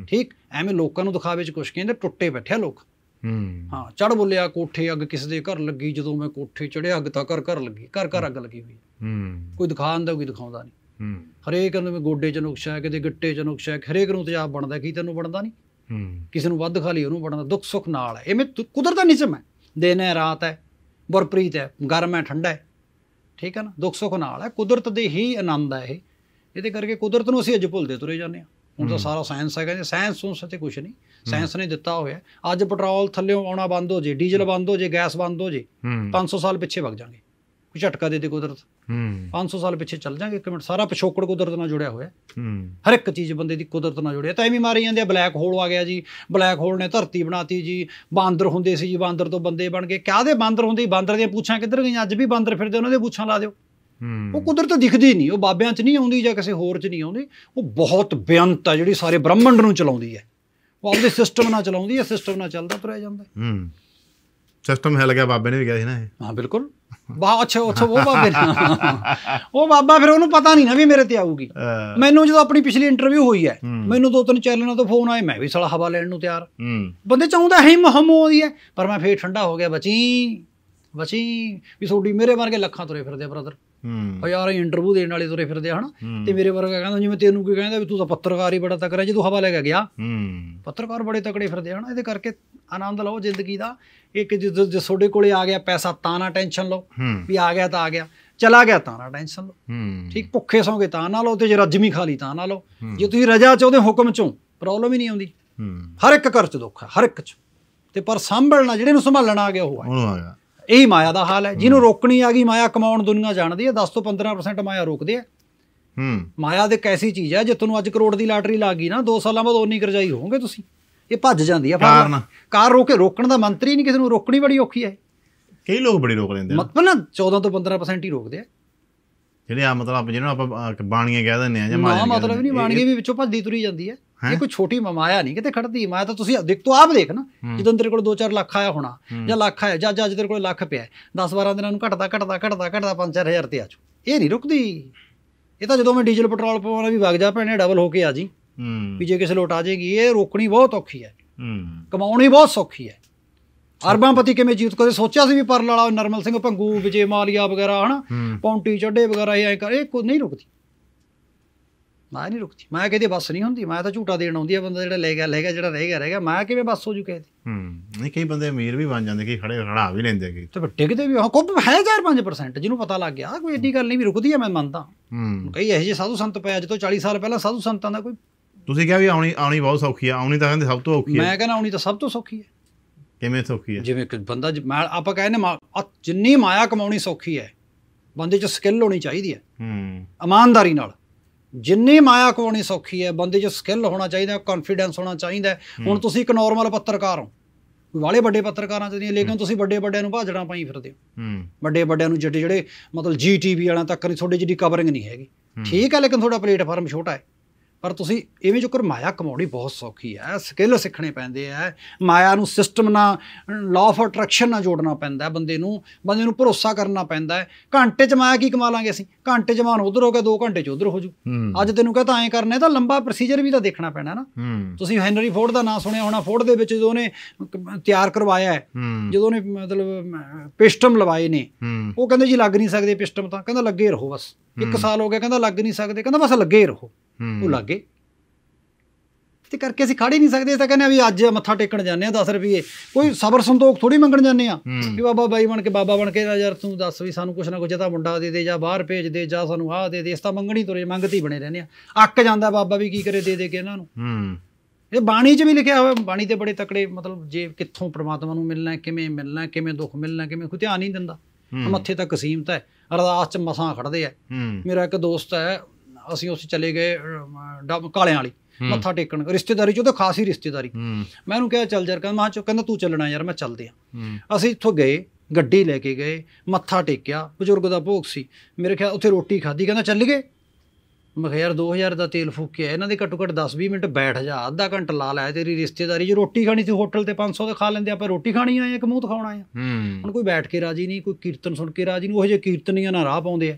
ਠੀਕ ਐਵੇਂ ਲੋਕਾਂ ਨੂੰ ਦਿਖਾਵੇ ਚ ਕੁਝ ਕਹਿੰਦੇ ਟੁੱਟੇ ਬੈਠਿਆ ਲੋਕ ਹਾਂ ਚੜ ਬੋਲਿਆ ਕੋਠੇ ਅੱਗ ਕਿਸ ਦੇ ਘਰ ਲੱਗੀ ਜਦੋਂ ਮੈਂ ਕੋਠੇ ਚੜਿਆ ਅੱਗ ਤਾਂ ਘਰ ਘਰ ਲੱਗੀ ਘਰ ਘਰ ਅੱਗ ਲੱਗੀ ਹੋਈ ਹੂੰ ਕੋਈ ਦਿਖਾਉਂਦਾ ਕੋਈ ਦਿਖਾਉਂਦਾ ਨਹੀਂ ਹੂੰ ਹਰੇਕ ਨੂੰ ਮੈਂ ਗੋਡੇ ਚ ਨੁਕਸ਼ਾ ਹੈ ਕਿਤੇ ਗਿੱਟੇ ਚ ਨੁਕਸ਼ਾ ਹੈ ਹਰੇਕ ਨੂੰ ਤੇਜਾਬ ਬਣਦਾ ਕੀ ਤੈਨੂੰ ਬਣਦਾ ਨਹੀਂ ਹੂੰ ਕਿਸੇ ਨੂੰ ਵੱਧ ਖਾਲੀ ਉਹਨੂੰ ਬਣਦਾ ਦੁੱਖ ਸੁੱਖ ਨਾਲ ਹੈ ਐਵੇਂ ਕੁਦਰਤ ਦਾ ਨਿਯਮ ਹੈ ਦਿਨ ਹੈ ਰਾਤ ਹੈ ਬਰਪ੍ਰੀਤ ਹੈ ਗਰਮ ਹੈ ਠੰਡਾ ਹੈ ਠੀਕ ਹੈ ਨਾ ਦੁੱਖ ਸੁੱਖ ਨਾਲ ਹੈ ਕੁਦਰਤ ਦੇ ਹੀ ਆਨੰਦ ਹੈ ਇਹ ਇਹਦੇ ਕਰਕੇ ਕੁਦਰਤ ਨੂੰ ਅਸੀਂ ਅੱਜ ਭੁੱਲਦੇ ਤੁਰੇ ਜਾਂਦੇ ਹਾਂ ਹੁਣ ਤਾਂ ਸਾਰਾ ਸਾਇੰਸ ਹੈਗਾ ਜੀ ਸਾਇੰਸ ਤੋਂ ਸੱਚੇ ਕੁਝ ਨਹੀਂ ਸਾਇੰਸ ਨੇ ਦਿੱਤਾ ਹੋਇਆ ਅੱਜ ਪੈਟਰੋਲ ਥੱਲੇੋਂ ਆਉਣਾ ਬੰਦ ਹੋ ਜੇ ਡੀਜ਼ਲ ਬੰਦ ਹੋ ਜੇ ਗੈਸ ਬੰਦ ਹੋ ਜੇ 500 ਸਾਲ ਪਿੱਛੇ ਵਗ ਜਾਾਂਗੇ ਕੋਈ ਝਟਕਾ ਦੇ ਦੇ ਕੁਦਰਤ 500 ਸਾਲ ਪਿੱਛੇ ਚੱਲ ਜਾਾਂਗੇ ਇੱਕ ਮਿੰਟ ਸਾਰਾ ਪਿਛੋਕੜ ਕੁਦਰਤ ਨਾਲ ਜੁੜਿਆ ਹੋਇਆ ਹਰ ਇੱਕ ਚੀਜ਼ ਬੰਦੇ ਦੀ ਕੁਦਰਤ ਨਾਲ ਜੁੜਿਆ ਤਾਂ ਐਵੇਂ ਮਾਰੀ ਜਾਂਦੇ ਆ ਬਲੈਕ ਹੋਲ ਆ ਗਿਆ ਜੀ ਬਲੈਕ ਹੋਲ ਨੇ ਧਰਤੀ ਬਣਾਤੀ ਜੀ ਬਾਂਦਰ ਹੁੰਦੇ ਸੀ ਜੀ ਬਾਂਦਰ ਤੋਂ ਬੰਦੇ ਬਣ ਗਏ ਕਾਹਦੇ ਬਾਂਦਰ ਹੁੰਦੇ ਬਾਂਦਰ ਦੀਆਂ ਪੁੱਛਾਂ ਕਿੱਧਰ ਗਈਆਂ ਅੱਜ ਵੀ ਬਾਂਦਰ ਫਿਰਦੇ ਉਹਨਾਂ ਦੇ ਪੁੱਛਾਂ ਲਾ ਦਿਓ ਉਹ ਕੁਦਰਤ ਦਿਖਦੀ ਨਹੀਂ ਉਹ ਬਾਬਿਆਂ 'ਚ ਨਹੀਂ ਆਉਂਦੀ ਜਾਂ ਕਿਸੇ ਹੋਰ 'ਚ ਨਹੀਂ ਆਉਂਦੀ ਉਹ ਬਹੁਤ ਬਿਆੰਤ ਆ ਜਿਹੜੀ ਸਾਰੇ ਬ੍ਰਹਮੰਡ ਨੂੰ ਚਲਾਉਂਦੀ ਹੈ ਉਹ ਆਪਣੇ ਸਿਸਟਮ ਨਾਲ ਚਲਾਉਂਦੀ ਹੈ ਸਿਸਟਮ ਨਾਲ ਚੱਲਦਾ ਪਰ ਜਾਂਦਾ ਹੂੰ ਸਿਸਟਮ ਹੈ ਲਗਾ ਬਾਬੇ ਨੇ ਵੀ ਕਿਹਾ ਸੀ ਨਾ ਇਹ ਹਾਂ ਬਿਲਕੁਲ ਵਾਹ ਅੱਛਾ ਉਹ ਉਹ ਬਾਬੇ ਉਹ ਬਾਬਾ ਫਿਰ ਉਹਨੂੰ ਪਤਾ ਨਹੀਂ ਨਾ ਵੀ ਮੇਰੇ ਤੇ ਆਊਗੀ ਮੈਨੂੰ ਜਦੋਂ ਆਪਣੀ ਪਿਛਲੀ ਇੰਟਰਵਿਊ ਹੋਈ ਹੈ ਮੈਨੂੰ ਦੋ ਤਿੰਨ ਚੈਨਲਾਂ ਤੋਂ ਫੋਨ ਆਏ ਮੈਂ ਵੀ ਸਾਲਾ ਹਵਾ ਲੈਣ ਨੂੰ ਤਿਆਰ ਬੰਦੇ ਚਾਹੁੰਦਾ ਹੈ ਮਹਮ ਹੈ ਪਰ ਮੈਂ ਫੇਰ ਠੰਡਾ ਹੋ ਗਿਆ ਬਚੀ ਬਚੀ ਵੀ ਤੁਹਾਡੀ ਮੇਰੇ ਵਰਗੇ ਲੱਖਾਂ ਤੁਰੇ ਫਿਰਦੇ ਬ੍ਰਦਰ ਹੂੰ ਯਾਰ ਇੰਟਰਵਿਊ ਦੇਣ ਵਾਲੇ ਤੁਰੇ ਫਿਰਦੇ ਹਨ ਤੇ ਮੇਰੇ ਵਰਗਾ ਕਹਿੰਦਾ ਜਿਵੇਂ ਤੈਨੂੰ ਕੀ ਕਹਿੰਦਾ ਵੀ ਤੂੰ ਤਾਂ ਪੱਤਰਕਾਰ ਹੀ ਬੜਾ ਤਕੜਾ ਜੇ ਤੂੰ ਹਵਾ ਲੈ ਕੇ ਗਿਆ ਹੂੰ ਪੱਤਰਕਾਰ ਬੜੇ ਤਕੜੇ ਫਿਰਦੇ ਹਨ ਇਹਦੇ ਕਰਕੇ ਆਨੰਦ ਲਓ ਜ਼ਿੰਦਗੀ ਦਾ ਇੱਕ ਜਿਸ ਜਿਸ ਤੁਹਾਡੇ ਕੋਲੇ ਆ ਗਿਆ ਪੈਸਾ ਤਾਂ ਨਾ ਟੈਨਸ਼ਨ ਲਓ ਵੀ ਆ ਗਿਆ ਤਾਂ ਆ ਗਿਆ ਚਲਾ ਗਿਆ ਤਾਂ ਨਾ ਟੈਨਸ਼ਨ ਲਓ ਠੀਕ ਭੁੱਖੇ ਸੌਂਗੇ ਤਾਂ ਨਾ ਲਓ ਤੇ ਜੇ ਰਜਮੀ ਖਾ ਲਈ ਤਾਂ ਨਾ ਲਓ ਜੇ ਤੁਸੀਂ ਰਜਾ ਚ ਉਹਦੇ ਹੁਕਮ ਚੋਂ ਪ੍ਰੋਬਲਮ ਹੀ ਨਹੀਂ ਆਉਂਦੀ ਹਰ ਇੱਕ ਘਰ ਚ ਦੁੱਖ ਹੈ ਹਰ ਇੱਕ ਚ ਤੇ ਪਰ ਸੰਭਲਣਾ ਜਿਹੜੇ ਨੂੰ ਸੰਭਾਲਣਾ ਆ ਗਿਆ ਉਹ ਆ ਗਿਆ ਇਹ ਮਾਇਆ ਦਾ ਹਾਲ ਹੈ ਜਿਹਨੂੰ ਰੋਕਣੀ ਆ ਗਈ ਮਾਇਆ ਕਮਾਉਣ ਦੁਨੀਆ ਜਾਣਦੀ ਹੈ 10 ਤੋਂ 15% ਮਾਇਆ ਰੋਕਦੇ ਆ ਹੂੰ ਮਾਇਆ ਦੇ ਕੈਸੀ ਚੀਜ਼ ਹੈ ਜੇ ਤੁਹਾਨੂੰ ਅੱਜ ਕਰੋੜ ਦੀ ਲਾਟਰੀ ਲੱਗ ਗਈ ਨਾ 2 ਸਾਲਾਂ ਬਾਅਦ ਉਨੀ ਕਰਜਾਈ ਹੋਵੋਗੇ ਤੁਸੀਂ ਇਹ ਭੱਜ ਜਾਂਦੀ ਆ ਕਾਰਨ ਕਾਰ ਰੋਕੇ ਰੋਕਣ ਦਾ ਮੰਤਰੀ ਨਹੀਂ ਕਿਸੇ ਨੂੰ ਰੋਕਣੀ ਬੜੀ ਔਖੀ ਹੈ ਕਈ ਲੋਕ ਬੜੇ ਰੋਕ ਲੈਂਦੇ ਆ ਮਤਲਬ ਨਾ 14 ਤੋਂ 15% ਹੀ ਰੋਕਦੇ ਆ ਜਿਹੜੇ ਆ ਮਤਲਬ ਜਿਹਨਾਂ ਆਪਾਂ ਬਾਣੀਆਂ ਕਹਿ ਦਿੰਦੇ ਆ ਜਾਂ ਮਾਜਰੀ ਮਤਲਬ ਨਹੀਂ ਬਾਣੀਆਂ ਵੀ ਵਿੱਚੋਂ ਭੱਜਦੀ ਤੁਰੀ ਜਾਂਦੀ ਹੈ ਇਹ ਕੋਈ ਛੋਟੀ ਮਮਾਇਆ ਨਹੀਂ ਕਿਤੇ ਖੜਦੀ ਮਾਇਆ ਤਾਂ ਤੁਸੀਂ ਦੇਖ ਤੋ ਆਪ ਦੇਖ ਨਾ ਜਦੋਂ ਤੇਰੇ ਕੋਲ 2-4 ਲੱਖ ਆਇਆ ਹੋਣਾ ਜਾਂ ਲੱਖ ਆਇਆ ਜਾਂ ਅੱਜ ਤੇਰੇ ਕੋਲ ਲੱਖ ਪਿਆ 10-12 ਦਿਨਾਂ ਨੂੰ ਘਟਦਾ ਘਟਦਾ ਘਟਦਾ ਘਟਦਾ 5-4000 ਤੇ ਆ ਇਹ ਨਹੀਂ ਰੁਕਦੀ ਇਹ ਤਾਂ ਜਦੋਂ ਮੈਂ ਡੀਜ਼ਲ ਪੈਟਰੋਲ ਪਵਾਉਣਾ ਵੀ ਵਗ ਜਾ ਪੈਣੇ ਡਬਲ ਹੋ ਕੇ ਆ ਜੀ ਵੀ ਜੇ ਕਿਸੇ ਲੋਟ ਆ ਜਾਏਗੀ ਇਹ ਰੋਕਣੀ ਬਹੁਤ ਔਖੀ ਹੈ ਕਮਾਉਣੀ ਬਹੁਤ ਸੌਖੀ ਹੈ ਅਰਬਾਂਪਤੀ ਕਿਵੇਂ ਜੀਤ ਕਦੇ ਸੋਚਿਆ ਸੀ ਵੀ ਪਰਲ ਵਾਲਾ ਨਰਮਲ ਸਿੰਘ ਭੰਗੂ ਵਿਜੇ ਮਾਲੀਆ ਵਗੈਰਾ ਹਨਾ ਪੌਂਟੀ ਚੱਡੇ ਵਗੈਰਾ ਇਹ ਐ ਕਰ ਇਹ ਨਹੀਂ ਰੁਕਦੀ ਮਾਇ ਨਹੀਂ ਰੁਕਦੀ ਮਾਇ ਕਹਿੰਦੀ ਬਸ ਨਹੀਂ ਹੁੰਦੀ ਮੈਂ ਤਾਂ ਝੂਟਾ ਦੇਣ ਆਉਂਦੀ ਆ ਬੰਦਾ ਜਿਹੜਾ ਲੈ ਗਿਆ ਲੈ ਗਿਆ ਜਿਹੜਾ ਰਹਿ ਗਿਆ ਰਹਿ ਗਿਆ ਮਾਇ ਕਿਵੇਂ ਬਸ ਹੋ ਜੂ ਕਹਿੰਦੀ ਹੂੰ ਨਹੀਂ ਕਈ ਬੰਦੇ ਅਮੀਰ ਵੀ ਬਣ ਜਾਂਦੇ ਕਿ ਖੜੇ ਖੜਾ ਵੀ ਲੈਂਦੇ ਕਿ ਤੇ ਟਿਕਦੇ ਵੀ ਉਹ ਕੁੱਬ ਹੈ 4-5% ਜਿਹਨੂੰ ਪਤਾ ਲੱਗ ਗਿਆ ਕੋਈ ਇੰਨੀ ਗੱਲ ਨਹੀਂ ਵੀ ਰੁਕਦੀ ਆ ਮੈਂ ਮੰਨਦਾ ਹੂੰ ਕਈ ਇਹੋ ਜਿਹੇ ਸਾਧੂ ਸੰਤ ਪਏ ਅੱਜ ਤੋਂ 40 ਸਾਲ ਪਹਿਲਾਂ ਸਾਧੂ ਸੰਤਾਂ ਦਾ ਕੋਈ ਤੁਸੀਂ ਕਿਹਾ ਵੀ ਆਉਣੀ ਆਉਣੀ ਬਹੁਤ ਸੌਖੀ ਆ ਆਉਣੀ ਤਾਂ ਕਹਿੰਦੇ ਸਭ ਤੋਂ ਔਖੀ ਆ ਮੈਂ ਕਹਿੰਦਾ ਆਉਣੀ ਤਾਂ ਸਭ ਤੋਂ ਸੌਖੀ ਆ ਕਿਵੇਂ ਸੌਖੀ ਆ ਜਿਵੇਂ ਕਿ ਬੰਦਾ ਆਪਾਂ ਕਹਿੰਦੇ ਜਿੰਨੀ ਮਾਇਆ ਕਮਾਉਣੀ ਸੌਖੀ ਆ ਬੰਦੇ 'ਚ ਸਕਿੱਲ ਹੋਣੀ ਚਾਹੀਦੀ ਆ ਹੂੰ ਇਮਾਨਦਾਰੀ ਨਾਲ ਜਿੰਨੀ ਮਾਇਆ ਕੋਣੀ ਸੌਖੀ ਹੈ ਬੰਦੇ 'ਚ ਸਕਿੱਲ ਹੋਣਾ ਚਾਹੀਦਾ ਕੌਨਫੀਡੈਂਸ ਹੋਣਾ ਚਾਹੀਦਾ ਹੁਣ ਤੁਸੀਂ ਇੱਕ ਨਾਰਮਲ ਪੱਤਰਕਾਰ ਹੋ ਵਾਲੇ ਵੱਡੇ ਪੱਤਰਕਾਰਾਂ ਚ ਨਹੀਂ ਲੇਕਿਨ ਤੁਸੀਂ ਵੱਡੇ ਵੱਡਿਆਂ ਨੂੰ ਭਾਜੜਾਂ ਪਾਈ ਫਿਰਦੇ ਹੋ ਵੱਡੇ ਵੱਡਿਆਂ ਨੂੰ ਜਿਹੜੇ ਜਿਹੜੇ ਮਤਲਬ ਜੀ ਟੀਵੀ ਵਾਲਿਆਂ ਤੱਕ ਨਹੀਂ ਤੁਹਾਡੇ ਜਿਹੜੀ ਕਵਰਿੰਗ ਨਹੀਂ ਹੈਗੀ ਠੀਕ ਹੈ ਲੇਕਿਨ ਤੁਹਾਡਾ ਪਲੇਟਫਾਰਮ ਛੋਟਾ ਹੈ ਪਰ ਤੁਸੀਂ ਇਵੇਂ ਜੋ ਕਰ ਮਾਇਆ ਕਮਾਉਣੀ ਬਹੁਤ ਸੌਖੀ ਹੈ ਸਕਿੱਲ ਸਿੱਖਣੇ ਪੈਂਦੇ ਆ ਮਾਇਆ ਨੂੰ ਸਿਸਟਮ ਨਾਲ ਲਾਅ ਆਫ ਅਟਰੈਕਸ਼ਨ ਨਾਲ ਜੋੜਨਾ ਪੈਂਦਾ ਹੈ ਬੰਦੇ ਨੂੰ ਬੰਦੇ ਨੂੰ ਭਰੋਸਾ ਕਰਨਾ ਪੈਂਦਾ ਹੈ ਘੰਟੇ 'ਚ ਮਾਇਆ ਕੀ ਕਮਾ ਲਾਂਗੇ ਅਸੀਂ ਘੰਟੇ 'ਚ ਮਾਨ ਉਧਰ ਹੋ ਗਿਆ 2 ਘੰਟੇ 'ਚ ਉਧਰ ਹੋ ਜੂ ਅੱਜ ਤੈਨੂੰ ਕਹਤਾ ਐ ਕਰਨਾ ਤਾਂ ਲੰਬਾ ਪ੍ਰੋਸੀਜਰ ਵੀ ਤਾਂ ਦੇਖਣਾ ਪੈਣਾ ਨਾ ਤੁਸੀਂ ਹੈਨਰੀ ਫੋਰਡ ਦਾ ਨਾਮ ਸੁਣਿਆ ਹੋਣਾ ਫੋਰਡ ਦੇ ਵਿੱਚ ਜਦੋਂ ਉਹਨੇ ਤਿਆਰ ਕਰਵਾਇਆ ਹੈ ਜਦੋਂ ਉਹਨੇ ਮਤਲਬ ਪਿਸਟਮ ਲਵਾਏ ਨੇ ਉਹ ਕਹਿੰਦੇ ਜੀ ਲੱਗ ਨਹੀਂ ਸਕਦੇ ਪਿਸਟਮ ਤਾਂ ਕਹਿੰਦਾ ਲੱਗੇ ਰਹੋ ਬਸ 1 ਸਾਲ ਹੋ ਗਿਆ ਕਹਿੰਦਾ ਲੱਗ ਨਹੀਂ ਸਕਦੇ ਕਹਿੰਦਾ ਬਸ ਲੱਗੇ ਰਹੋ ਉਹ ਲੱਗੇ ਤੇ ਕਰਕੇ ਅਸੀਂ ਖੜੇ ਨਹੀਂ ਸਕਦੇ ਤਾਂ ਕਹਿੰਦੇ ਵੀ ਅੱਜ ਮੱਥਾ ਟੇਕਣ ਜਾਂਦੇ ਆ 10 ਰੁਪਏ ਕੋਈ ਸਬਰ ਸੰਤੋਖ ਥੋੜੀ ਮੰਗਣ ਜਾਂਦੇ ਆ ਕਿ ਬਾਬਾ ਬਾਈ ਬਣ ਕੇ ਬਾਬਾ ਬਣ ਕੇ ਯਾਰ ਤੂੰ ਦੱਸ ਵੀ ਸਾਨੂੰ ਕੁਛ ਨਾ ਕੁਛ ਤਾਂ ਮੁੰਡਾ ਦੇ ਦੇ ਜਾਂ ਬਾਹਰ ਭੇਜ ਦੇ ਜਾਂ ਸਾਨੂੰ ਆਹ ਦੇ ਦੇ ਇਸ ਤਾਂ ਮੰਗਣੀ ਤੁਰੇ ਮੰਗਤੀ ਬਣੇ ਰਹਿੰਦੇ ਆ ਅੱਕ ਜਾਂਦਾ ਬਾਬਾ ਵੀ ਕੀ ਕਰੇ ਦੇ ਦੇ ਕੇ ਇਹਨਾਂ ਨੂੰ ਹੂੰ ਇਹ ਬਾਣੀ 'ਚ ਵੀ ਲਿਖਿਆ ਹੋਇਆ ਬਾਣੀ ਤੇ ਬੜੇ ਤਕੜੇ ਮਤਲਬ ਜੇ ਕਿੱਥੋਂ ਪ੍ਰਮਾਤਮਾ ਨੂੰ ਮਿਲਣਾ ਕਿਵੇਂ ਮਿਲਣਾ ਕਿਵੇਂ ਦੁੱਖ ਮਿਲਣਾ ਕਿਵੇਂ ਕੋਈ ਧਿਆਨ ਨਹੀਂ ਦਿੰਦਾ ਮੱਥੇ ਤੱਕ ਸੀਮਤ ਹੈ ਅਰਦਾਸ 'ਚ ਮਸਾਂ ਖੜਦੇ ਆ ਮੇਰਾ ਇੱਕ ਦੋਸਤ ਹੈ ਅਸੀਂ ਉਸ ਚਲੇ ਗਏ ਕਾਲਿਆਂ ਵਾਲੀ ਮੱਥਾ ਟੇਕਣ ਰਿਸ਼ਤੇਦਾਰੀ ਚ ਤਾਂ ਖਾਸ ਹੀ ਰਿਸ਼ਤੇਦਾਰੀ ਮੈਂ ਉਹਨੂੰ ਕਿਹਾ ਚੱਲ ਯਾਰ ਕਹਿੰਦਾ ਮੈਂ ਕਹਿੰਦਾ ਤੂੰ ਚੱਲਣਾ ਯਾਰ ਮੈਂ ਚੱਲਦੇ ਆ ਅਸੀਂ ਇੱਥੋਂ ਗਏ ਗੱਡੀ ਲੈ ਕੇ ਗਏ ਮੱਥਾ ਟੇਕਿਆ ਬਜ਼ੁਰਗ ਦਾ ਭੋਗ ਸੀ ਮੇਰੇ ਖਿਆਲ ਉੱਥੇ ਰੋਟੀ ਖਾਧੀ ਕਹਿੰਦਾ ਚੱਲ ਗਏ ਮੈਂ ਕਿਹਾ ਯਾਰ 2000 ਦਾ ਤੇਲ ਫੂਕਿਆ ਇਹਨਾਂ ਦੇ ਘੱਟੋ ਘੱਟ 10-20 ਮਿੰਟ ਬੈਠ ਜਾ ਅੱਧਾ ਘੰਟਾ ਲਾ ਲੈ ਤੇਰੀ ਰਿਸ਼ਤੇਦਾਰੀ ਜੇ ਰੋਟੀ ਖਾਣੀ ਸੀ ਹੋਟਲ ਤੇ 500 ਦਾ ਖਾ ਲੈਂਦੇ ਆਪਾਂ ਰੋਟੀ ਖਾਣੀ ਆਏ ਇੱਕ ਮੂੰਹ ਦਿਖਾਉਣਾ ਆ ਹੁਣ ਕੋਈ ਬੈਠ ਕੇ ਰਾਜੀ ਨਹੀਂ ਕੋਈ ਕੀਰਤਨ ਸੁਣ ਕੇ ਰਾਜੀ ਨਹੀਂ ਉਹ ਜੇ ਕੀਰਤਨੀਆਂ ਨਾਲ ਰਾਹ ਪਾਉਂਦੇ ਆ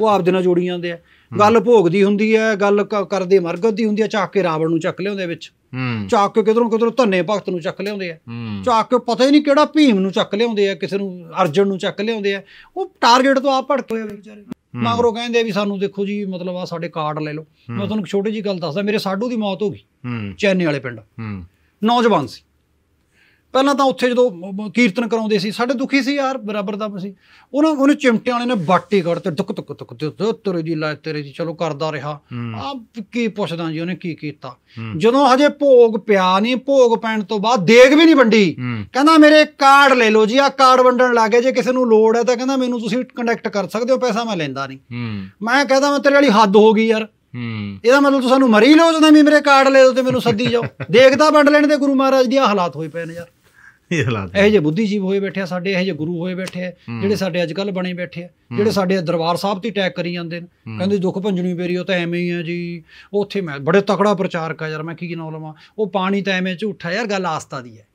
ਉਹ ਆਪ ਦੇ ਨਾਲ ਜੋੜੀ ਜਾਂਦੇ ਆ ਗੱਲ ਭੋਗ ਦੀ ਹੁੰਦੀ ਹੈ ਗੱਲ ਕਰਦੇ ਮਰਗਤ ਦੀ ਹੁੰਦੀ ਹੈ ਚੱਕ ਕੇ ਰਾਵਣ ਨੂੰ ਚੱਕ ਲਿਆਉਂਦੇ ਵਿੱਚ ਚੱਕ ਕੇ ਕਿਧਰੋਂ ਕਿਧਰੋਂ ਧੰਨੇ ਭਗਤ ਨੂੰ ਚੱਕ ਲਿਆਉਂਦੇ ਆ ਚੱਕ ਕੇ ਪਤਾ ਹੀ ਨਹੀਂ ਕਿਹੜਾ ਭੀਮ ਨੂੰ ਚੱਕ ਲਿਆਉਂਦੇ ਆ ਕਿਸੇ ਨੂੰ ਅਰਜਨ ਨੂੰ ਚੱਕ ਲਿਆਉਂਦੇ ਆ ਉਹ ਟਾਰਗੇਟ ਤੋਂ ਆਪ ਭੜਕ ਹੋਏ ਵਿਚਾਰੇ ਮਗਰੋਂ ਕਹਿੰਦੇ ਵੀ ਸਾਨੂੰ ਦੇਖੋ ਜੀ ਮਤਲਬ ਆ ਸਾਡੇ ਕਾਰਡ ਲੈ ਲਓ ਮੈਂ ਤੁਹਾਨੂੰ ਇੱਕ ਛੋਟੀ ਜੀ ਗੱਲ ਦੱਸਦਾ ਮੇਰੇ ਸਾਡੂ ਦੀ ਮੌਤ ਹੋ ਗਈ ਚੈਨੇ ਵਾਲੇ ਪਿੰਡ ਨੌਜਵਾਨ ਸੀ ਪਹਿਲਾਂ ਤਾਂ ਉੱਥੇ ਜਦੋਂ ਕੀਰਤਨ ਕਰਾਉਂਦੇ ਸੀ ਸਾਡੇ ਦੁਖੀ ਸੀ ਯਾਰ ਬਰਾਬਰ ਦਾ ਸੀ ਉਹਨਾਂ ਉਹਨੇ ਚਿਮਟੇ ਵਾਲੇ ਨੇ ਬਾਟੀ ਘੜ ਤੇ ਟੁਕ ਟੁਕ ਟੁਕ ਤੇਰੇ ਦੀ ਲੈ ਤੇਰੇ ਦੀ ਚਲੋ ਕਰਦਾ ਰਿਹਾ ਆ ਕੀ ਪੁੱਛਦਾ ਜੀ ਉਹਨੇ ਕੀ ਕੀਤਾ ਜਦੋਂ ਹਜੇ ਭੋਗ ਪਿਆ ਨਹੀਂ ਭੋਗ ਪੈਣ ਤੋਂ ਬਾਅਦ ਦੇਗ ਵੀ ਨਹੀਂ ਵੰਡੀ ਕਹਿੰਦਾ ਮੇਰੇ ਕਾਰਡ ਲੈ ਲਓ ਜੀ ਆ ਕਾਰਡ ਵੰਡਣ ਲੱਗੇ ਜੇ ਕਿਸੇ ਨੂੰ ਲੋੜ ਹੈ ਤਾਂ ਕਹਿੰਦਾ ਮੈਨੂੰ ਤੁਸੀਂ ਕੰਟੈਕਟ ਕਰ ਸਕਦੇ ਹੋ ਪੈਸਾ ਮੈਂ ਲੈਂਦਾ ਨਹੀਂ ਮੈਂ ਕਹਿੰਦਾ ਮੈਂ ਤੇਰੇ ਵਾਲੀ ਹੱਦ ਹੋ ਗਈ ਯਾਰ ਇਹਦਾ ਮਤਲਬ ਤੂੰ ਸਾਨੂੰ ਮਰੀ ਲੋ ਜਦੋਂ ਵੀ ਮੇਰੇ ਕਾਰਡ ਲੈ ਲਓ ਤੇ ਮੈਨੂੰ ਸੱਦੀ ਜਾਓ ਦੇਖਦਾ ਵੰਡ ਲੈਣ ਦੇ ਗੁਰੂ ਮਹਾਰਾਜ ਦੀ ਹਾਲਾਤ ਹੋਈ ਪਏ ਨੇ ਯਾਰ ਇਹ ਹਾਲਾਤ ਇਹ ਜੇ ਬੁੱਧੀਜੀਵ ਹੋਏ ਬੈਠੇ ਆ ਸਾਡੇ ਇਹ ਜੇ ਗੁਰੂ ਹੋਏ ਬੈਠੇ ਆ ਜਿਹੜੇ ਸਾਡੇ ਅੱਜ ਕੱਲ ਬਣੇ ਬੈਠੇ ਆ ਜਿਹੜੇ ਸਾਡੇ ਦਰਬਾਰ ਸਾਹਿਬ ਤੇ ਅਟੈਕ ਕਰੀ ਜਾਂਦੇ ਨੇ ਕਹਿੰਦੇ ਦੁੱਖ ਭੰਜਣੀ ਬੇਰੀ ਉਹ ਤਾਂ ਐਵੇਂ ਹੀ ਆ ਜੀ ਉੱਥੇ ਮੈਂ ਬੜੇ ਤਕੜਾ ਪ੍ਰਚਾਰਕ ਆ ਯਾਰ ਮੈਂ ਕੀ ਨਾਮ ਲਵਾਂ ਉਹ ਪਾਣੀ ਤਾਂ ਐਵੇਂ ਝੂਠਾ ਯਾਰ ਗੱਲ ਆਸਤਾ ਦੀ ਹੈ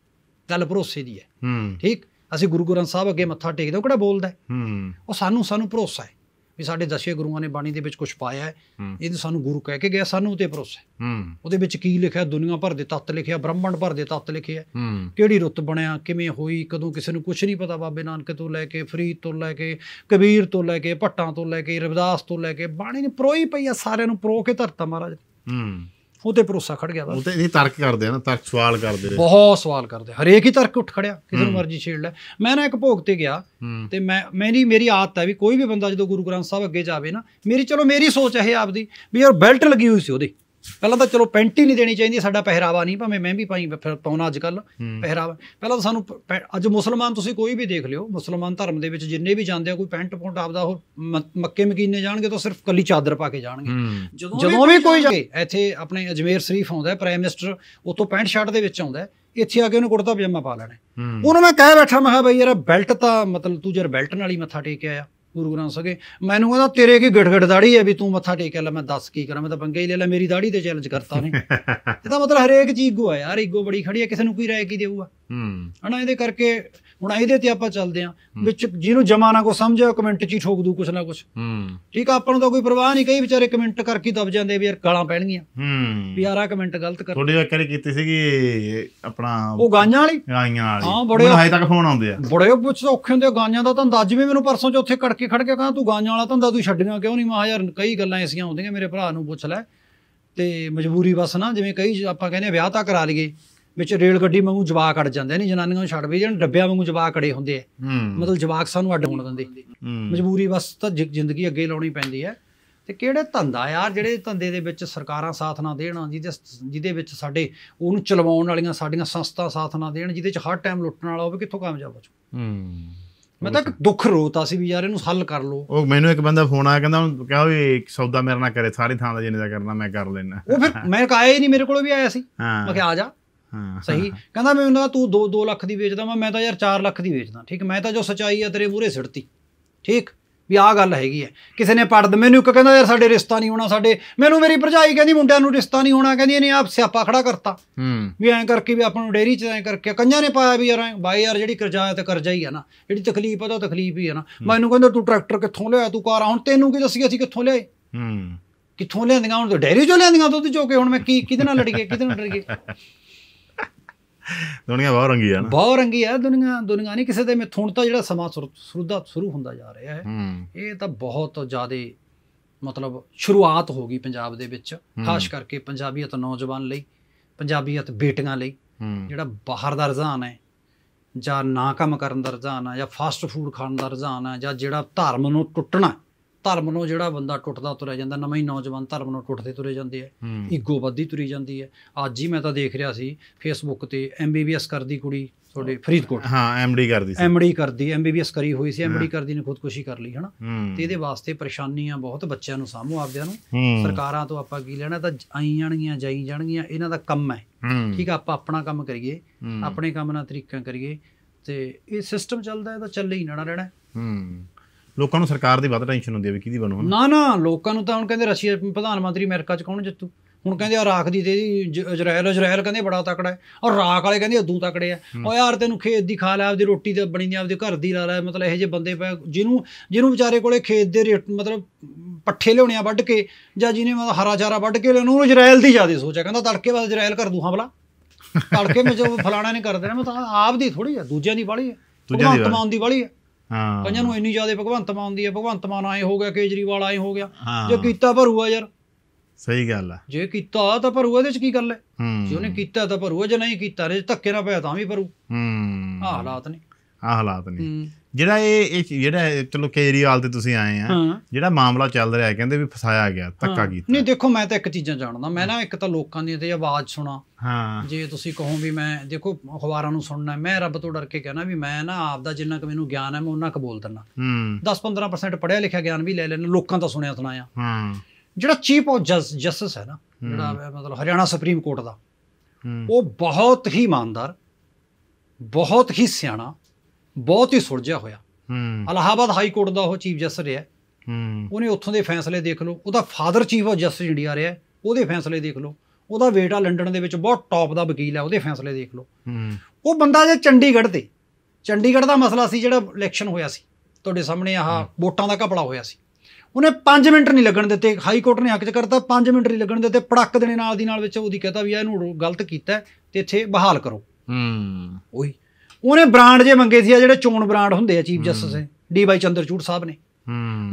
ਗੱਲ ਭਰੋਸੇ ਦੀ ਹੈ ਠੀਕ ਅਸੀਂ ਗੁਰੂ ਗ੍ਰੰਥ ਸਾਹਿਬ ਅੱਗੇ ਮੱਥਾ ਟੇਕਦੇ ਉਹ ਕਿਹੜਾ ਬੋਲਦਾ ਉਹ ਸਾਨੂੰ ਸਾਨੂੰ ਭਰੋਸਾ ਹੈ ਵੀ ਸਾਡੇ ਦਸੇ ਗੁਰੂਆਂ ਨੇ ਬਾਣੀ ਦੇ ਵਿੱਚ ਕੁਝ ਪਾਇਆ ਹੈ ਇਹਨੂੰ ਸਾਨੂੰ ਗੁਰੂ ਕਹਿ ਕੇ ਗਿਆ ਸਾਨੂੰ ਤੇ ਭਰੋਸਾ ਹੈ ਉਹਦੇ ਵਿੱਚ ਕੀ ਲਿਖਿਆ ਦੁਨੀਆ ਭਰ ਦੇ ਤੱਤ ਲਿਖਿਆ ਬ੍ਰਹਮੰਡ ਭਰ ਦੇ ਤੱਤ ਲਿਖਿਆ ਕਿਹੜੀ ਰੁੱਤ ਬਣਿਆ ਕਿਵੇਂ ਹੋਈ ਕਦੋਂ ਕਿਸੇ ਨੂੰ ਕੁਝ ਨਹੀਂ ਪਤਾ ਬਾਬੇ ਨਾਨਕ ਤੋਂ ਲੈ ਕੇ ਫਰੀਦ ਤੋਂ ਲੈ ਕੇ ਕਬੀਰ ਤੋਂ ਲੈ ਕੇ ਭੱਟਾਂ ਤੋਂ ਲੈ ਕੇ ਰਵਿਦਾਸ ਤੋਂ ਲੈ ਕੇ ਬਾਣੀ ਨੇ ਪਰੋਈ ਪਈ ਆ ਸਾਰਿਆਂ ਨੂੰ ਪਰੋ ਕੇ ਧਰਤਾ ਮਹਾਰਾਜ ਹੂੰ ਉਹ ਤੇ ਭਰੋਸਾ ਖੜ ਗਿਆ ਬਸ ਉਹ ਤੇ ਨਹੀਂ ਤਰਕ ਕਰਦੇ ਆ ਨਾ ਤਰਕ ਸਵਾਲ ਕਰਦੇ ਰਹੇ ਬਹੁਤ ਸਵਾਲ ਕਰਦੇ ਹਰੇਕ ਹੀ ਤਰਕ ਉੱਠ ਖੜਿਆ ਕਿਸੇ ਨੂੰ ਮਰਜ਼ੀ ਛੇੜ ਲੈ ਮੈਂ ਨਾ ਇੱਕ ਭੋਗ ਤੇ ਗਿਆ ਤੇ ਮੈਂ ਮੇਰੀ ਮੇਰੀ ਆਦਤ ਹੈ ਵੀ ਕੋਈ ਵੀ ਬੰਦਾ ਜਦੋਂ ਗੁਰੂ ਗ੍ਰੰਥ ਸਾਹਿਬ ਅੱਗੇ ਜਾਵੇ ਨਾ ਮੇਰੀ ਚਲੋ ਮੇਰੀ ਸੋਚ ਹੈ ਆਪਦੀ ਵੀ ਯਾਰ ਬੈਲਟ ਲੱਗੀ ਹੋਈ ਸੀ ਉਹਦੇ ਪਹਿਲਾਂ ਤਾਂ ਚਲੋ ਪੈਂਟ ਹੀ ਨਹੀਂ ਦੇਣੀ ਚਾਹੀਦੀ ਸਾਡਾ ਪਹਿਰਾਵਾ ਨਹੀਂ ਭਾਵੇਂ ਮੈਂ ਵੀ ਪਾਈ ਪਾਉਣਾ ਅੱਜ ਕੱਲ ਪਹਿਰਾਵਾ ਪਹਿਲਾਂ ਤਾਂ ਸਾਨੂੰ ਅੱਜ ਮੁਸਲਮਾਨ ਤੁਸੀਂ ਕੋਈ ਵੀ ਦੇਖ ਲਿਓ ਮੁਸਲਮਾਨ ਧਰਮ ਦੇ ਵਿੱਚ ਜਿੰਨੇ ਵੀ ਜਾਂਦੇ ਆ ਕੋਈ ਪੈਂਟ ਪੌਂਟ ਆਪਦਾ ਉਹ ਮੱਕੇ ਮਕੀਨੇ ਜਾਣਗੇ ਤਾਂ ਸਿਰਫ ਕੱਲੀ ਚਾਦਰ ਪਾ ਕੇ ਜਾਣਗੇ ਜਦੋਂ ਵੀ ਕੋਈ ਜਾਏ ਇੱਥੇ ਆਪਣੇ ਅਜਮੇਰ ਸ਼ਰੀਫ ਆਉਂਦਾ ਪ੍ਰਾਈਮ ਮਿਨਿਸਟਰ ਉਤੋਂ ਪੈਂਟ ਸ਼ਰਟ ਦੇ ਵਿੱਚ ਆਉਂਦਾ ਇੱਥੇ ਆ ਕੇ ਉਹਨੇ ਕੁੜਤਾ ਪਜਾਮਾ ਪਾ ਲੈਣਾ ਉਹਨੂੰ ਮੈਂ ਕਹਿ ਬੈਠਾ ਮੈਂ ਕਿਹਾ ਬਈ ਯਾਰ ਬੈਲਟ ਤਾਂ ਮਤਲਬ ਤੂੰ ਜਰ ਬੈਲਟ ਨਾਲ ਹੀ ਮੱਥਾ ਟੇਕਿਆ ਆ ਗੁਰੂ ਗ੍ਰੰਥ ਸਾਹਿਬ ਮੈਨੂੰ ਕਹਿੰਦਾ ਤੇਰੇ ਕੀ ਗਿਟਗਿਟ ਦਾੜੀ ਹੈ ਵੀ ਤੂੰ ਮੱਥਾ ਟੇਕ ਲੈ ਮੈਂ ਦੱਸ ਕੀ ਕਰਾਂ ਮੈਂ ਤਾਂ ਪੰਗੇ ਹੀ ਲੈ ਲੈ ਮੇਰੀ ਦਾੜੀ ਤੇ ਚੈਲੰਜ ਕਰਤਾ ਨੇ ਇਹਦਾ ਮਤਲਬ ਹਰੇਕ ਚੀਜ਼ ਗੋ ਆ ਯਾਰ ਈਗੋ ਬੜੀ ਖੜੀ ਹੈ ਕਿਸੇ ਨੂੰ ਕੋਈ ਰਾਏ ਕੀ ਦੇਊਗਾ ਹੂੰ ਹਣਾ ਇਹਦੇ ਕਰਕੇ ਹੁਣ ਇਹਦੇ ਤੇ ਆਪਾਂ ਚੱਲਦੇ ਆ ਵਿੱਚ ਜਿਹਨੂੰ ਜਮਾ ਨਾ ਕੋ ਸਮਝੇ ਉਹ ਕਮੈਂਟ 'ਚ ਹੀ ਠੋਕ ਦੂ ਕੁਛ ਨਾ ਕੁਛ ਹੂੰ ਠੀਕ ਆ ਆਪਾਂ ਨੂੰ ਤਾਂ ਕੋਈ ਪਰਵਾਹ ਨਹੀਂ ਕਈ ਵਿਚਾਰੇ ਕਮੈਂਟ ਕਰਕੇ ਦਬ ਜਾਂਦੇ ਵੀ ਯਾਰ ਗਾਲਾਂ ਪੈਣਗੀਆਂ ਹੂੰ ਵੀ ਯਾਰਾ ਕਮੈਂਟ ਗਲਤ ਕਰ ਥੋੜੀ ਵਾਰੀ ਕੀਤੀ ਸੀਗੀ ਆਪਣਾ ਉਹ ਗਾਂਜਾਂ ਵਾਲੀ ਗਾਂਜਾਂ ਵਾਲੀ ਹਾਂ ਬੜੇ ਹਾਈ ਤੱਕ ਫੋਨ ਆਉਂਦੇ ਆ ਬੜੇ ਪੁੱਛ ਔਖੇ ਹੁੰਦੇ ਗਾਂਜਾਂ ਦਾ ਤਾਂ ਅੰਦਾਜ਼ ਵੀ ਮੈਨੂੰ ਪਰਸੋਂ 'ਚ ਉੱਥੇ ਕੜਕੇ ਖੜ ਕੇ ਕਹਾਂ ਤੂੰ ਗਾਂਜਾਂ ਵਾਲਾ ਧੰਦਾ ਤੂੰ ਛੱਡਣਾ ਕਿਉਂ ਨਹੀਂ ਮਾ ਯਾਰ ਕਈ ਗੱਲਾਂ ਐਸੀਆਂ ਹੁੰਦੀਆਂ ਮੇਰੇ ਭਰਾ ਨੂੰ ਪੁੱਛ ਲੈ ਤੇ ਮਜਬੂਰੀ ਬਸ ਨਾ ਜਿਵੇਂ ਕਈ ਆਪਾਂ ਕਹਿੰਦੇ ਵਿਆਹ ਤਾਂ ਕਰਾ ਲਈਏ ਵਿੱਚ ਰੇਲ ਗੱਡੀ ਵਾਂਗੂ ਜਵਾਕ ਅੜ ਜਾਂਦੇ ਨੇ ਜਨਾਨੀਆਂ ਨੂੰ ਛੱਡ ਵੀ ਜਿਹੜੇ ਡੱਬਿਆਂ ਵਾਂਗੂ ਜਵਾਕ ਅੜੇ ਹੁੰਦੇ ਆ ਮਤਲਬ ਜਵਾਕ ਸਾਨੂੰ ਅੱਡ ਹੋਣ ਦਿੰਦੇ ਮਜਬੂਰੀ ਬਸ ਤਾਂ ਜ਼ਿੰਦਗੀ ਅੱਗੇ ਲਾਉਣੀ ਪੈਂਦੀ ਹੈ ਤੇ ਕਿਹੜੇ ਧੰਦਾ ਯਾਰ ਜਿਹੜੇ ਧੰਦੇ ਦੇ ਵਿੱਚ ਸਰਕਾਰਾਂ ਸਾਥ ਨਾ ਦੇਣ ਜਿਹਦੇ ਜਿਹਦੇ ਵਿੱਚ ਸਾਡੇ ਉਹਨੂੰ ਚਲਵਾਉਣ ਵਾਲੀਆਂ ਸਾਡੀਆਂ ਸੰਸਥਾ ਸਾਥ ਨਾ ਦੇਣ ਜਿਹਦੇ ਚ ਹਰ ਟਾਈਮ ਲੁੱਟਣ ਵਾਲਾ ਹੋਵੇ ਕਿੱਥੋਂ ਕਾਮਯਾਬ ਹੋ ਚੁ ਹੂੰ ਮੈਂ ਤਾਂ ਦੁੱਖ ਰੋਤਾ ਸੀ ਵੀ ਯਾਰ ਇਹਨੂੰ ਹੱਲ ਕਰ ਲੋ ਉਹ ਮੈਨੂੰ ਇੱਕ ਬੰਦਾ ਫੋਨ ਆਇਆ ਕਹਿੰਦਾ ਉਹ ਕਿਹਾ ਵੀ ਇੱਕ ਸੌਦਾ ਮੇਰੇ ਨਾਲ ਕਰੇ ਸਾਰੀ ਥਾਂ ਦਾ ਜਿੰਨੇ ਦਾ ਕਰਨਾ ਮੈਂ ਕਰ ਲੈਣਾ ਉਹ ਫਿਰ ਮੈਂ ਕਾਇਆ ਹੀ ਨਹੀਂ ਮੇਰੇ ਕੋਲ ਵੀ ਆਇਆ ਸੀ ਮੈਂ ਕਿਹਾ ਆ ਜਾ ਸਹੀ ਕਹਿੰਦਾ ਮੈਨੂੰ ਲੱਗਾ ਤੂੰ 2 2 ਲੱਖ ਦੀ ਵੇਚਦਾ ਮੈਂ ਮੈਂ ਤਾਂ ਯਾਰ 4 ਲੱਖ ਦੀ ਵੇਚਦਾ ਠੀਕ ਮੈਂ ਤਾਂ ਜੋ ਸਚਾਈ ਆ ਤੇਰੇ ਮੂਹਰੇ ਸਿੜਤੀ ਠੀਕ ਵੀ ਆਹ ਗੱਲ ਹੈਗੀ ਐ ਕਿਸੇ ਨੇ ਪੜਦ ਮੈਨੂੰ ਇੱਕ ਕਹਿੰਦਾ ਯਾਰ ਸਾਡੇ ਰਿਸ਼ਤਾ ਨਹੀਂ ਹੋਣਾ ਸਾਡੇ ਮੈਨੂੰ ਮੇਰੀ ਭਰਜਾਈ ਕਹਿੰਦੀ ਮੁੰਡਿਆਂ ਨੂੰ ਰਿਸ਼ਤਾ ਨਹੀਂ ਹੋਣਾ ਕਹਿੰਦੀ ਇਹਨੇ ਆਪ ਸਿਆਪਾ ਖੜਾ ਕਰਤਾ ਵੀ ਐਂ ਕਰਕੇ ਵੀ ਆਪਾਂ ਨੂੰ ਡੇਰੀ ਚ ਐਂ ਕਰਕੇ ਕੰਨਾਂ ਨੇ ਪਾਇਆ ਵੀ ਯਾਰ ਬਾਈ ਯਾਰ ਜਿਹੜੀ ਕਰਜ਼ਾ ਤੇ ਕਰਜ਼ਾ ਹੀ ਆ ਨਾ ਜਿਹੜੀ ਤਕਲੀਫ ਆ ਤਾਂ ਤਕਲੀਫ ਹੀ ਆ ਨਾ ਮੈਨੂੰ ਕਹਿੰਦਾ ਤੂੰ ਟਰੈਕਟਰ ਕਿੱਥੋਂ ਲਿਆ ਤੂੰ ਕਾਰ ਹੁਣ ਤੈਨੂੰ ਕੀ ਦੱਸੀ ਅਸੀਂ ਕਿੱਥੋਂ ਲਿਆਏ ਕਿੱਥੋਂ ਲਿਆਂਦੀਆਂ ਹੁਣ ਤਾਂ ਡੇਰੀ ਚੋਂ ਲਿਆਂਦੀਆਂ ਦੁੱਧ ਚੋਕੇ ਹੁਣ ਮੈਂ ਕੀ ਕਿਹਦੇ ਨਾਲ ਲੜੀਏ ਕਿਹਦੇ ਨਾਲ ਲੜੀਏ ਦੁਨੀਆ ਬਹੁ ਰੰਗੀ ਆ ਨਾ ਬਹੁ ਰੰਗੀ ਆ ਦੁਨੀਆ ਦੁਨੀਆ ਨਹੀਂ ਕਿਸੇ ਦੇ ਮੈਂ ਹੁਣ ਤਾਂ ਜਿਹੜਾ ਸਮਾਂ ਸੁਰਦਾ ਸ਼ੁਰੂ ਹੁੰਦਾ ਜਾ ਰਿਹਾ ਹੈ ਇਹ ਤਾਂ ਬਹੁਤ ਜ਼ਿਆਦਾ ਮਤਲਬ ਸ਼ੁਰੂਆਤ ਹੋ ਗਈ ਪੰਜਾਬ ਦੇ ਵਿੱਚ ਖਾਸ ਕਰਕੇ ਪੰਜਾਬੀਅਤ ਨੌਜਵਾਨ ਲਈ ਪੰਜਾਬੀਅਤ ਬੇਟੀਆਂ ਲਈ ਜਿਹੜਾ ਬਾਹਰ ਦਾ ਰਜ਼ਾਨ ਹੈ ਜਾਂ ਨਾ ਕੰਮ ਕਰਨ ਦਾ ਰਜ਼ਾਨ ਆ ਜਾਂ ਫਾਸਟ ਫੂਡ ਖਾਣ ਦਾ ਰਜ਼ਾਨ ਆ ਜਾਂ ਜਿਹੜਾ ਧਰਮ ਨੂੰ ਟੁੱਟਣਾ ਧਰਮ ਨੂੰ ਜਿਹੜਾ ਬੰਦਾ ਟੁੱਟਦਾ ਤੁਰਿਆ ਜਾਂਦਾ ਨਵੇਂ ਹੀ ਨੌਜਵਾਨ ਧਰਮ ਨੂੰ ਟੁੱਟਦੇ ਤੁਰੇ ਜਾਂਦੇ ਆ ਈਗੋ ਵੱਧਦੀ ਤੁਰੀ ਜਾਂਦੀ ਹੈ ਅੱਜ ਹੀ ਮੈਂ ਤਾਂ ਦੇਖ ਰਿਹਾ ਸੀ ਫੇਸਬੁੱਕ ਤੇ ਐਮਬੀਬੀਐਸ ਕਰਦੀ ਕੁੜੀ ਤੁਹਾਡੇ ਫਰੀਦਕੋਟ ਹਾਂ ਐਮਡੀ ਕਰਦੀ ਸੀ ਐਮਡੀ ਕਰਦੀ ਐਮਬੀਬੀਐਸ ਕਰੀ ਹੋਈ ਸੀ ਐਮਡੀ ਕਰਦੀ ਨੇ ਖੁਦਕੁਸ਼ੀ ਕਰ ਲਈ ਹਨਾ ਤੇ ਇਹਦੇ ਵਾਸਤੇ ਪਰੇਸ਼ਾਨੀਆਂ ਬਹੁਤ ਬੱਚਿਆਂ ਨੂੰ ਸਾਹਮਣੇ ਆਪਦਿਆਂ ਨੂੰ ਸਰਕਾਰਾਂ ਤੋਂ ਆਪਾਂ ਕੀ ਲੈਣਾ ਤਾਂ ਆਈ ਜਾਣਗੀਆਂ ਜਾਈ ਜਾਣਗੀਆਂ ਇਹਨਾਂ ਦਾ ਕੰਮ ਹੈ ਠੀਕ ਆ ਆਪਾਂ ਆਪਣਾ ਕੰਮ ਕਰੀਏ ਆਪਣੇ ਕੰਮ ਨਾਲ ਤਰੀਕਾ ਕਰੀਏ ਤੇ ਇਹ ਸਿਸਟਮ ਚੱਲਦਾ ਹੈ ਤਾਂ ਚੱਲੇ ਹੀ ਨਾ ਰਹਿਣਾ ਹੂੰ ਲੋਕਾਂ ਨੂੰ ਸਰਕਾਰ ਦੀ ਵੱਧ ਟੈਨਸ਼ਨ ਹੁੰਦੀ ਹੈ ਵੀ ਕਿਹਦੀ ਬਣੂ ਨਾ ਨਾ ਲੋਕਾਂ ਨੂੰ ਤਾਂ ਹੁਣ ਕਹਿੰਦੇ ਰਸ਼ੀਆ ਪ੍ਰਧਾਨ ਮੰਤਰੀ ਅਮਰੀਕਾ 'ਚ ਕੌਣ ਜਿੱਤੂ ਹੁਣ ਕਹਿੰਦੇ ਆ ਰਾਖ ਦੀ ਤੇ ਇਜ਼ਰਾਈਲ ਇਜ਼ਰਾਈਲ ਕਹਿੰਦੇ ਬੜਾ ਤਕੜਾ ਹੈ ਔਰ ਰਾਖ ਵਾਲੇ ਕਹਿੰਦੇ ਉਦੋਂ ਤਕੜੇ ਆ ਓ ਯਾਰ ਤੈਨੂੰ ਖੇਤ ਦੀ ਖਾ ਲੈ ਆਪਦੀ ਰੋਟੀ ਤੇ ਬਣੀ ਨਹੀਂ ਆਪਦੇ ਘਰ ਦੀ ਲਾ ਲੈ ਮਤਲਬ ਇਹ ਜੇ ਬੰਦੇ ਪੈ ਜਿਹਨੂੰ ਜਿਹਨੂੰ ਵਿਚਾਰੇ ਕੋਲੇ ਖੇਤ ਦੇ ਮਤਲਬ ਪੱਠੇ ਲਿਓਣੇ ਆ ਵੱਢ ਕੇ ਜਾਂ ਜਿਹਨੇ ਮਤਲਬ ਹਰਾ ਚਾਰਾ ਵੱਢ ਕੇ ਲੈਣ ਉਹਨੂੰ ਇਜ਼ਰਾਈਲ ਦੀ ਜ਼ਿਆਦਾ ਸੋਚ ਕਹਿੰਦਾ ਤੜਕੇ ਬਾਅਦ ਇਜ਼ਰਾਈਲ ਕਰ ਦੂੰ ਹਾਂ ਤੜਕੇ ਮੈਂ ਜੋ ਫਲਾਣਾ ਨਹੀਂ ਕਰਦੇ ਨਾ ਮੈਂ ਤਾਂ ਆਪ ਦੀ ਥੋੜੀ ਆ ਦੂਜਿਆਂ ਦੀ ਵਾਲੀ ਆ ਦੂਜਿਆਂ ਦੀ ਵਾਲੀ ਆ ਹਾਂ ਕਈਆਂ ਨੂੰ ਇੰਨੀ ਜ਼ਿਆਦਾ ਭਗਵੰਤ ਮਾਨ ਦੀ ਹੈ ਭਗਵੰਤ ਮਾਨ ਆਏ ਹੋ ਗਿਆ ਕੇਜਰੀਵਾਲ ਆਏ ਹੋ ਗਿਆ ਜੇ ਕੀਤਾ ਭਰੂਆ ਯਾਰ ਸਹੀ ਗੱਲ ਆ ਜੇ ਕੀਤਾ ਤਾਂ ਭਰੂ ਇਹਦੇ ਚ ਕੀ ਗੱਲ ਹੈ ਜੇ ਉਹਨੇ ਕੀਤਾ ਤਾਂ ਭਰੂ ਜੇ ਨਹੀਂ ਕੀਤਾ ਰੇ ਧੱਕੇ ਨਾ ਪਿਆ ਤਾਂ ਵੀ ਭਰੂ ਹਾਂ ਆ ਹਾਲਾਤ ਨੇ ਆ ਹਾਲਾਤ ਨੇ ਜਿਹੜਾ ਇਹ ਇਹ ਜਿਹੜਾ ਚਲੋ ਕੇਰੀਵਾਲ ਤੇ ਤੁਸੀਂ ਆਏ ਆ ਜਿਹੜਾ ਮਾਮਲਾ ਚੱਲ ਰਿਹਾ ਹੈ ਕਹਿੰਦੇ ਵੀ ਫਸਾਇਆ ਗਿਆ ਧੱਕਾ ਕੀਤਾ ਨਹੀਂ ਦੇਖੋ ਮੈਂ ਤਾਂ ਇੱਕ ਚੀਜ਼ਾਂ ਜਾਣਦਾ ਮੈਂ ਨਾ ਇੱਕ ਤਾਂ ਲੋਕਾਂ ਦੀ ਤੇ ਆਵਾਜ਼ ਸੁਣਾ ਹਾਂ ਜੇ ਤੁਸੀਂ ਕਹੋ ਵੀ ਮੈਂ ਦੇਖੋ ਅਖਬਾਰਾਂ ਨੂੰ ਸੁਣਨਾ ਮੈਂ ਰੱਬ ਤੋਂ ਡਰ ਕੇ ਕਹਿੰਦਾ ਵੀ ਮੈਂ ਨਾ ਆਪ ਦਾ ਜਿੰਨਾ ਕੁ ਮੈਨੂੰ ਗਿਆਨ ਹੈ ਮੈਂ ਉਹਨਾਂ ਕ ਬੋਲ ਦਿੰਨਾ 10-15% ਪੜਿਆ ਲਿਖਿਆ ਗਿਆਨ ਵੀ ਲੈ ਲੈਣਾ ਲੋਕਾਂ ਤੋਂ ਸੁਣਿਆ ਸੁਣਾਇਆ ਹਾਂ ਜਿਹੜਾ ਚੀਫ ਆਫ ਜਸਟਿਸ ਹੈ ਨਾ ਜਿਹੜਾ ਮਤਲਬ ਹਰਿਆਣਾ ਸੁਪਰੀਮ ਕੋਰਟ ਦਾ ਉਹ ਬਹੁਤ ਹੀ ਇਮਾਨਦਾਰ ਬਹੁਤ ਹੀ ਸਿਆਣਾ ਬਹੁਤ ਹੀ ਸੁਲਝਿਆ ਹੋਇਆ ਹਮ ਅਲਾਹਾਬਾਦ ਹਾਈ ਕੋਰਟ ਦਾ ਉਹ ਚੀਫ ਜਸਟਿਸ ਰਿਹਾ ਹਮ ਉਹਨੇ ਉੱਥੋਂ ਦੇ ਫੈਸਲੇ ਦੇਖ ਲਓ ਉਹਦਾ father chief of justice India ਰਿਹਾ ਉਹਦੇ ਫੈਸਲੇ ਦੇਖ ਲਓ ਉਹਦਾ ਬੇਟਾ ਲੰਡਨ ਦੇ ਵਿੱਚ ਬਹੁਤ ਟੌਪ ਦਾ ਵਕੀਲ ਹੈ ਉਹਦੇ ਫੈਸਲੇ ਦੇਖ ਲਓ ਹਮ ਉਹ ਬੰਦਾ ਜੇ ਚੰਡੀਗੜ੍ਹ ਤੇ ਚੰਡੀਗੜ੍ਹ ਦਾ ਮਸਲਾ ਸੀ ਜਿਹੜਾ ਇਲੈਕਸ਼ਨ ਹੋਇਆ ਸੀ ਤੁਹਾਡੇ ਸਾਹਮਣੇ ਆਹ ਵੋਟਾਂ ਦਾ ਘਪਲਾ ਹੋਇਆ ਸੀ ਉਹਨੇ 5 ਮਿੰਟ ਨਹੀਂ ਲੱਗਣ ਦਿੱਤੇ ਹਾਈ ਕੋਰਟ ਨੇ ਹੱਕ ਚ ਕਰਤਾ 5 ਮਿੰਟ ਨਹੀਂ ਲੱਗਣ ਦਿੱਤੇ ਪੜੱਕ ਦੇਣੇ ਨਾਲ ਦੀ ਨਾਲ ਵਿੱਚ ਉਹਦੀ ਕਹਤਾ ਵੀ ਇਹਨੂੰ ਗਲਤ ਕੀਤਾ ਤੇ ਇੱਥੇ ਬਹਾਲ ਕਰੋ ਹੂੰ ਉਹੀ ਉਹਨੇ ਬ੍ਰਾਂਡ ਜੇ ਮੰਗੇ ਸੀ ਆ ਜਿਹੜੇ ਚੋਣ ਬ੍ਰਾਂਡ ਹੁੰਦੇ ਆ chief justice D Y Chandrachud ਸਾਹਿਬ ਨੇ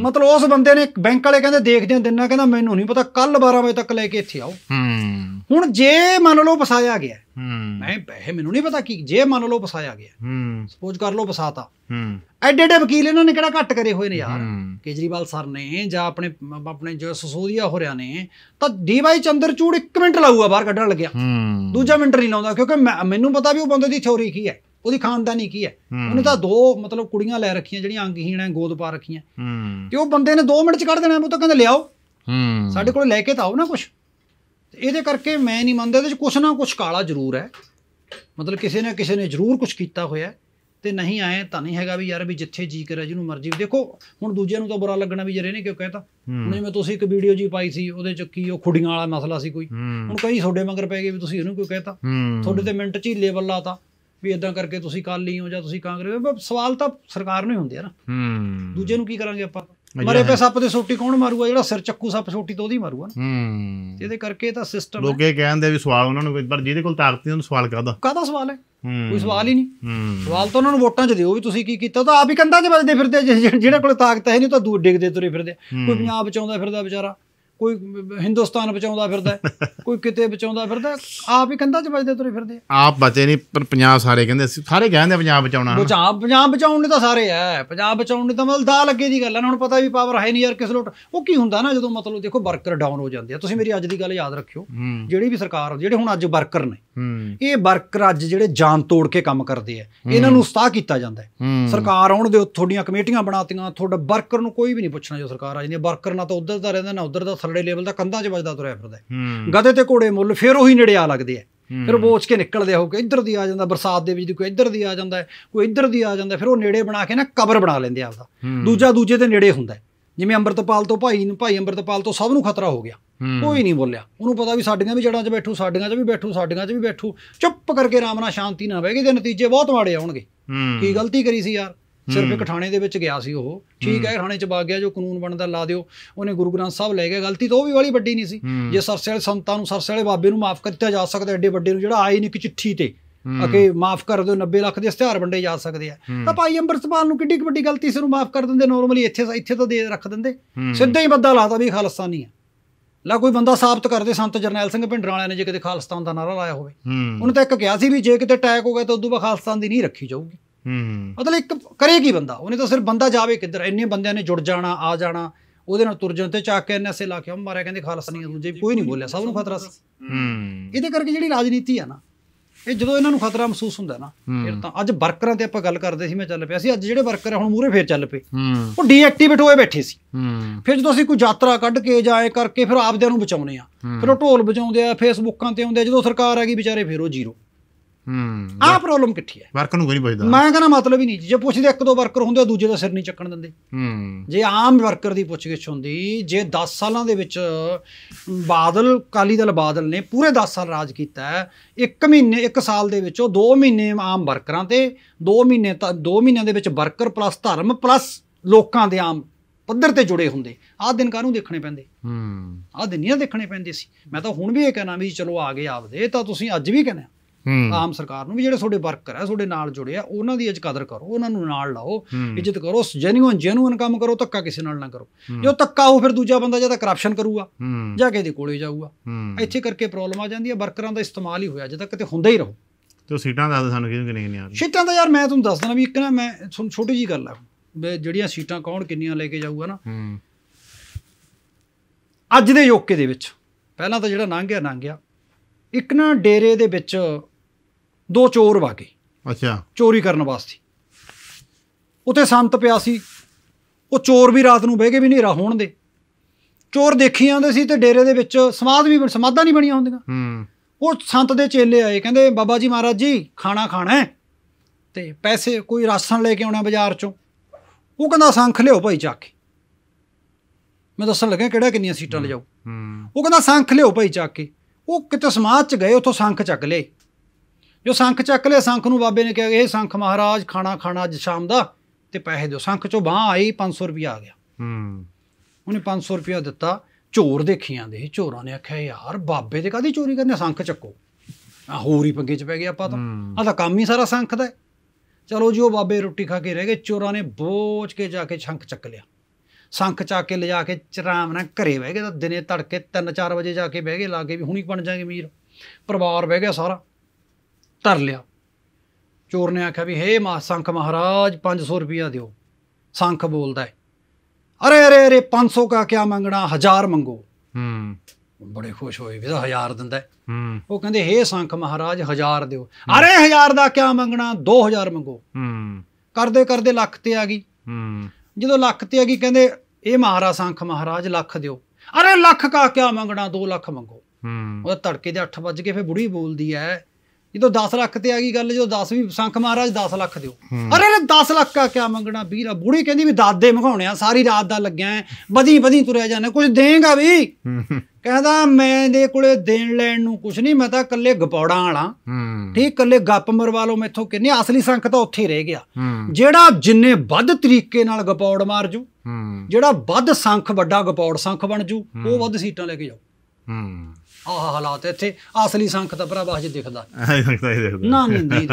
ਮਤਲਬ ਉਸ ਬੰਦੇ ਨੇ ਬੈਂਕ ਵਾਲੇ ਕਹਿੰਦੇ ਦੇਖਦੇ ਆ ਦਿਨਾਂ ਕਹਿੰਦਾ ਮੈਨੂੰ ਨਹੀਂ ਪਤਾ ਕੱਲ 12 ਵਜੇ ਤੱਕ ਲੈ ਕੇ ਇੱਥੇ ਆਓ ਹੁਣ ਜੇ ਮੰਨ ਲਓ ਫਸਾਇਆ ਗਿਆ ਮੈਂ ਬਹਿ ਮੈਨੂੰ ਨਹੀਂ ਪਤਾ ਕੀ ਜੇ ਮੰਨ ਲਓ ਫਸਾਇਆ ਗਿਆ ਸਪੋਜ਼ ਕਰ ਲਓ ਫਸਾਤਾ ਐਡੇ ਐਡੇ ਵਕੀਲ ਇਹਨਾਂ ਨੇ ਕਿਹੜਾ ਘੱਟ ਕਰੇ ਹੋਏ ਨੇ ਯਾਰ ਕੇਜਰੀਵਾਲ ਸਰ ਨੇ ਜਾਂ ਆਪਣੇ ਆਪਣੇ ਜੋ ਸਸੋਦੀਆ ਹੋ ਰਿਆ ਨੇ ਤਾਂ ਡੀ ਵਾਈ ਚੰਦਰਚੂੜ 1 ਮਿੰਟ ਲਾਊਗਾ ਬਾਹਰ ਕੱਢਣ ਲੱਗਿਆ ਦੂਜਾ ਮਿੰਟ ਨਹੀਂ ਲਾਉਂਦਾ ਕਿਉਂਕਿ ਮੈਨੂੰ ਪਤਾ ਵੀ ਉਹ ਬੰਦੇ ਦੀ ਥਿਉਰੀ ਕੀ ਹੈ ਉਹਦੀ ਖਾਨਦਾਨੀ ਕੀ ਹੈ ਉਹਨੇ ਤਾਂ ਦੋ ਮਤਲਬ ਕੁੜੀਆਂ ਲੈ ਰੱਖੀਆਂ ਜਿਹੜੀਆਂ ਅੰਗਹੀਣ ਐ ਗੋਦ ਪਾ ਰੱਖੀਆਂ ਤੇ ਉਹ ਬੰਦੇ ਨੇ 2 ਮਿੰਟ ਚ ਕੱਢ ਦੇਣਾ ਉਹ ਤਾਂ ਕਹਿੰਦਾ ਲਿਆਓ ਸਾਡੇ ਕੋਲ ਲੈ ਕੇ ਤਾਂ ਆਓ ਨਾ ਤੇ ਇਹਦੇ ਕਰਕੇ ਮੈਂ ਨਹੀਂ ਮੰਨਦਾ ਇਹਦੇ ਚ ਕੁਛ ਨਾ ਕੁਛ ਕਾਲਾ ਜ਼ਰੂਰ ਹੈ ਮਤਲਬ ਕਿਸੇ ਨੇ ਕਿਸੇ ਨੇ ਜ਼ਰੂਰ ਕੁਝ ਕੀਤਾ ਹੋਇਆ ਤੇ ਨਹੀਂ ਆਏ ਤਾਂ ਨਹੀਂ ਹੈਗਾ ਵੀ ਯਾਰ ਵੀ ਜਿੱਥੇ ਜੀ ਕਰੇ ਜਿਹਨੂੰ ਮਰਜ਼ੀ ਦੇਖੋ ਹੁਣ ਦੂਜਿਆਂ ਨੂੰ ਤਾਂ ਬੁਰਾ ਲੱਗਣਾ ਵੀ ਜਰੇ ਨੇ ਕਿਉਂ ਕਹਤਾ ਹੁਣ ਜਿਵੇਂ ਤੁਸੀਂ ਇੱਕ ਵੀਡੀਓ ਜੀ ਪਾਈ ਸੀ ਉਹਦੇ ਚ ਕੀ ਉਹ ਖੁੜੀਆਂ ਵਾਲਾ ਮਸਲਾ ਸੀ ਕੋਈ ਹੁਣ ਕਈ ਤੁਹਾਡੇ ਮਗਰ ਪੈ ਗਏ ਵੀ ਤੁਸੀਂ ਇਹਨੂੰ ਕਿਉਂ ਕਹਤਾ ਤੁਹਾਡੇ ਤੇ ਮਿੰਟ ਚ ਹੀ ਲੇਵਲ ਲਾਤਾ ਵੀ ਇਦਾਂ ਕਰਕੇ ਤੁਸੀਂ ਕੱਲ ਹੀ ਹੋ ਜਾਂ ਤੁਸੀਂ ਕਾਂਗਰਸ ਸਵਾਲ ਤਾਂ ਸਰਕਾਰ ਨੂੰ ਹੀ ਹੁੰਦੇ ਆ ਨਾ ਹੂੰ ਦੂਜੇ ਨੂੰ ਕੀ ਕਰਾਂਗੇ ਆਪਾਂ ਮਰੇ ਪੈ ਸੱਪ ਦੇ ਸੋਟੀ ਕੌਣ ਮਾਰੂਗਾ ਜਿਹੜਾ ਸਿਰ ਚੱਕੂ ਸੱਪ ਸੋਟੀ ਤੋਂ ਉਹਦੀ ਮਾਰੂਗਾ ਹੂੰ ਇਹਦੇ ਕਰਕੇ ਤਾਂ ਸਿਸਟਮ ਲੋਕੇ ਕਹਿੰਦੇ ਵੀ ਸਵਾਲ ਉਹਨਾਂ ਨੂੰ ਪਰ ਜਿਹਦੇ ਕੋਲ ਤਾਕਤ ਨਹੀਂ ਉਹਨੂੰ ਸਵਾਲ ਕਰਦਾ ਕਾਹਦਾ ਸਵਾਲ ਹੈ ਕੋਈ ਸਵਾਲ ਹੀ ਨਹੀਂ ਸਵਾਲ ਤਾਂ ਉਹਨਾਂ ਨੂੰ ਵੋਟਾਂ 'ਚ ਦਿਓ ਵੀ ਤੁਸੀਂ ਕੀ ਕੀਤਾ ਤਾਂ ਆਪ ਹੀ ਕੰਧਾਂ 'ਚ ਵੱਜਦੇ ਫਿਰਦੇ ਜਿਹੜੇ ਕੋਲ ਤਾਕਤ ਹੈ ਨਹੀਂ ਤਾਂ ਦੂਰ ਡਿੱਗਦੇ ਤੁਰੇ ਫਿਰਦੇ ਕੋਈ ਪੰਜਾਬ ਬਚਾਉਂਦਾ ਫਿਰਦਾ ਵਿਚਾਰਾ ਕੋਈ ਹਿੰਦੁਸਤਾਨ ਬਚਾਉਂਦਾ ਫਿਰਦਾ ਕੋਈ ਕਿਤੇ ਬਚਾਉਂਦਾ ਫਿਰਦਾ ਆਪ ਹੀ ਕੰਧਾਂ 'ਚ ਵੱਜਦੇ ਤੁਰੇ ਫਿਰਦੇ ਆਪ ਬਚੇ ਨਹੀਂ ਪਰ ਪੰਜਾਬ ਸਾਰੇ ਕਹਿੰਦੇ ਅਸੀਂ ਸਾਰੇ ਕਹਿੰਦੇ ਪੰਜਾਬ ਬਚਾਉਣਾ ਪੰਜਾਬ ਪੰਜਾਬ ਬਚਾਉਣ ਨੇ ਤਾਂ ਸਾਰੇ ਐ ਪੰਜਾਬ ਬਚਾਉਣ ਨੇ ਤਾਂ ਮਤਲਬ ਦਾ ਲੱਗੇ ਦੀ ਗੱਲ ਹੈ ਹੁਣ ਪਤਾ ਵੀ ਪਾਵਰ ਹੈ ਨਹੀਂ ਯਾਰ ਕਿਸ ਲੋਟ ਉਹ ਕੀ ਹੁੰਦਾ ਨਾ ਜਦੋਂ ਮਤਲਬ ਦੇਖੋ ਵਰਕਰ ਡਾਊਨ ਹੋ ਜਾਂਦੇ ਆ ਤੁਸੀਂ ਮੇਰੀ ਅੱਜ ਦੀ ਗੱਲ ਯਾਦ ਰੱਖਿਓ ਜਿਹੜੀ ਵੀ ਸਰਕਾਰ ਜਿਹੜੇ ਹੁਣ ਅੱਜ ਵਰਕਰ ਨੇ ਇਹ ਵਰਕਰ ਅੱਜ ਜਿਹੜੇ ਜਾਨ ਤੋੜ ਕੇ ਕੰਮ ਕਰਦੇ ਆ ਇਹਨਾਂ ਨੂੰ ਉਸਤਾਹ ਕੀਤਾ ਜਾਂਦਾ ਹੈ ਸਰਕਾਰ ਆਉਣ ਦੇ ਤੁਹਾਡੀਆਂ ਕਮੇਟੀਆਂ ਬਣਾਤੀਆਂ ਤੁਹਾਡਾ ਵਰਕਰ ਨੂੰ ਕੋਈ ਵੀ ਨਹੀਂ ਪੁੱਛਣਾ ਜੋ ਸਰਕਾਰ ਆ ਜਾਂਦੀ ਵਰਕਰ ਨਾ ਤਾਂ ਉਧਰ ਦਾ ਰਹਿੰਦਾ ਨਾ ਉਧਰ ਦਾ ਥੱਲੇ ਲੈਵਲ ਦਾ ਕੰਧਾਂ 'ਚ ਵੱਜਦਾ ਤੁਰਿਆ ਫਿਰਦਾ ਗਧੇ ਤੇ ਘੋੜੇ ਮੁੱਲ ਫਿਰ ਉਹੀ ਨੇੜੇ ਆ ਲੱਗਦੇ ਆ ਫਿਰ ਬੋਚ ਕੇ ਨਿਕਲਦੇ ਹੋ ਕਿ ਇੱਧਰ ਦੀ ਆ ਜਾਂਦਾ ਬਰਸਾਤ ਦੇ ਵਿੱਚ ਦੀ ਕੋਈ ਇੱਧਰ ਦੀ ਆ ਜਾਂਦਾ ਕੋਈ ਇੱਧਰ ਦੀ ਆ ਜਾਂਦਾ ਫਿਰ ਉਹ ਨੇੜੇ ਬਣਾ ਕੇ ਨਾ ਕਬਰ ਬਣਾ ਲੈਂਦੇ ਆਪਦਾ ਦੂਜਾ ਦੂਜੇ ਦੇ ਨੇੜੇ ਹੁੰਦਾ ਜਿਵੇਂ ਅੰਮ੍ਰਿਤਪਾਲ ਤੋਂ ਭਾਈ ਨੂੰ ਭਾਈ ਅੰਮ੍ਰਿਤਪਾਲ ਤੋਂ ਸਭ ਨੂੰ ਖਤਰਾ ਹੋ ਗਿਆ ਕੋਈ ਨਹੀਂ ਬੋਲਿਆ ਉਹਨੂੰ ਪਤਾ ਵੀ ਸਾਡੀਆਂ ਵੀ ਜੜਾਂ 'ਚ ਬੈਠੂ ਸਾਡੀਆਂ 'ਚ ਵੀ ਬੈਠੂ ਸਾਡੀਆਂ 'ਚ ਵੀ ਬੈਠੂ ਚੁੱਪ ਕਰਕੇ ਆਰਾਮ ਨਾਲ ਸ਼ਾਂਤੀ ਨਾਲ ਬਹਿ ਗਏ ਤੇ ਨਤੀਜੇ ਬਹੁਤ ਮਾੜੇ ਆਉਣਗੇ ਕੀ ਗਲਤੀ ਕਰੀ ਸੀ ਯਾਰ ਸਿਰਫ ਇੱਕ ਥਾਣੇ ਦੇ ਵਿੱਚ ਗਿਆ ਸੀ ਉਹ ਠੀਕ ਹੈ ਥਾਣੇ ਚ ਵਗ ਗਿਆ ਜੋ ਕਾਨੂੰਨ ਬਣਦਾ ਲਾ ਦਿਓ ਉਹਨੇ ਗੁਰੂ ਗ੍ਰੰਥ ਸਾਹਿਬ ਲੈ ਗਿਆ ਗਲਤੀ ਤਾਂ ਉਹ ਵੀ ਵਾਲੀ ਵੱਡੀ ਨਹੀਂ ਸੀ ਜੇ ਸਰਸੇ ਵਾਲੇ ਸੰਤਾਂ ਨੂੰ ਸਰਸੇ ਵਾਲੇ ਬਾਬੇ ਨੂੰ ਮਾਫ ਕਰ ਦਿੱਤਾ ਜਾ ਸਕਦਾ ਐਡੇ ਵੱਡੇ ਨੂੰ ਜਿਹੜਾ ਆਏ ਨਹੀਂ ਕਿ ਚਿੱਠੀ ਤੇ ਅਕੇ ਮਾਫ ਕਰ ਦਿਓ 90 ਲੱਖ ਦੇ ਹਥਿਆਰ ਵੰਡੇ ਜਾ ਸਕਦੇ ਆ ਤਾਂ ਭਾਈ ਅੰਮ੍ਰਿਤਪਾਲ ਨੂੰ ਕਿੱਡੀ ਵੱਡੀ ਗਲਤੀ ਸੀ ਨੂੰ ਮਾਫ ਕਰ ਦਿੰਦੇ ਨਾਰਮਲੀ ਇੱਥੇ ਇੱਥੇ ਤਾਂ ਦੇ ਰੱਖ ਦਿੰਦੇ ਸਿੱਧਾ ਹੀ ਬੱਦਾ ਲਾਤਾ ਵੀ ਖਾਲਸਤਾਨੀ ਆ ਲਾ ਕੋਈ ਬੰਦਾ ਸਾਬਤ ਕਰਦੇ ਸੰਤ ਜਰਨੈਲ ਸਿੰਘ ਭਿੰਡਰਾਂ ਵਾਲਿਆਂ ਨੇ ਜੇ ਕਿਤੇ ਖਾਲਸਤਾਨ ਦਾ ਨਾਰਾ ਲਾਇਆ ਹੋਵੇ ਉਹਨੂੰ ਤਾਂ ਇੱਕ ਕਿਹਾ ਸੀ ਵੀ ਜੇ ਕਿਤੇ ਅਟੈਕ ਹੋ ਗਿਆ ਤਾਂ ਉਦੋਂ ਬਾਅਦ ਖਾਲਸਤਾਨ ਦੀ ਨਹੀਂ ਰੱਖੀ ਜਾਊਗੀ ਹੂੰ ਮਤਲਬ ਇੱਕ ਕਰੇ ਕੀ ਬੰਦਾ ਉਹਨੇ ਤਾਂ ਸਿਰਫ ਬੰਦਾ ਜਾਵੇ ਕਿੱਧਰ ਇੰਨੇ ਬੰਦਿਆਂ ਨੇ ਜੁੜ ਜਾਣਾ ਆ ਜਾਣਾ ਉਹਦੇ ਨਾਲ ਤੁਰ ਜਾਂਦੇ ਚਾਕ ਕੇ ਐਨਐਸਏ ਲਾ ਕੇ ਉਹ ਮਾਰਿਆ ਕਹਿੰਦੇ ਖਾਲਸ ਨਹੀਂ ਦੂਜੇ ਕੋਈ ਨਹੀਂ ਬੋਲਿਆ ਸਭ ਨੂੰ ਖਤਰਾ ਸੀ ਹੂੰ ਇਹਦੇ ਕਰਕੇ ਜਿਹੜੀ ਰਾਜਨੀਤੀ ਆ ਨਾ ਇਹ ਜਦੋਂ ਇਹਨਾਂ ਨੂੰ ਖਤਰਾ ਮਹਿਸੂਸ ਹੁੰਦਾ ਨਾ ਫਿਰ ਤਾਂ ਅੱਜ ਵਰਕਰਾਂ ਤੇ ਆਪਾਂ ਗੱਲ ਕਰਦੇ ਸੀ ਮੈਂ ਚੱਲ ਪਿਆ ਸੀ ਅੱਜ ਜਿਹੜੇ ਵਰਕਰ ਹੁਣ ਮੂਰੇ ਫੇਰ ਚੱਲ ਪਏ ਉਹ ਡੀਐਕਟੀਵੇਟ ਹੋਏ ਬੈਠੇ ਸੀ ਫਿਰ ਜਦੋਂ ਅਸੀਂ ਕੋਈ ਯਾਤਰਾ ਕੱਢ ਕੇ ਜਾਏ ਕਰਕੇ ਫਿਰ ਆਪਦਿਆਂ ਨੂੰ ਬਚਾਉਨੇ ਆ ਫਿਰ ਉਹ ਢੋਲ ਵਜਾਉਂਦੇ ਆ ਫੇਸਬੁੱਕਾਂ ਤੇ ਆਉਂਦੇ ਜਦੋਂ ਸਰਕਾਰ ਆ ਗਈ ਵਿਚਾਰੇ ਫਿਰ ਉਹ ਜ਼ੀਰੋ ਹੂੰ ਆਹ ਪ੍ਰੋਬਲਮ ਕਿੱਥੇ ਹੈ ਵਰਕਰ ਨੂੰ ਕੋਈ ਨਹੀਂ ਪੁੱਛਦਾ ਮੈਂ ਕਹਿੰਦਾ ਮਤਲਬ ਹੀ ਨਹੀਂ ਜੇ ਪੁੱਛਦੇ ਇੱਕ ਦੋ ਵਰਕਰ ਹੁੰਦੇ ਦੂਜੇ ਦਾ ਸਿਰ ਨਹੀਂ ਚੱਕਣ ਦਿੰਦੇ ਹੂੰ ਜੇ ਆਮ ਵਰਕਰ ਦੀ ਪੁੱਛਗਿੱਛ ਹੁੰਦੀ ਜੇ 10 ਸਾਲਾਂ ਦੇ ਵਿੱਚ ਬਾਦਲ ਕਾਲੀ ਦਲ ਬਾਦਲ ਨੇ ਪੂਰੇ 10 ਸਾਲ ਰਾਜ ਕੀਤਾ ਇੱਕ ਮਹੀਨੇ ਇੱਕ ਸਾਲ ਦੇ ਵਿੱਚ ਉਹ 2 ਮਹੀਨੇ ਆਮ ਵਰਕਰਾਂ ਤੇ 2 ਮਹੀਨੇ ਤਾਂ 2 ਮਹੀਨਿਆਂ ਦੇ ਵਿੱਚ ਵਰਕਰ ਪਲੱਸ ਧਰਮ ਪਲੱਸ ਲੋਕਾਂ ਦੇ ਆਮ ਪੱਧਰ ਤੇ ਜੁੜੇ ਹੁੰਦੇ ਆਹ ਦਿਨ ਕਾਹਨੂੰ ਦੇਖਣੇ ਪੈਂਦੇ ਹੂੰ ਆਹ ਦਿਨੀਆਂ ਦੇਖਣੇ ਪੈਂਦੇ ਸੀ ਮੈਂ ਤਾਂ ਹੁਣ ਵੀ ਇਹ ਕਹਿਣਾ ਵੀ ਚਲੋ ਆ ਗਏ ਆਪਦੇ ਤਾਂ ਤੁਸੀਂ ਅੱਜ ਵੀ ਕਹਿੰਦੇ ਆਮ ਸਰਕਾਰ ਨੂੰ ਵੀ ਜਿਹੜੇ ਤੁਹਾਡੇ ਵਰਕਰ ਆ ਤੁਹਾਡੇ ਨਾਲ ਜੁੜੇ ਆ ਉਹਨਾਂ ਦੀ ਅੱਜ ਕਦਰ ਕਰੋ ਉਹਨਾਂ ਨੂੰ ਨਾਲ ਲਾਓ ਇੱਜ਼ਤ ਕਰੋ ਜੈਨੂਇਨ ਜੈਨੂਇਨ ਕੰਮ ਕਰੋ ਤੱਕਾ ਕਿਸੇ ਨਾਲ ਨਾ ਕਰੋ ਜੇ ਉਹ ਤੱਕਾ ਉਹ ਫਿਰ ਦੂਜਾ ਬੰਦਾ ਜਾਂ ਤਾਂ ਕਰਪਸ਼ਨ ਕਰੂਗਾ ਜਾਂ ਕਿਸੇ ਦੇ ਕੋਲੇ ਜਾਊਗਾ ਇੱਥੇ ਕਰਕੇ ਪ੍ਰੋਬਲਮ ਆ ਜਾਂਦੀ ਹੈ ਵਰਕਰਾਂ ਦਾ ਇਸਤੇਮਾਲ ਹੀ ਹੋਇਆ ਜਦ ਤੱਕ ਤੇ ਹੁੰਦਾ ਹੀ ਰਹੋ ਤੇ ਸੀਟਾਂ ਦਾ ਸਾਨੂੰ ਕਿਉਂ ਕਿੰਨੇ ਨਹੀਂ ਆ ਰਹੀ ਸੀਟਾਂ ਦਾ ਯਾਰ ਮੈਂ ਤੁਹਾਨੂੰ ਦੱਸ ਦਣਾ ਵੀ ਇੱਕ ਨਾ ਮੈਂ ਤੁਹਾਨੂੰ ਛੋਟੀ ਜੀ ਗੱਲ ਆ ਜਿਹੜੀਆਂ ਸੀਟਾਂ ਕੌਣ ਕਿੰਨੀਆਂ ਲੈ ਕੇ ਜਾਊਗਾ ਨਾ ਅੱਜ ਦੇ ਯੋਕੇ ਦੇ ਵਿੱਚ ਪਹਿਲਾਂ ਤਾਂ ਜਿਹੜਾ ਨੰਗਿਆ ਨੰਗਿਆ ਇੱਕ ਨਾ ਡੇਰੇ ਦੇ ਵਿੱਚ ਦੋ ਚੋਰ ਵਾਗੇ ਅੱਛਾ ਚੋਰੀ ਕਰਨ ਵਾਸਤੇ ਉਤੇ ਸੰਤ ਪਿਆ ਸੀ ਉਹ ਚੋਰ ਵੀ ਰਾਤ ਨੂੰ ਬਹਿ ਕੇ ਵੀ ਰਹਾ ਹੋਣ ਦੇ ਚੋਰ ਦੇਖੀ ਜਾਂਦੇ ਸੀ ਤੇ ਡੇਰੇ ਦੇ ਵਿੱਚ ਸਮਾਧ ਵੀ ਸਮਾਦਾ ਨਹੀਂ ਬਣੀਆਂ ਹੁੰਦੀਆਂ ਹੂੰ ਉਹ ਸੰਤ ਦੇ ਚੇਲੇ ਆਏ ਕਹਿੰਦੇ ਬਾਬਾ ਜੀ ਮਹਾਰਾਜ ਜੀ ਖਾਣਾ ਖਾਣਾ ਹੈ ਤੇ ਪੈਸੇ ਕੋਈ ਰਾਸ਼ਨ ਲੈ ਕੇ ਆਉਣਾ ਬਾਜ਼ਾਰ ਚੋਂ ਉਹ ਕਹਿੰਦਾ ਸੰਖ ਲਿਓ ਭਾਈ ਚੱਕ ਕੇ ਮੈਂ ਦੱਸਣ ਲੱਗਾ ਕਿਹੜਾ ਕਿੰਨੀਆਂ ਸੀਟਾਂ ਲਿਜਾਓ ਉਹ ਕਹਿੰਦਾ ਸੰਖ ਲਿਓ ਭਾਈ ਚੱਕ ਕੇ ਉਹ ਕਿਤੇ ਸਮਾਧ ਚ ਗਏ ਉਥੋਂ ਸੰਖ ਚੱਕ ਲਏ ਜੋ ਸੰਖ ਚੱਕ ਲਿਆ ਸੰਖ ਨੂੰ ਬਾਬੇ ਨੇ ਕਿਹਾ ਇਹ ਸੰਖ ਮਹਾਰਾਜ ਖਾਣਾ ਖਾਣਾ ਅੱਜ ਸ਼ਾਮ ਦਾ ਤੇ ਪੈਸੇ ਦਿਓ ਸੰਖ ਚੋਂ ਬਾਹ ਆਈ 500 ਰੁਪਿਆ ਆ ਗਿਆ ਹੂੰ ਉਹਨੇ 500 ਰੁਪਿਆ ਦਿੱਤਾ ਚੋਰ ਦੇਖੀਆਂ ਦੇ ਚੋਰਾਂ ਨੇ ਆਖਿਆ ਯਾਰ ਬਾਬੇ ਦੇ ਕਾਦੀ ਚੋਰੀ ਕਰਨੇ ਸੰਖ ਚੱਕੋ ਆ ਹੋਰ ਹੀ ਪੰਗੇ 'ਚ ਪੈ ਗਏ ਆਪਾਂ ਤਾਂ ਆ ਤਾਂ ਕੰਮ ਹੀ ਸਾਰਾ ਸੰਖ ਦਾ ਚਲੋ ਜੀ ਉਹ ਬਾਬੇ ਰੋਟੀ ਖਾ ਕੇ ਰਹਿ ਗਏ ਚੋਰਾਂ ਨੇ ਬੋਝ ਕੇ ਜਾ ਕੇ ਸੰਖ ਚੱਕ ਲਿਆ ਸੰਖ ਚਾ ਕੇ ਲਿਜਾ ਕੇ ਚਰਾਮ ਨਾਲ ਘਰੇ ਬਹਿ ਗਏ ਤਾਂ ਦਿਨੇ ਤੜਕੇ 3-4 ਵਜੇ ਜਾ ਕੇ ਬਹਿ ਗਏ ਲਾਗੇ ਵੀ ਹੁਣੀ ਬਣ ਜਾਗੇ ਮੀਰ ਪਰਿਵਾਰ ਬਹਿ ਗਿਆ ਸਾਰਾ ਧਰ ਲਿਆ ਚੋਰ ਨੇ ਆਖਿਆ ਵੀ ਹੇ ਮਾ ਸੰਖ ਮਹਾਰਾਜ 500 ਰੁਪਇਆ ਦਿਓ ਸੰਖ ਬੋਲਦਾ ਹੈ ਅਰੇ ਅਰੇ ਅਰੇ 500 ਕਾ ਕਿਆ ਮੰਗਣਾ ਹਜ਼ਾਰ ਮੰਗੋ ਹੂੰ ਬੜੇ ਖੁਸ਼ ਹੋਏ ਵੀ ਤਾਂ ਹਜ਼ਾਰ ਦਿੰਦਾ ਹੂੰ ਉਹ ਕਹਿੰਦੇ ਹੇ ਸੰਖ ਮਹਾਰਾਜ ਹਜ਼ਾਰ ਦਿਓ ਅਰੇ ਹਜ਼ਾਰ ਦਾ ਕਿਆ ਮੰਗਣਾ 2000 ਮੰਗੋ ਹੂੰ ਕਰਦੇ ਕਰਦੇ ਲੱਖ ਤੇ ਆ ਗਈ ਹੂੰ ਜਦੋਂ ਲੱਖ ਤੇ ਆ ਗਈ ਕਹਿੰਦੇ ਇਹ ਮਹਾਰਾ ਸੰਖ ਮਹਾਰਾਜ ਲੱਖ ਦਿਓ ਅਰੇ ਲੱਖ ਕਾ ਕਿਆ ਮੰਗਣਾ 2 ਲੱਖ ਮੰਗੋ ਹੂੰ ਉਹ ਧੜਕੇ ਦੇ 8 ਵੱਜ ਗਏ ਫੇ ਬੁੜੀ ਬੋਲਦੀ ਐ ਜਦੋਂ 10 ਲੱਖ ਤੇ ਆ ਗਈ ਗੱਲ ਜਦੋਂ 10 ਵੀ ਸੰਖ ਮਹਾਰਾਜ 10 ਲੱਖ ਦਿਓ ਅਰੇ 10 ਲੱਖ ਕਾ ਕਿਆ ਮੰਗਣਾ ਵੀਰ ਆ ਬੁੜੀ ਕਹਿੰਦੀ ਵੀ ਦਾਦੇ ਮਖਾਉਣੇ ਆ ਸਾਰੀ ਰਾਤ ਦਾ ਲੱਗਿਆ ਬਦੀ ਬਦੀ ਤੁਰਿਆ ਜਾਣਾ ਕੁਝ ਦੇਂਗਾ ਵੀ ਕਹਿੰਦਾ ਮੈਂ ਦੇ ਕੋਲੇ ਦੇਣ ਲੈਣ ਨੂੰ ਕੁਝ ਨਹੀਂ ਮੈਂ ਤਾਂ ਕੱਲੇ ਗਪੌੜਾਂ ਵਾਲਾ ਠੀਕ ਕੱਲੇ ਗੱਪ ਮਰਵਾ ਲਓ ਮੈਥੋਂ ਕਿੰਨੇ ਅਸਲੀ ਸੰਖ ਤਾਂ ਉੱਥੇ ਰਹਿ ਗਿਆ ਜਿਹੜਾ ਜਿੰਨੇ ਵੱਧ ਤਰੀਕੇ ਨਾਲ ਗਪੌੜ ਮਾਰ ਜੂ ਜਿਹੜਾ ਵੱਧ ਸੰਖ ਵੱਡਾ ਗਪੌੜ ਸੰਖ ਬਣ ਜੂ ਉਹ ਵੱਧ ਸੀਟਾਂ ਲੈ ਕੇ ਜਾਓ ਆਹ ਹਾਲਾਤ ਇੱਥੇ ਅਸਲੀ ਸੰਖ ਤਾਂ ਭਰਾ ਬਾਹਰ ਦਿਖਦਾ ਨਾ ਨਹੀਂ ਨਹੀਂ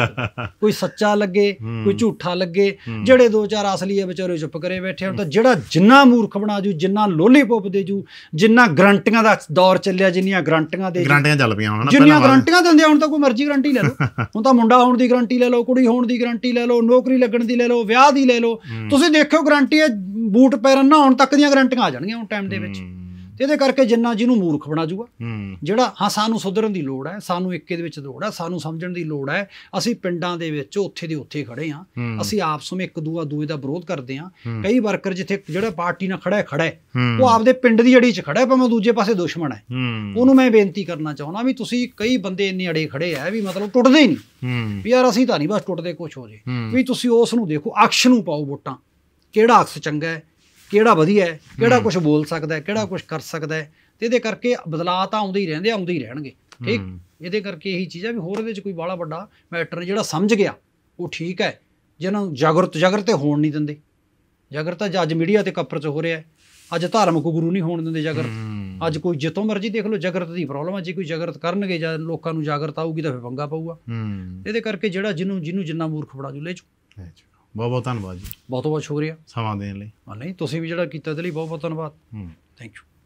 ਕੋਈ ਸੱਚਾ ਲੱਗੇ ਕੋਈ ਝੂਠਾ ਲੱਗੇ ਜਿਹੜੇ ਦੋ ਚਾਰ ਅਸਲੀ ਆ ਵਿਚਾਰੇ ਚੁੱਪ ਕਰੇ ਬੈਠੇ ਹੁਣ ਤਾਂ ਜਿਹੜਾ ਜਿੰਨਾ ਮੂਰਖ ਬਣਾ ਜੂ ਜਿੰਨਾ ਲੋਲੀਪੋਪ ਦੇ ਜੂ ਜਿੰਨਾ ਗਰੰਟੀਆਂ ਦਾ ਦੌਰ ਚੱਲਿਆ ਜਿੰਨੀਆਂ ਗਰੰਟੀਆਂ ਦੇ ਗਰੰਟੀਆਂ ਚੱਲ ਪਈਆਂ ਹੁਣ ਨਾ ਜਿੰਨੀਆਂ ਗਰੰਟੀਆਂ ਦਿੰਦੇ ਹੁਣ ਤਾਂ ਕੋਈ ਮਰਜ਼ੀ ਗਰੰਟੀ ਲੈ ਲਓ ਹੁਣ ਤਾਂ ਮੁੰਡਾ ਹੋਣ ਦੀ ਗਰੰਟੀ ਲੈ ਲਓ ਕੁੜੀ ਹੋਣ ਦੀ ਗਰੰਟੀ ਲੈ ਲਓ ਨੌਕਰੀ ਲੱਗਣ ਦੀ ਲੈ ਲਓ ਵਿਆਹ ਦੀ ਲੈ ਲਓ ਤੁਸੀਂ ਦੇਖਿਓ ਗਰੰਟੀ ਬੂਟ ਪੈਰਨ ਨਾ ਤੱਕ ਦੀਆਂ ਗਰੰਟੀਆਂ ਆ ਜਾਣਗੀਆਂ ਹੁਣ ਟਾਈਮ ਦੇ ਵਿੱਚ ਤੇ ਇਹਦੇ ਕਰਕੇ ਜਿੰਨਾ ਜਿਹਨੂੰ ਮੂਰਖ ਬਣਾ ਜੂਗਾ ਜਿਹੜਾ ਹਾਂ ਸਾਨੂੰ ਸੁਧਰਨ ਦੀ ਲੋੜ ਹੈ ਸਾਨੂੰ ਇੱਕੇ ਦੇ ਵਿੱਚ ਲੋੜ ਹੈ ਸਾਨੂੰ ਸਮਝਣ ਦੀ ਲੋੜ ਹੈ ਅਸੀਂ ਪਿੰਡਾਂ ਦੇ ਵਿੱਚ ਉੱਥੇ ਦੇ ਉੱਥੇ ਖੜੇ ਆ ਅਸੀਂ ਆਪਸ ਵਿੱਚ ਇੱਕ ਦੂਆ ਦੂਏ ਦਾ ਵਿਰੋਧ ਕਰਦੇ ਆ ਕਈ ਵਰਕਰ ਜਿੱਥੇ ਜਿਹੜਾ ਪਾਰਟੀ ਨਾਲ ਖੜਾ ਹੈ ਖੜਾ ਹੈ ਉਹ ਆਪਦੇ ਪਿੰਡ ਦੀ ਜੜੀ 'ਚ ਖੜਾ ਹੈ ਭਾਵੇਂ ਦੂਜੇ ਪਾਸੇ ਦੁਸ਼ਮਣ ਹੈ ਉਹਨੂੰ ਮੈਂ ਬੇਨਤੀ ਕਰਨਾ ਚਾਹੁੰਦਾ ਵੀ ਤੁਸੀਂ ਕਈ ਬੰਦੇ ਇੰਨੇ ਅੜੇ ਖੜੇ ਆ ਵੀ ਮਤਲਬ ਟੁੱਟਦੇ ਨਹੀਂ ਵੀ ਯਾਰ ਅਸੀਂ ਤਾਂ ਨਹੀਂ ਬਸ ਟੁੱਟਦੇ ਕੁਝ ਹੋ ਜੇ ਵੀ ਤੁਸੀਂ ਉਸ ਨੂੰ ਦੇਖੋ ਅਕਸ਼ ਨੂੰ ਪਾਓ ਵੋਟਾਂ ਕਿਹੜਾ ਅਕਸ ਚੰਗਾ ਹੈ ਕਿਹੜਾ ਵਧੀਆ ਹੈ ਕਿਹੜਾ ਕੁਝ ਬੋਲ ਸਕਦਾ ਹੈ ਕਿਹੜਾ ਕੁਝ ਕਰ ਸਕਦਾ ਹੈ ਤੇ ਇਹਦੇ ਕਰਕੇ ਬਦਲਾਅ ਤਾਂ ਆਉਂਦੇ ਹੀ ਰਹਿੰਦੇ ਆਉਂਦੇ ਹੀ ਰਹਿਣਗੇ ਠੀਕ ਇਹਦੇ ਕਰਕੇ ਇਹੀ ਚੀਜ਼ ਵੀ ਹੋਰ ਇਹਦੇ ਵਿੱਚ ਕੋਈ ਬਾਲਾ ਵੱਡਾ ਮੈਟਰ ਜਿਹੜਾ ਸਮਝ ਗਿਆ ਉਹ ਠੀਕ ਹੈ ਜਿਹਨਾਂ ਨੂੰ ਜਾਗਰਤ ਤੇ ਹੋਣ ਨਹੀਂ ਦਿੰਦੇ ਜਾਗਰਤ ਤਾਂ ਅੱਜ ਮੀਡੀਆ ਤੇ ਕੱਪਰ ਚ ਹੋ ਰਿਹਾ ਅੱਜ ਧਾਰਮਿਕ ਗੁਰੂ ਨਹੀਂ ਹੋਣ ਦਿੰਦੇ ਜਾਗਰਤ ਅੱਜ ਕੋਈ ਜਿੱਤੋਂ ਮਰਜ਼ੀ ਦੇਖ ਲਓ ਜਾਗਰਤ ਦੀ ਪ੍ਰੋਬਲਮ ਹੈ ਜੇ ਕੋਈ ਜਾਗਰਤ ਕਰਨਗੇ ਜਾਂ ਲੋਕਾਂ ਨੂੰ ਜਾਗਰਤ ਆਊਗੀ ਤਾਂ ਫੇਰ ਪੰਗਾ ਪਊਗਾ ਇਹਦੇ ਕਰਕੇ ਜਿਹੜਾ ਜਿਹਨੂੰ ਜਿਹਨੂੰ ਜਿੰਨਾ ਮੂਰਖ ਬਣਾ ਜੂ ਲੈ ਚੋ ਬਹੁਤ ਬਹੁਤ ਧੰਨਵਾਦ ਜੀ ਬਹੁਤ ਬਹੁਤ ਸ਼ੁਕਰੀਆ ਸਮਾਂ ਦੇਣ ਲਈ ਨਹੀਂ ਤੁਸੀਂ ਵੀ ਜਿਹੜਾ ਕੀਤਾ ਤੇ ਲਈ ਬਹੁਤ ਬਹੁਤ ਧੰਨਵਾਦ ਹੂੰ ਥੈਂਕ ਯੂ